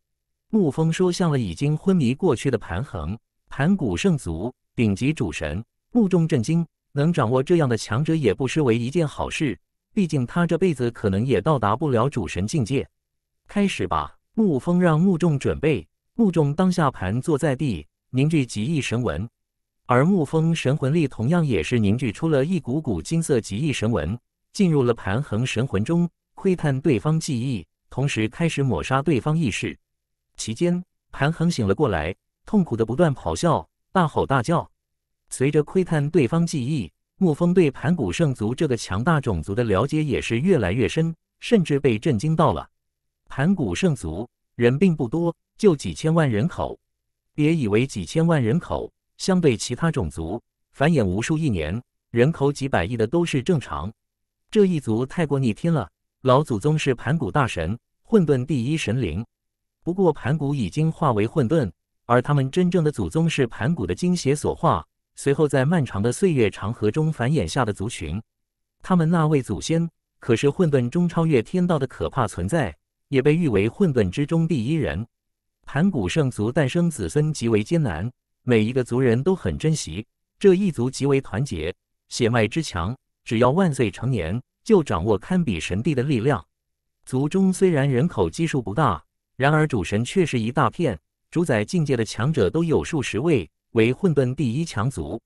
沐风说向了已经昏迷过去的盘恒，盘古圣族顶级主神，穆仲震惊，能掌握这样的强者，也不失为一件好事。毕竟他这辈子可能也到达不了主神境界。开始吧，沐风让牧仲准备。沐仲当下盘坐在地，凝聚极意神纹，而沐风神魂力同样也是凝聚出了一股股金色极意神纹，进入了盘恒神魂中窥探对方记忆，同时开始抹杀对方意识。期间，盘恒醒了过来，痛苦的不断咆哮，大吼大叫。随着窥探对方记忆。沐风对盘古圣族这个强大种族的了解也是越来越深，甚至被震惊到了。盘古圣族人并不多，就几千万人口。别以为几千万人口相对其他种族繁衍无数，亿年人口几百亿的都是正常。这一族太过逆天了，老祖宗是盘古大神，混沌第一神灵。不过盘古已经化为混沌，而他们真正的祖宗是盘古的精血所化。随后，在漫长的岁月长河中繁衍下的族群，他们那位祖先可是混沌中超越天道的可怕存在，也被誉为混沌之中第一人。盘古圣族诞生子孙极为艰难，每一个族人都很珍惜。这一族极为团结，血脉之强，只要万岁成年，就掌握堪比神帝的力量。族中虽然人口基数不大，然而主神却是一大片，主宰境界的强者都有数十位。为混沌第一强族，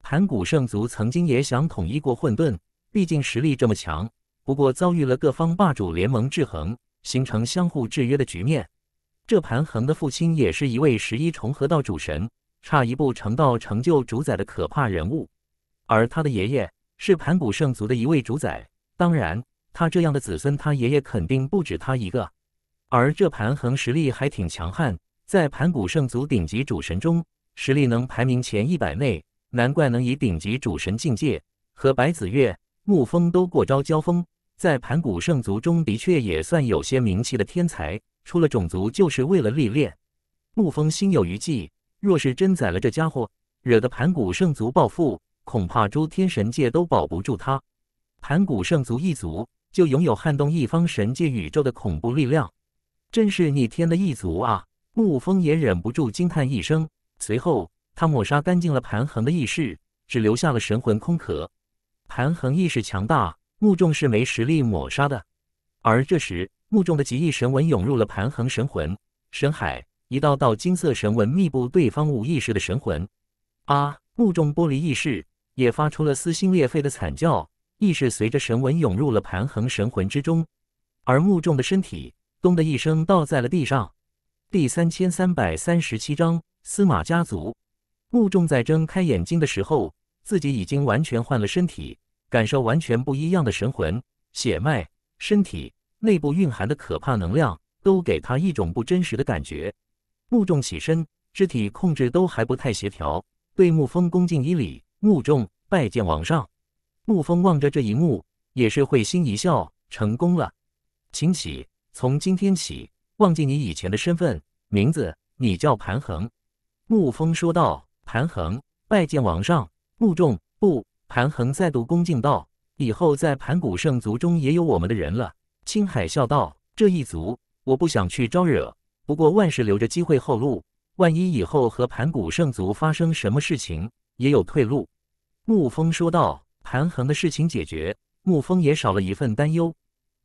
盘古圣族曾经也想统一过混沌，毕竟实力这么强。不过遭遇了各方霸主联盟制衡，形成相互制约的局面。这盘恒的父亲也是一位十一重合道主神，差一步成道成就主宰的可怕人物。而他的爷爷是盘古圣族的一位主宰。当然，他这样的子孙，他爷爷肯定不止他一个。而这盘恒实力还挺强悍，在盘古圣族顶级主神中。实力能排名前一百内，难怪能以顶级主神境界和白子月、沐风都过招交锋，在盘古圣族中的确也算有些名气的天才。出了种族就是为了历练。沐风心有余悸，若是真宰了这家伙，惹得盘古圣族报复，恐怕诸天神界都保不住他。盘古圣族一族就拥有撼动一方神界宇宙的恐怖力量，真是逆天的一族啊！沐风也忍不住惊叹一声。随后，他抹杀干净了盘恒的意识，只留下了神魂空壳。盘恒意识强大，穆仲是没实力抹杀的。而这时，穆仲的极意神纹涌入了盘恒神魂神海，一道道金色神纹密布对方无意识的神魂。啊！穆仲剥离意识，也发出了撕心裂肺的惨叫。意识随着神纹涌入了盘恒神魂之中，而穆仲的身体咚的一声倒在了地上。第三千三百三十七章。司马家族，穆仲在睁开眼睛的时候，自己已经完全换了身体，感受完全不一样的神魂、血脉、身体内部蕴含的可怕能量，都给他一种不真实的感觉。穆仲起身，肢体控制都还不太协调，对穆风恭敬一礼：“穆仲拜见王上。”穆风望着这一幕，也是会心一笑：“成功了，请起。从今天起，忘记你以前的身份、名字，你叫盘恒。”沐风说道：“盘恒，拜见王上。”沐仲不，盘恒再度恭敬道：“以后在盘古圣族中也有我们的人了。”青海笑道：“这一族我不想去招惹，不过万事留着机会后路，万一以后和盘古圣族发生什么事情，也有退路。”沐风说道：“盘恒的事情解决，沐风也少了一份担忧。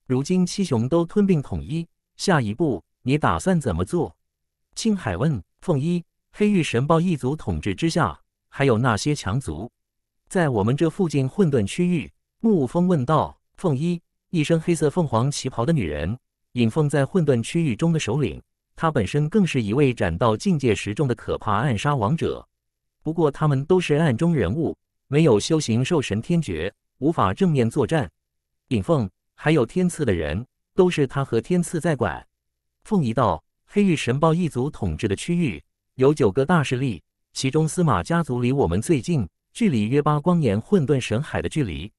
如今七雄都吞并统一，下一步你打算怎么做？”青海问凤一。黑玉神豹一族统治之下，还有那些强族，在我们这附近混沌区域，沐风问道：“凤一，一身黑色凤凰旗袍的女人，引凤在混沌区域中的首领。她本身更是一位斩到境界十重的可怕暗杀王者。不过他们都是暗中人物，没有修行兽神天诀，无法正面作战。引凤还有天赐的人，都是他和天赐在管。”凤一道：“黑玉神豹一族统治的区域。”有九个大势力，其中司马家族离我们最近，距离约八光年。混沌神海的距离，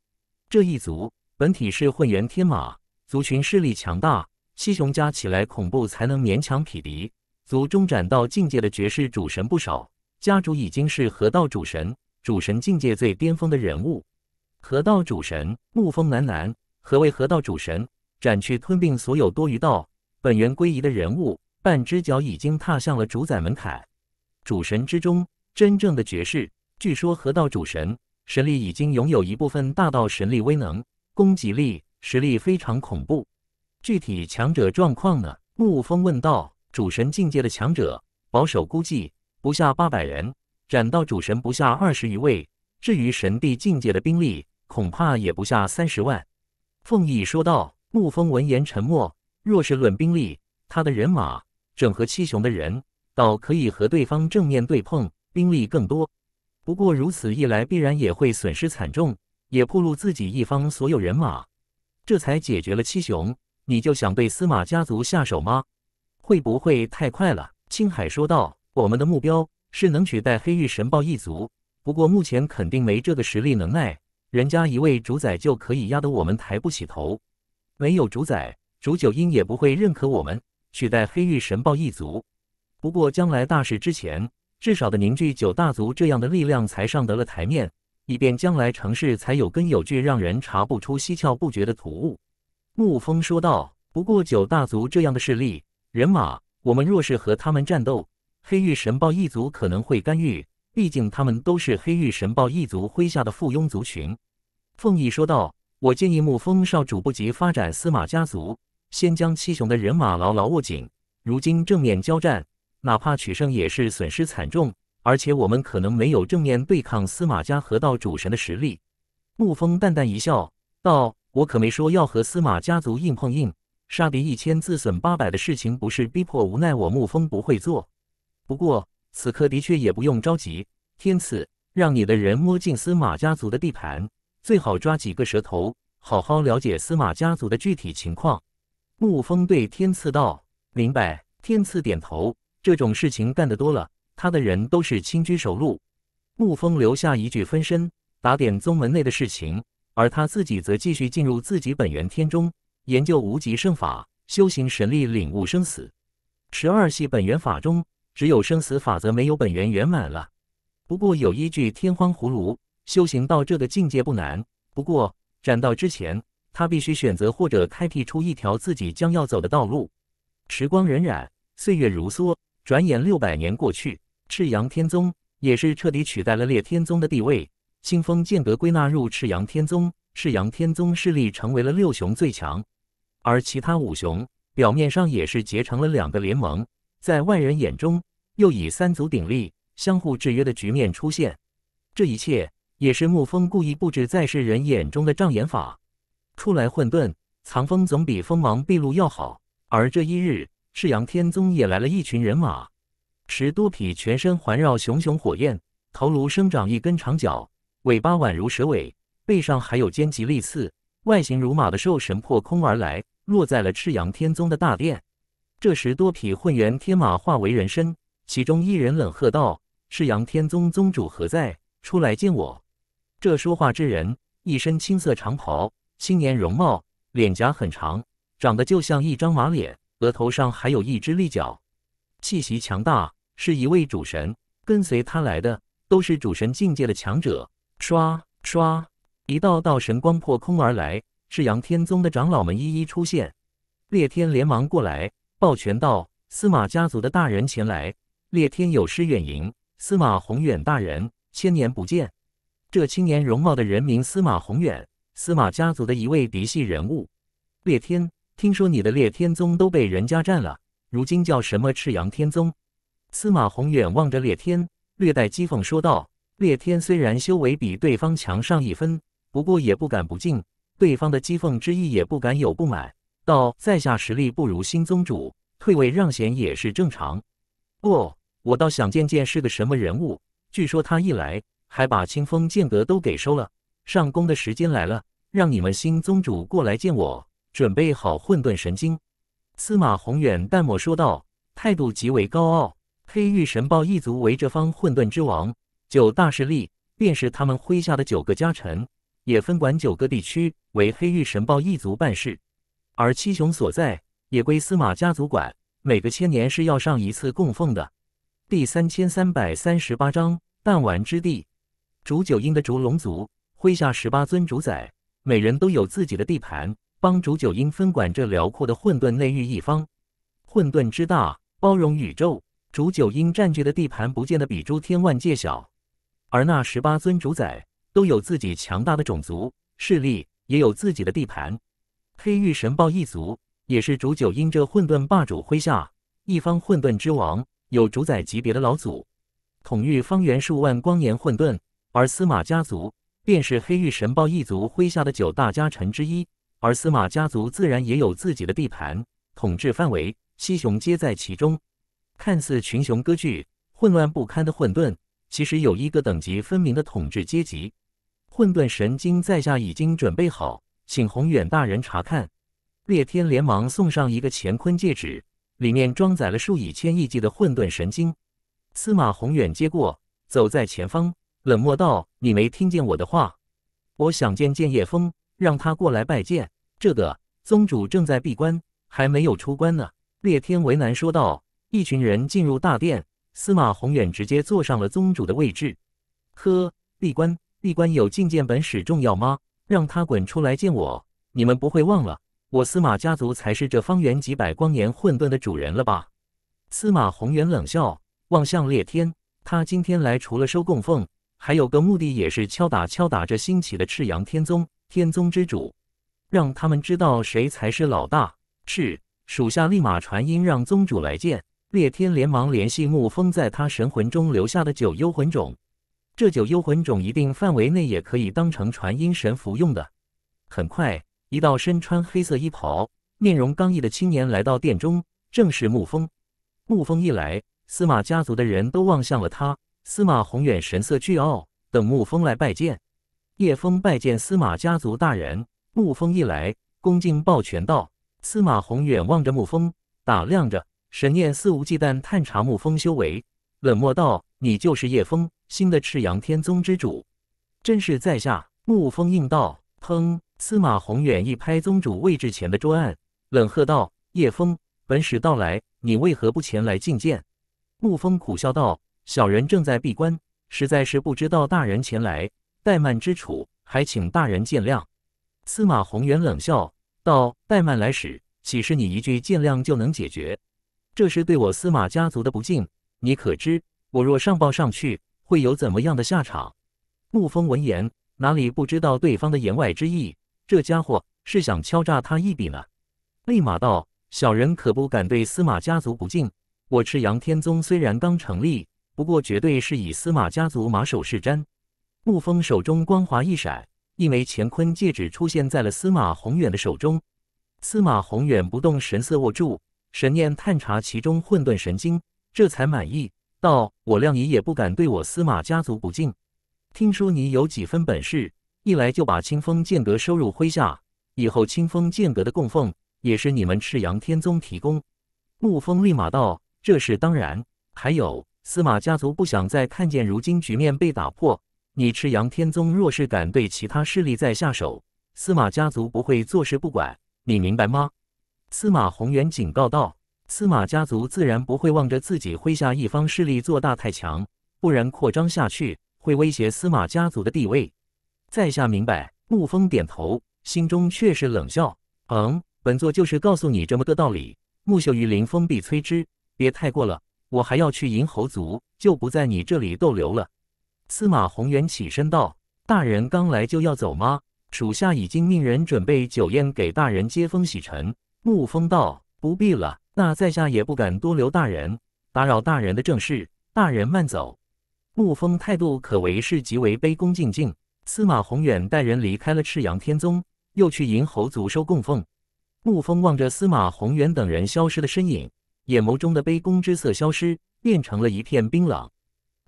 这一族本体是混元天马族群，势力强大，七雄加起来恐怖，才能勉强匹敌。族中斩道境界的绝世主神不少，家主已经是河道主神，主神境界最巅峰的人物。河道主神牧风喃喃，何为河道主神？斩去吞并所有多余道本源归一的人物，半只脚已经踏向了主宰门槛。主神之中，真正的绝世。据说河道主神神力已经拥有一部分大道神力威能，攻击力实力非常恐怖。具体强者状况呢？沐风问道。主神境界的强者，保守估计不下八百人；斩道主神不下二十余位。至于神帝境界的兵力，恐怕也不下三十万。凤翼说道。沐风闻言沉默。若是论兵力，他的人马整合七雄的人。倒可以和对方正面对碰，兵力更多。不过如此一来，必然也会损失惨重，也暴露自己一方所有人马。这才解决了七雄，你就想对司马家族下手吗？会不会太快了？青海说道：“我们的目标是能取代黑玉神豹一族，不过目前肯定没这个实力能耐。人家一位主宰就可以压得我们抬不起头。没有主宰，主九阴也不会认可我们取代黑玉神豹一族。”不过将来大事之前，至少的凝聚九大族这样的力量，才上得了台面，以便将来城市才有根有据，让人查不出蹊跷不绝的土物。沐风说道：“不过九大族这样的势力人马，我们若是和他们战斗，黑玉神豹一族可能会干预，毕竟他们都是黑玉神豹一族麾下的附庸族群。”凤翼说道：“我建议沐风少主，不急发展司马家族，先将七雄的人马牢牢握紧。如今正面交战。”哪怕取胜也是损失惨重，而且我们可能没有正面对抗司马家河道主神的实力。沐风淡淡一笑，道：“我可没说要和司马家族硬碰硬，杀敌一千自损八百的事情不是逼迫无奈，我沐风不会做。不过此刻的确也不用着急。天赐，让你的人摸进司马家族的地盘，最好抓几个蛇头，好好了解司马家族的具体情况。”沐风对天赐道：“明白。”天赐点头。这种事情干得多了，他的人都是轻车熟路。沐风留下一句分身，打点宗门内的事情，而他自己则继续进入自己本源天中，研究无极圣法，修行神力，领悟生死。十二系本源法中，只有生死法则没有本源圆满了。不过有依据天荒葫芦，修行到这个境界不难。不过斩道之前，他必须选择或者开辟出一条自己将要走的道路。时光荏苒，岁月如梭。转眼六百年过去，赤阳天宗也是彻底取代了烈天宗的地位，清风剑阁归纳入赤阳天宗，赤阳天宗势力成为了六雄最强，而其他五雄表面上也是结成了两个联盟，在外人眼中又以三足鼎立、相互制约的局面出现。这一切也是沐风故意布置在世人眼中的障眼法，出来混沌藏锋，总比锋芒毕露要好。而这一日。赤阳天宗也来了一群人马，十多匹全身环绕熊熊火焰，头颅生长一根长角，尾巴宛如蛇尾，背上还有尖棘利刺，外形如马的兽神破空而来，落在了赤阳天宗的大殿。这十多匹混元天马化为人身，其中一人冷喝道：“赤阳天宗宗主何在？出来见我！”这说话之人一身青色长袍，青年容貌，脸颊很长，长得就像一张马脸。额头上还有一只利角，气息强大，是一位主神。跟随他来的都是主神境界的强者。刷刷，一道道神光破空而来，是杨天宗的长老们一一出现。列天连忙过来，抱拳道：“司马家族的大人前来，列天有失远迎。司马宏远大人，千年不见，这青年容貌的人名司马宏远，司马家族的一位嫡系人物。”列天。听说你的烈天宗都被人家占了，如今叫什么赤阳天宗？司马宏远望着烈天，略带讥讽说道：“烈天虽然修为比对方强上一分，不过也不敢不敬对方的讥讽之意，也不敢有不满。”道：“在下实力不如新宗主，退位让贤也是正常。”哦，我倒想见见是个什么人物。据说他一来，还把清风剑阁都给收了。上宫的时间来了，让你们新宗主过来见我。准备好混沌神经。”司马宏远淡漠说道，态度极为高傲。黑玉神豹一族为这方混沌之王，九大势力便是他们麾下的九个家臣，也分管九个地区，为黑玉神豹一族办事。而七雄所在也归司马家族管，每个千年是要上一次供奉的。第三千三百三十八章弹丸之地。烛九阴的烛龙族麾下十八尊主宰，每人都有自己的地盘。帮主九阴分管这辽阔的混沌内域一方。混沌之大，包容宇宙。主九阴占据的地盘不见得比诸天万界小。而那十八尊主宰都有自己强大的种族势力，也有自己的地盘。黑玉神豹一族也是主九阴这混沌霸主麾下一方混沌之王，有主宰级别的老祖，统御方圆数万光年混沌。而司马家族便是黑玉神豹一族麾下的九大家臣之一。而司马家族自然也有自己的地盘，统治范围，西雄皆在其中。看似群雄割据，混乱不堪的混沌，其实有一个等级分明的统治阶级。混沌神经在下已经准备好，请宏远大人查看。列天连忙送上一个乾坤戒指，里面装载了数以千亿计的混沌神经。司马宏远接过，走在前方，冷漠道：“你没听见我的话？我想见见叶枫。”让他过来拜见，这个宗主正在闭关，还没有出关呢。烈天为难说道。一群人进入大殿，司马宏远直接坐上了宗主的位置。呵，闭关，闭关有觐见本使重要吗？让他滚出来见我！你们不会忘了，我司马家族才是这方圆几百光年混沌的主人了吧？司马宏远冷笑，望向列天。他今天来除了收供奉，还有个目的，也是敲打敲打这新起的赤阳天宗。天宗之主，让他们知道谁才是老大。是属下立马传音，让宗主来见。裂天连忙联系沐风，在他神魂中留下的九幽魂种，这九幽魂种一定范围内也可以当成传音神服用的。很快，一道身穿黑色衣袍、面容刚毅的青年来到殿中，正是沐风。沐风一来，司马家族的人都望向了他。司马宏远神色倨傲，等沐风来拜见。叶枫拜见司马家族大人。沐风一来，恭敬抱拳道：“司马宏远望着沐风，打量着，神念肆无忌惮探查沐风修为，冷漠道：‘你就是叶枫，新的赤阳天宗之主。’正是在下。”沐风应道：“砰！”司马宏远一拍宗主位置前的桌案，冷喝道：“叶枫，本使到来，你为何不前来觐见？”沐风苦笑道：“小人正在闭关，实在是不知道大人前来。”怠慢之处，还请大人见谅。”司马宏元冷笑道：“怠慢来使，岂是你一句见谅就能解决？这是对我司马家族的不敬，你可知我若上报上去，会有怎么样的下场？”沐风闻言，哪里不知道对方的言外之意？这家伙是想敲诈他一笔呢？立马道：“小人可不敢对司马家族不敬。我赤阳天宗虽然刚成立，不过绝对是以司马家族马首是瞻。”沐风手中光华一闪，一枚乾坤戒指出现在了司马宏远的手中。司马宏远不动神色握住，神念探查其中混沌神经，这才满意道：“我谅你也不敢对我司马家族不敬。听说你有几分本事，一来就把清风剑阁收入麾下，以后清风剑阁的供奉也是你们赤阳天宗提供。”沐风立马道：“这是当然。还有，司马家族不想再看见如今局面被打破。”你赤阳天宗若是敢对其他势力再下手，司马家族不会坐视不管，你明白吗？司马宏远警告道。司马家族自然不会望着自己麾下一方势力做大太强，不然扩张下去会威胁司马家族的地位。在下明白。沐风点头，心中却是冷笑。嗯，本座就是告诉你这么个道理。木秀于林，风必摧之。别太过了，我还要去银猴族，就不在你这里逗留了。司马宏远起身道：“大人刚来就要走吗？属下已经命人准备酒宴给大人接风洗尘。”沐风道：“不必了，那在下也不敢多留大人，打扰大人的正事。大人慢走。”沐风态度可谓是极为卑躬尽敬。司马宏远带人离开了赤阳天宗，又去银猴族收供奉。沐风望着司马宏远等人消失的身影，眼眸中的卑躬之色消失，变成了一片冰冷。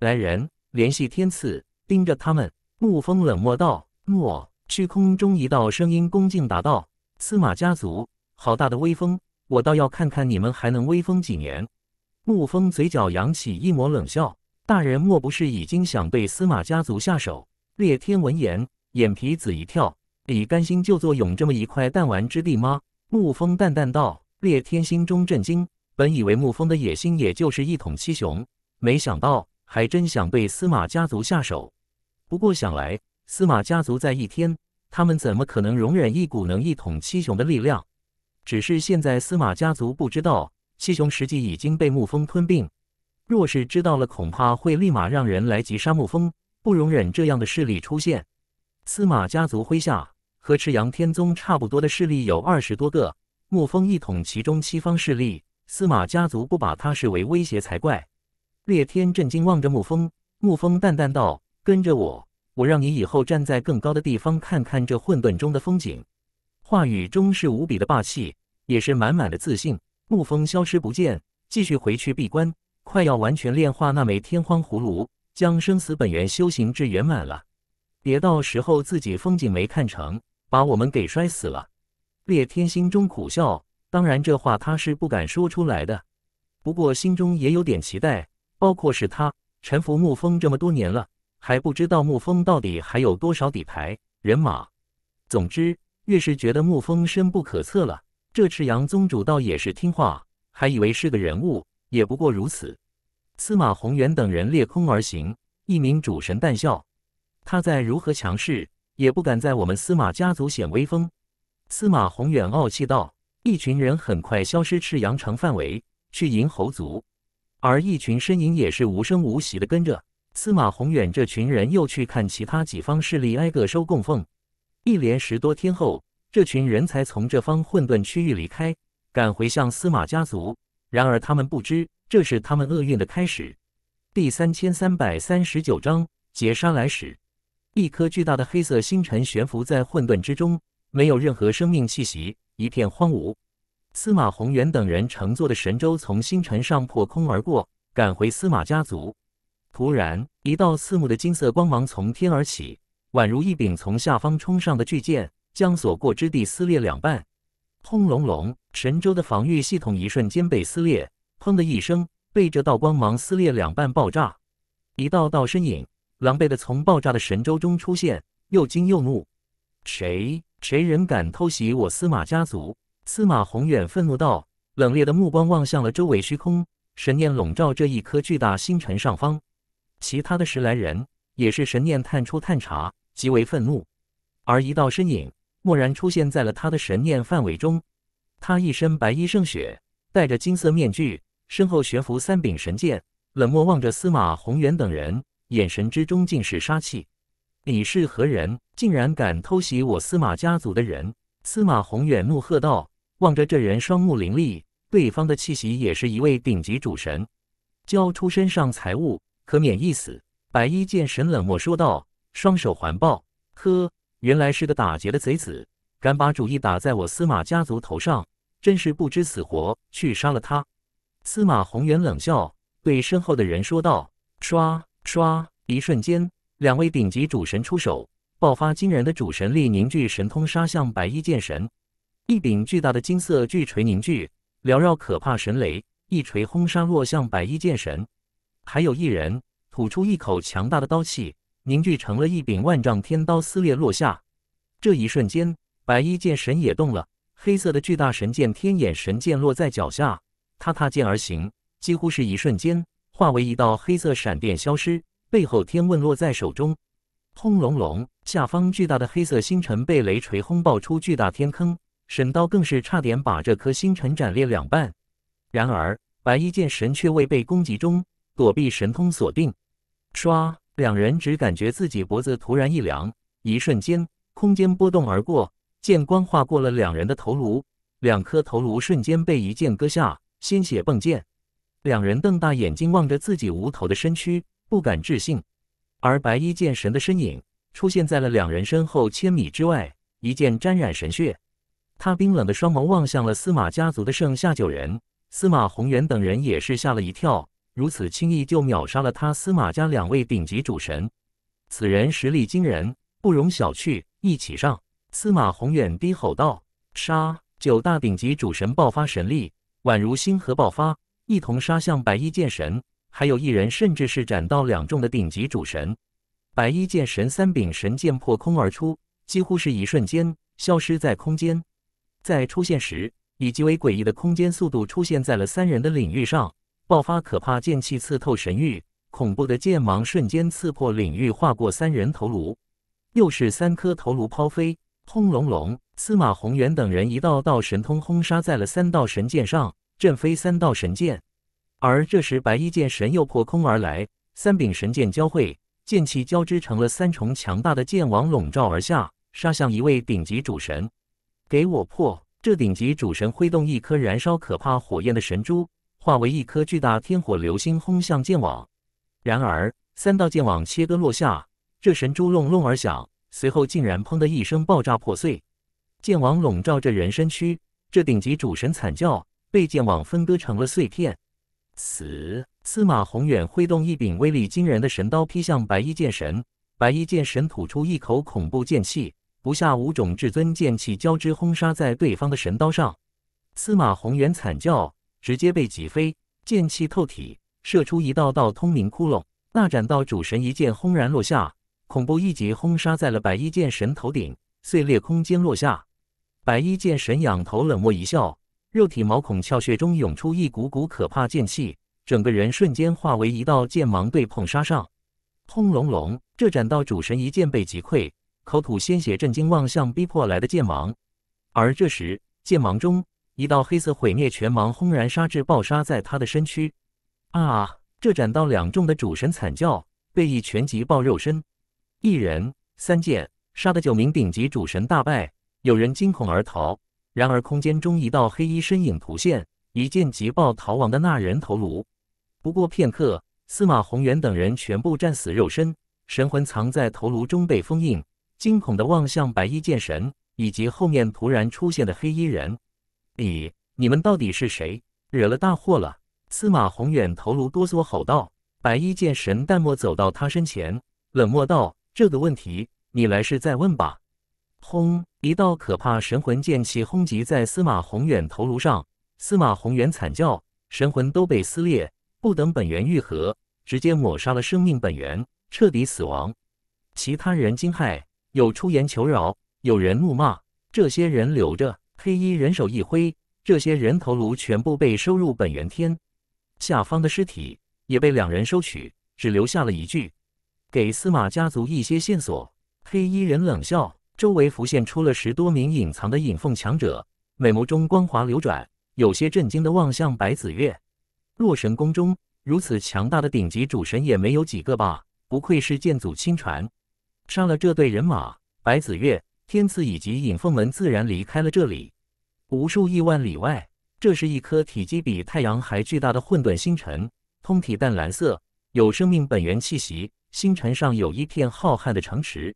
来人。联系天赐，盯着他们。沐风冷漠道：“诺。”虚空中一道声音恭敬答道：“司马家族，好大的威风！我倒要看看你们还能威风几年。”沐风嘴角扬起一抹冷笑：“大人莫不是已经想对司马家族下手？”烈天闻言，眼皮子一跳：“你甘心就坐拥这么一块弹丸之地吗？”沐风淡淡道：“烈天心中震惊，本以为沐风的野心也就是一统七雄，没想到。”还真想被司马家族下手，不过想来司马家族在一天，他们怎么可能容忍一股能一统七雄的力量？只是现在司马家族不知道七雄实际已经被沐风吞并，若是知道了，恐怕会立马让人来击杀沐风，不容忍这样的势力出现。司马家族麾下和赤阳天宗差不多的势力有二十多个，沐风一统其中七方势力，司马家族不把他视为威胁才怪。裂天震惊望着沐风，沐风淡淡道：“跟着我，我让你以后站在更高的地方看看这混沌中的风景。”话语中是无比的霸气，也是满满的自信。沐风消失不见，继续回去闭关，快要完全炼化那枚天荒葫芦，将生死本源修行至圆满了。别到时候自己风景没看成，把我们给摔死了。裂天心中苦笑，当然这话他是不敢说出来的，不过心中也有点期待。包括是他臣服沐风这么多年了，还不知道沐风到底还有多少底牌人马。总之，越是觉得沐风深不可测了，这赤阳宗主倒也是听话，还以为是个人物，也不过如此。司马宏远等人裂空而行，一名主神淡笑，他再如何强势，也不敢在我们司马家族显威风。司马宏远傲气道，一群人很快消失赤阳城范围，去银猴族。而一群身影也是无声无息的跟着司马宏远这群人，又去看其他几方势力挨个收供奉。一连十多天后，这群人才从这方混沌区域离开，赶回向司马家族。然而他们不知，这是他们厄运的开始。第三千三百三十九章劫杀来使。一颗巨大的黑色星辰悬浮在混沌之中，没有任何生命气息，一片荒芜。司马宏元等人乘坐的神舟从星辰上破空而过，赶回司马家族。突然，一道刺目的金色光芒从天而起，宛如一柄从下方冲上的巨剑，将所过之地撕裂两半。轰隆隆，神舟的防御系统一瞬间被撕裂，砰的一声，被这道光芒撕裂两半爆炸。一道道身影狼狈地从爆炸的神舟中出现，又惊又怒：“谁？谁人敢偷袭我司马家族？”司马宏远愤怒道，冷冽的目光望向了周围虚空，神念笼罩这一颗巨大星辰上方。其他的十来人也是神念探出探查，极为愤怒。而一道身影蓦然出现在了他的神念范围中，他一身白衣胜雪，戴着金色面具，身后悬浮三柄神剑，冷漠望着司马宏远等人，眼神之中尽是杀气。“你是何人？竟然敢偷袭我司马家族的人！”司马宏远怒喝道。望着这人，双目凌厉，对方的气息也是一位顶级主神。交出身上财物，可免一死。白衣剑神冷漠说道，双手环抱。呵，原来是个打劫的贼子，敢把主意打在我司马家族头上，真是不知死活。去杀了他！司马宏远冷笑，对身后的人说道：“刷刷！”一瞬间，两位顶级主神出手，爆发惊人的主神力，凝聚神通，杀向白衣剑神。一柄巨大的金色巨锤凝聚，缭绕可怕神雷，一锤轰杀落向白衣剑神。还有一人吐出一口强大的刀气，凝聚成了一柄万丈天刀，撕裂落下。这一瞬间，白衣剑神也动了，黑色的巨大神剑天眼神剑落在脚下，他踏剑而行，几乎是一瞬间化为一道黑色闪电消失。背后天问落在手中，轰隆隆，下方巨大的黑色星辰被雷锤轰爆出巨大天坑。神刀更是差点把这颗星辰斩裂两半，然而白衣剑神却未被攻击中，躲避神通锁定。唰，两人只感觉自己脖子突然一凉，一瞬间空间波动而过，剑光划过了两人的头颅，两颗头颅瞬间被一剑割下，鲜血迸溅。两人瞪大眼睛望着自己无头的身躯，不敢置信。而白衣剑神的身影出现在了两人身后千米之外，一剑沾染神血。他冰冷的双眸望向了司马家族的剩下九人，司马宏远等人也是吓了一跳。如此轻易就秒杀了他司马家两位顶级主神，此人实力惊人，不容小觑。一起上！司马宏远低吼道：“杀！”九大顶级主神爆发神力，宛如星河爆发，一同杀向白衣剑神。还有一人，甚至是斩到两重的顶级主神。白衣剑神三柄神剑破空而出，几乎是一瞬间消失在空间。在出现时，以极为诡异的空间速度出现在了三人的领域上，爆发可怕剑气刺透神域，恐怖的剑芒瞬间刺破领域，划过三人头颅，又是三颗头颅抛飞。轰隆隆，司马宏元等人一道道神通轰杀在了三道神剑上，震飞三道神剑。而这时，白衣剑神又破空而来，三柄神剑交汇，剑气交织成了三重强大的剑网，笼罩而下，杀向一位顶级主神。给我破！这顶级主神挥动一颗燃烧可怕火焰的神珠，化为一颗巨大天火流星轰向剑网。然而，三道剑网切割落下，这神珠隆隆而响，随后竟然砰的一声爆炸破碎。剑网笼罩着人身躯，这顶级主神惨叫，被剑网分割成了碎片。死！司马宏远挥动一柄威力惊人的神刀劈向白衣剑神，白衣剑神吐出一口恐怖剑气。不下五种至尊剑气交织轰杀在对方的神刀上，司马宏元惨叫，直接被击飞，剑气透体，射出一道道通明窟窿。那斩道主神一剑轰然落下，恐怖一击轰杀在了白衣剑神头顶，碎裂空间落下。白衣剑神仰头冷漠一笑，肉体毛孔窍穴中涌出一股股可怕剑气，整个人瞬间化为一道剑芒对碰杀上。轰隆隆，这斩道主神一剑被击溃。口吐鲜血，震惊望向逼迫来的剑芒。而这时，剑芒中一道黑色毁灭拳芒轰然杀至，暴杀在他的身躯。啊！这斩刀两重的主神惨叫，被一拳击爆肉身。一人三剑，杀的九名顶级主神大败，有人惊恐而逃。然而，空间中一道黑衣身影突现，一剑击爆逃亡的那人头颅。不过片刻，司马宏远等人全部战死肉身，神魂藏在头颅中被封印。惊恐地望向白衣剑神以及后面突然出现的黑衣人，“你你们到底是谁？惹了大祸了！”司马宏远头颅哆嗦，吼道。白衣剑神淡漠走到他身前，冷漠道：“这个问题，你来世再问吧。”轰！一道可怕神魂剑气轰击在司马宏远头颅上，司马宏远惨叫，神魂都被撕裂，不等本源愈合，直接抹杀了生命本源，彻底死亡。其他人惊骇。有出言求饶，有人怒骂。这些人留着，黑衣人手一挥，这些人头颅全部被收入本源天，下方的尸体也被两人收取，只留下了一具，给司马家族一些线索。黑衣人冷笑，周围浮现出了十多名隐藏的引凤强者，美眸中光华流转，有些震惊的望向白子月。洛神宫中如此强大的顶级主神也没有几个吧？不愧是剑祖亲传。杀了这队人马，白子月、天赐以及尹凤门自然离开了这里。无数亿万里外，这是一颗体积比太阳还巨大的混沌星辰，通体淡蓝色，有生命本源气息。星辰上有一片浩瀚的城池。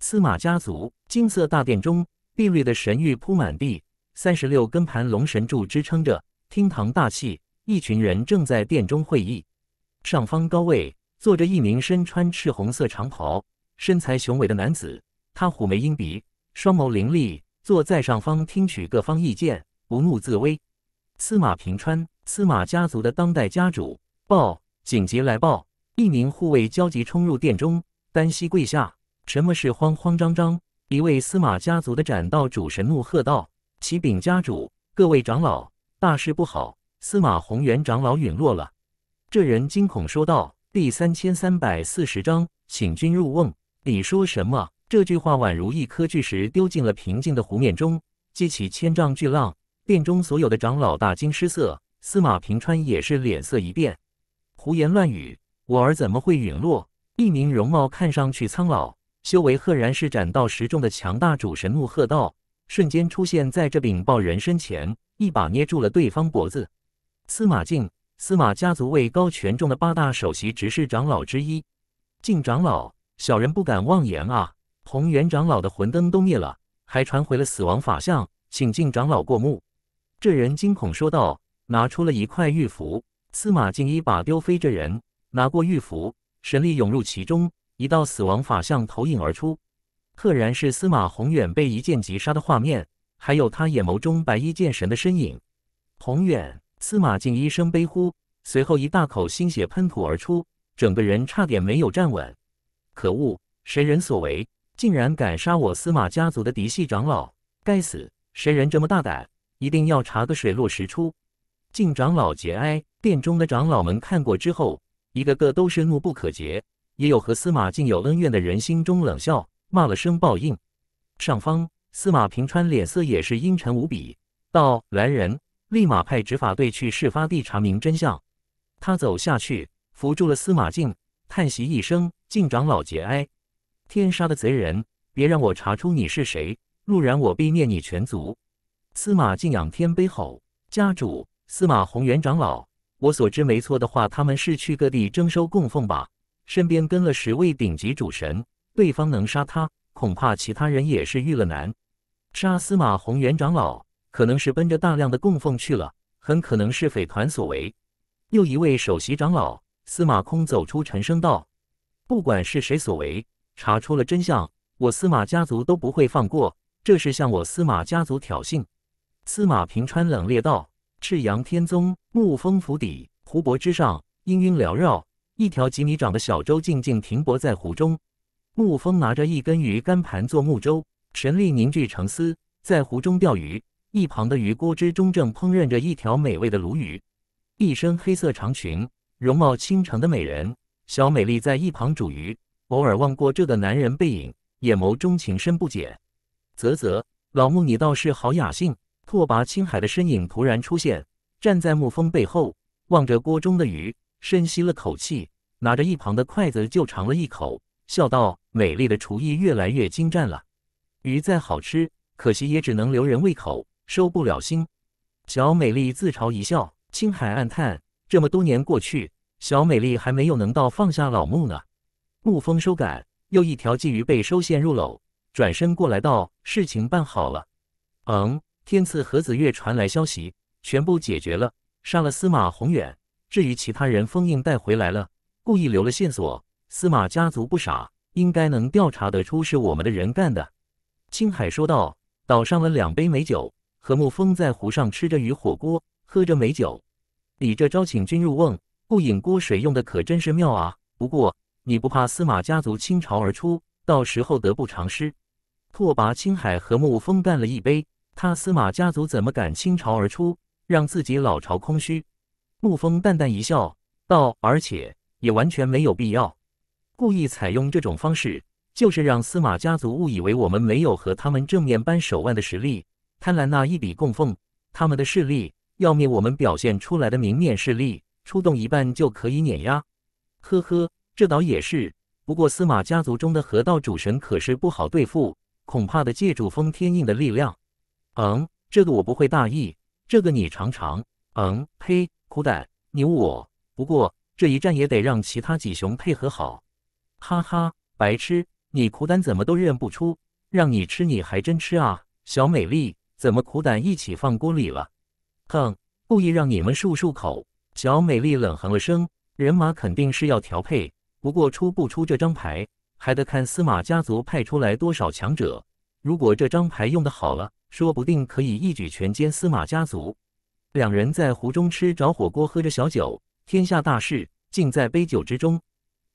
司马家族金色大殿中，碧绿的神玉铺满地，三十六根盘龙神柱支撑着厅堂大气。一群人正在殿中会议，上方高位坐着一名身穿赤红色长袍。身材雄伟的男子，他虎眉鹰鼻，双眸凌厉，坐在上方听取各方意见，不怒自威。司马平川，司马家族的当代家主。报！紧急来报，一名护卫焦急冲入殿中，单膝跪下。什么事？慌慌张张！一位司马家族的斩道主神怒喝道：“启禀家主，各位长老，大事不好！司马宏元长老陨落了。”这人惊恐说道。第三千三百四十章，请君入瓮。你说什么？这句话宛如一颗巨石丢进了平静的湖面中，激起千丈巨浪。殿中所有的长老大惊失色，司马平川也是脸色一变。胡言乱语！我儿怎么会陨落？一名容貌看上去苍老、修为赫然是斩道十重的强大主神怒喝道，瞬间出现在这禀报人身前，一把捏住了对方脖子。司马静，司马家族位高权重的八大首席执事长老之一，静长老。小人不敢妄言啊！宏远长老的魂灯都灭了，还传回了死亡法相，请靖长老过目。这人惊恐说道，拿出了一块玉符。司马靖一把丢飞这人，拿过玉符，神力涌入其中，一道死亡法相投影而出，赫然是司马宏远被一剑击杀的画面，还有他眼眸中白衣剑神的身影。宏远，司马靖一声悲呼，随后一大口鲜血喷吐而出，整个人差点没有站稳。可恶！谁人所为？竟然敢杀我司马家族的嫡系长老！该死！谁人这么大胆？一定要查个水落石出！敬长老节哀。殿中的长老们看过之后，一个个都是怒不可遏。也有和司马敬有恩怨的人，心中冷笑，骂了声报应。上方司马平川脸色也是阴沉无比，到来人，立马派执法队去事发地查明真相。他走下去，扶住了司马敬，叹息一声。靖长老，节哀！天杀的贼人，别让我查出你是谁，不然我必灭你全族！司马靖仰天悲吼：“家主，司马宏元长老，我所知没错的话，他们是去各地征收供奉吧？身边跟了十位顶级主神，对方能杀他，恐怕其他人也是遇了难。杀司马宏元长老，可能是奔着大量的供奉去了，很可能是匪团所为。又一位首席长老司马空走出，沉声道。”不管是谁所为，查出了真相，我司马家族都不会放过。这是向我司马家族挑衅。”司马平川冷冽道。赤阳天宗，沐风府邸，湖泊之上，氤氲缭绕，一条几米长的小舟静静停泊在湖中。沐风拿着一根鱼竿盘坐木舟，神力凝聚成丝，在湖中钓鱼。一旁的鱼锅之中正烹饪着一条美味的鲈鱼。一身黑色长裙，容貌倾城的美人。小美丽在一旁煮鱼，偶尔望过这个男人背影，眼眸中情深不解。啧啧，老穆你倒是好雅兴。拓跋青海的身影突然出现，站在沐风背后，望着锅中的鱼，深吸了口气，拿着一旁的筷子就尝了一口，笑道：“美丽的厨艺越来越精湛了。鱼再好吃，可惜也只能留人胃口，收不了心。”小美丽自嘲一笑，青海暗叹：这么多年过去。小美丽还没有能到放下老木呢。沐风收杆，又一条鲫鱼被收线入篓，转身过来道：“事情办好了。”“嗯，天赐和子月传来消息，全部解决了，杀了司马宏远。至于其他人，封印带回来了，故意留了线索。司马家族不傻，应该能调查得出是我们的人干的。”青海说道。倒上了两杯美酒，和沐风在湖上吃着鱼火锅，喝着美酒，礼这招请君入瓮。不饮锅水用的可真是妙啊！不过你不怕司马家族倾巢而出，到时候得不偿失？拓跋青海和沐风干了一杯。他司马家族怎么敢倾巢而出，让自己老巢空虚？沐风淡淡一笑，道：“而且也完全没有必要。故意采用这种方式，就是让司马家族误以为我们没有和他们正面扳手腕的实力，贪婪那一笔供奉，他们的势力要灭我们表现出来的明面势力。”出动一半就可以碾压，呵呵，这倒也是。不过司马家族中的河道主神可是不好对付，恐怕得借助封天印的力量。嗯，这个我不会大意。这个你尝尝。嗯，呸，苦胆，你我。不过这一战也得让其他几熊配合好。哈哈，白痴，你苦胆怎么都认不出？让你吃你还真吃啊？小美丽，怎么苦胆一起放锅里了？哼，故意让你们漱漱口。小美丽冷哼了声：“人马肯定是要调配，不过出不出这张牌，还得看司马家族派出来多少强者。如果这张牌用的好了，说不定可以一举全歼司马家族。”两人在湖中吃着火锅，喝着小酒，天下大事尽在杯酒之中。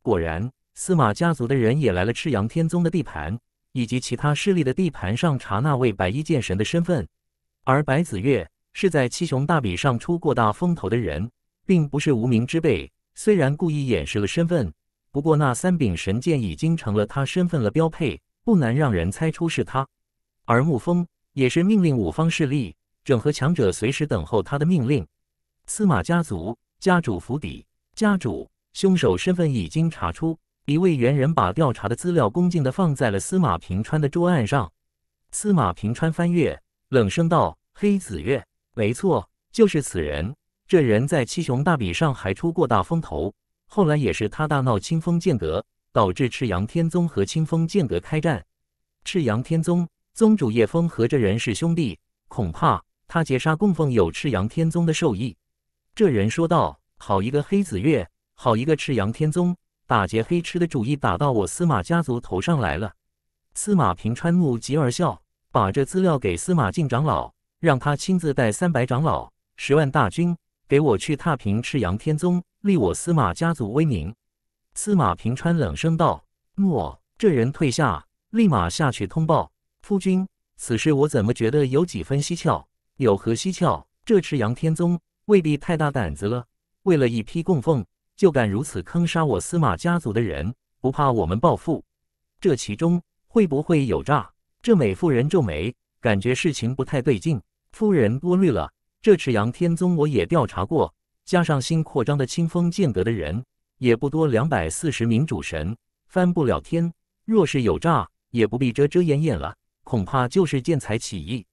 果然，司马家族的人也来了，赤阳天宗的地盘以及其他势力的地盘上查那位白衣剑神的身份。而白子月是在七雄大比上出过大风头的人。并不是无名之辈，虽然故意掩饰了身份，不过那三柄神剑已经成了他身份的标配，不难让人猜出是他。而沐风也是命令五方势力整合强者，随时等候他的命令。司马家族家主府邸，家主，凶手身份已经查出。一位猿人把调查的资料恭敬的放在了司马平川的桌案上。司马平川翻阅，冷声道：“黑子月，没错，就是此人。”这人在七雄大比上还出过大风头，后来也是他大闹清风剑阁，导致赤阳天宗和清风剑阁开战。赤阳天宗宗主叶峰和这人是兄弟，恐怕他劫杀供奉有赤阳天宗的授意。这人说道：“好一个黑子月，好一个赤阳天宗，打劫黑吃”的主意打到我司马家族头上来了。”司马平川怒极而笑，把这资料给司马敬长老，让他亲自带三百长老、十万大军。给我去踏平赤阳天宗，立我司马家族威名。司马平川冷声道：“诺，这人退下，立马下去通报夫君。此事我怎么觉得有几分蹊跷？有何蹊跷？这赤阳天宗未必太大胆子了，为了一批供奉就敢如此坑杀我司马家族的人，不怕我们报复？这其中会不会有诈？”这美妇人皱眉，感觉事情不太对劲。夫人多虑了。这赤阳天宗我也调查过，加上新扩张的清风剑阁的人也不多，两百四十名主神翻不了天。若是有诈，也不必遮遮掩掩了，恐怕就是见财起意。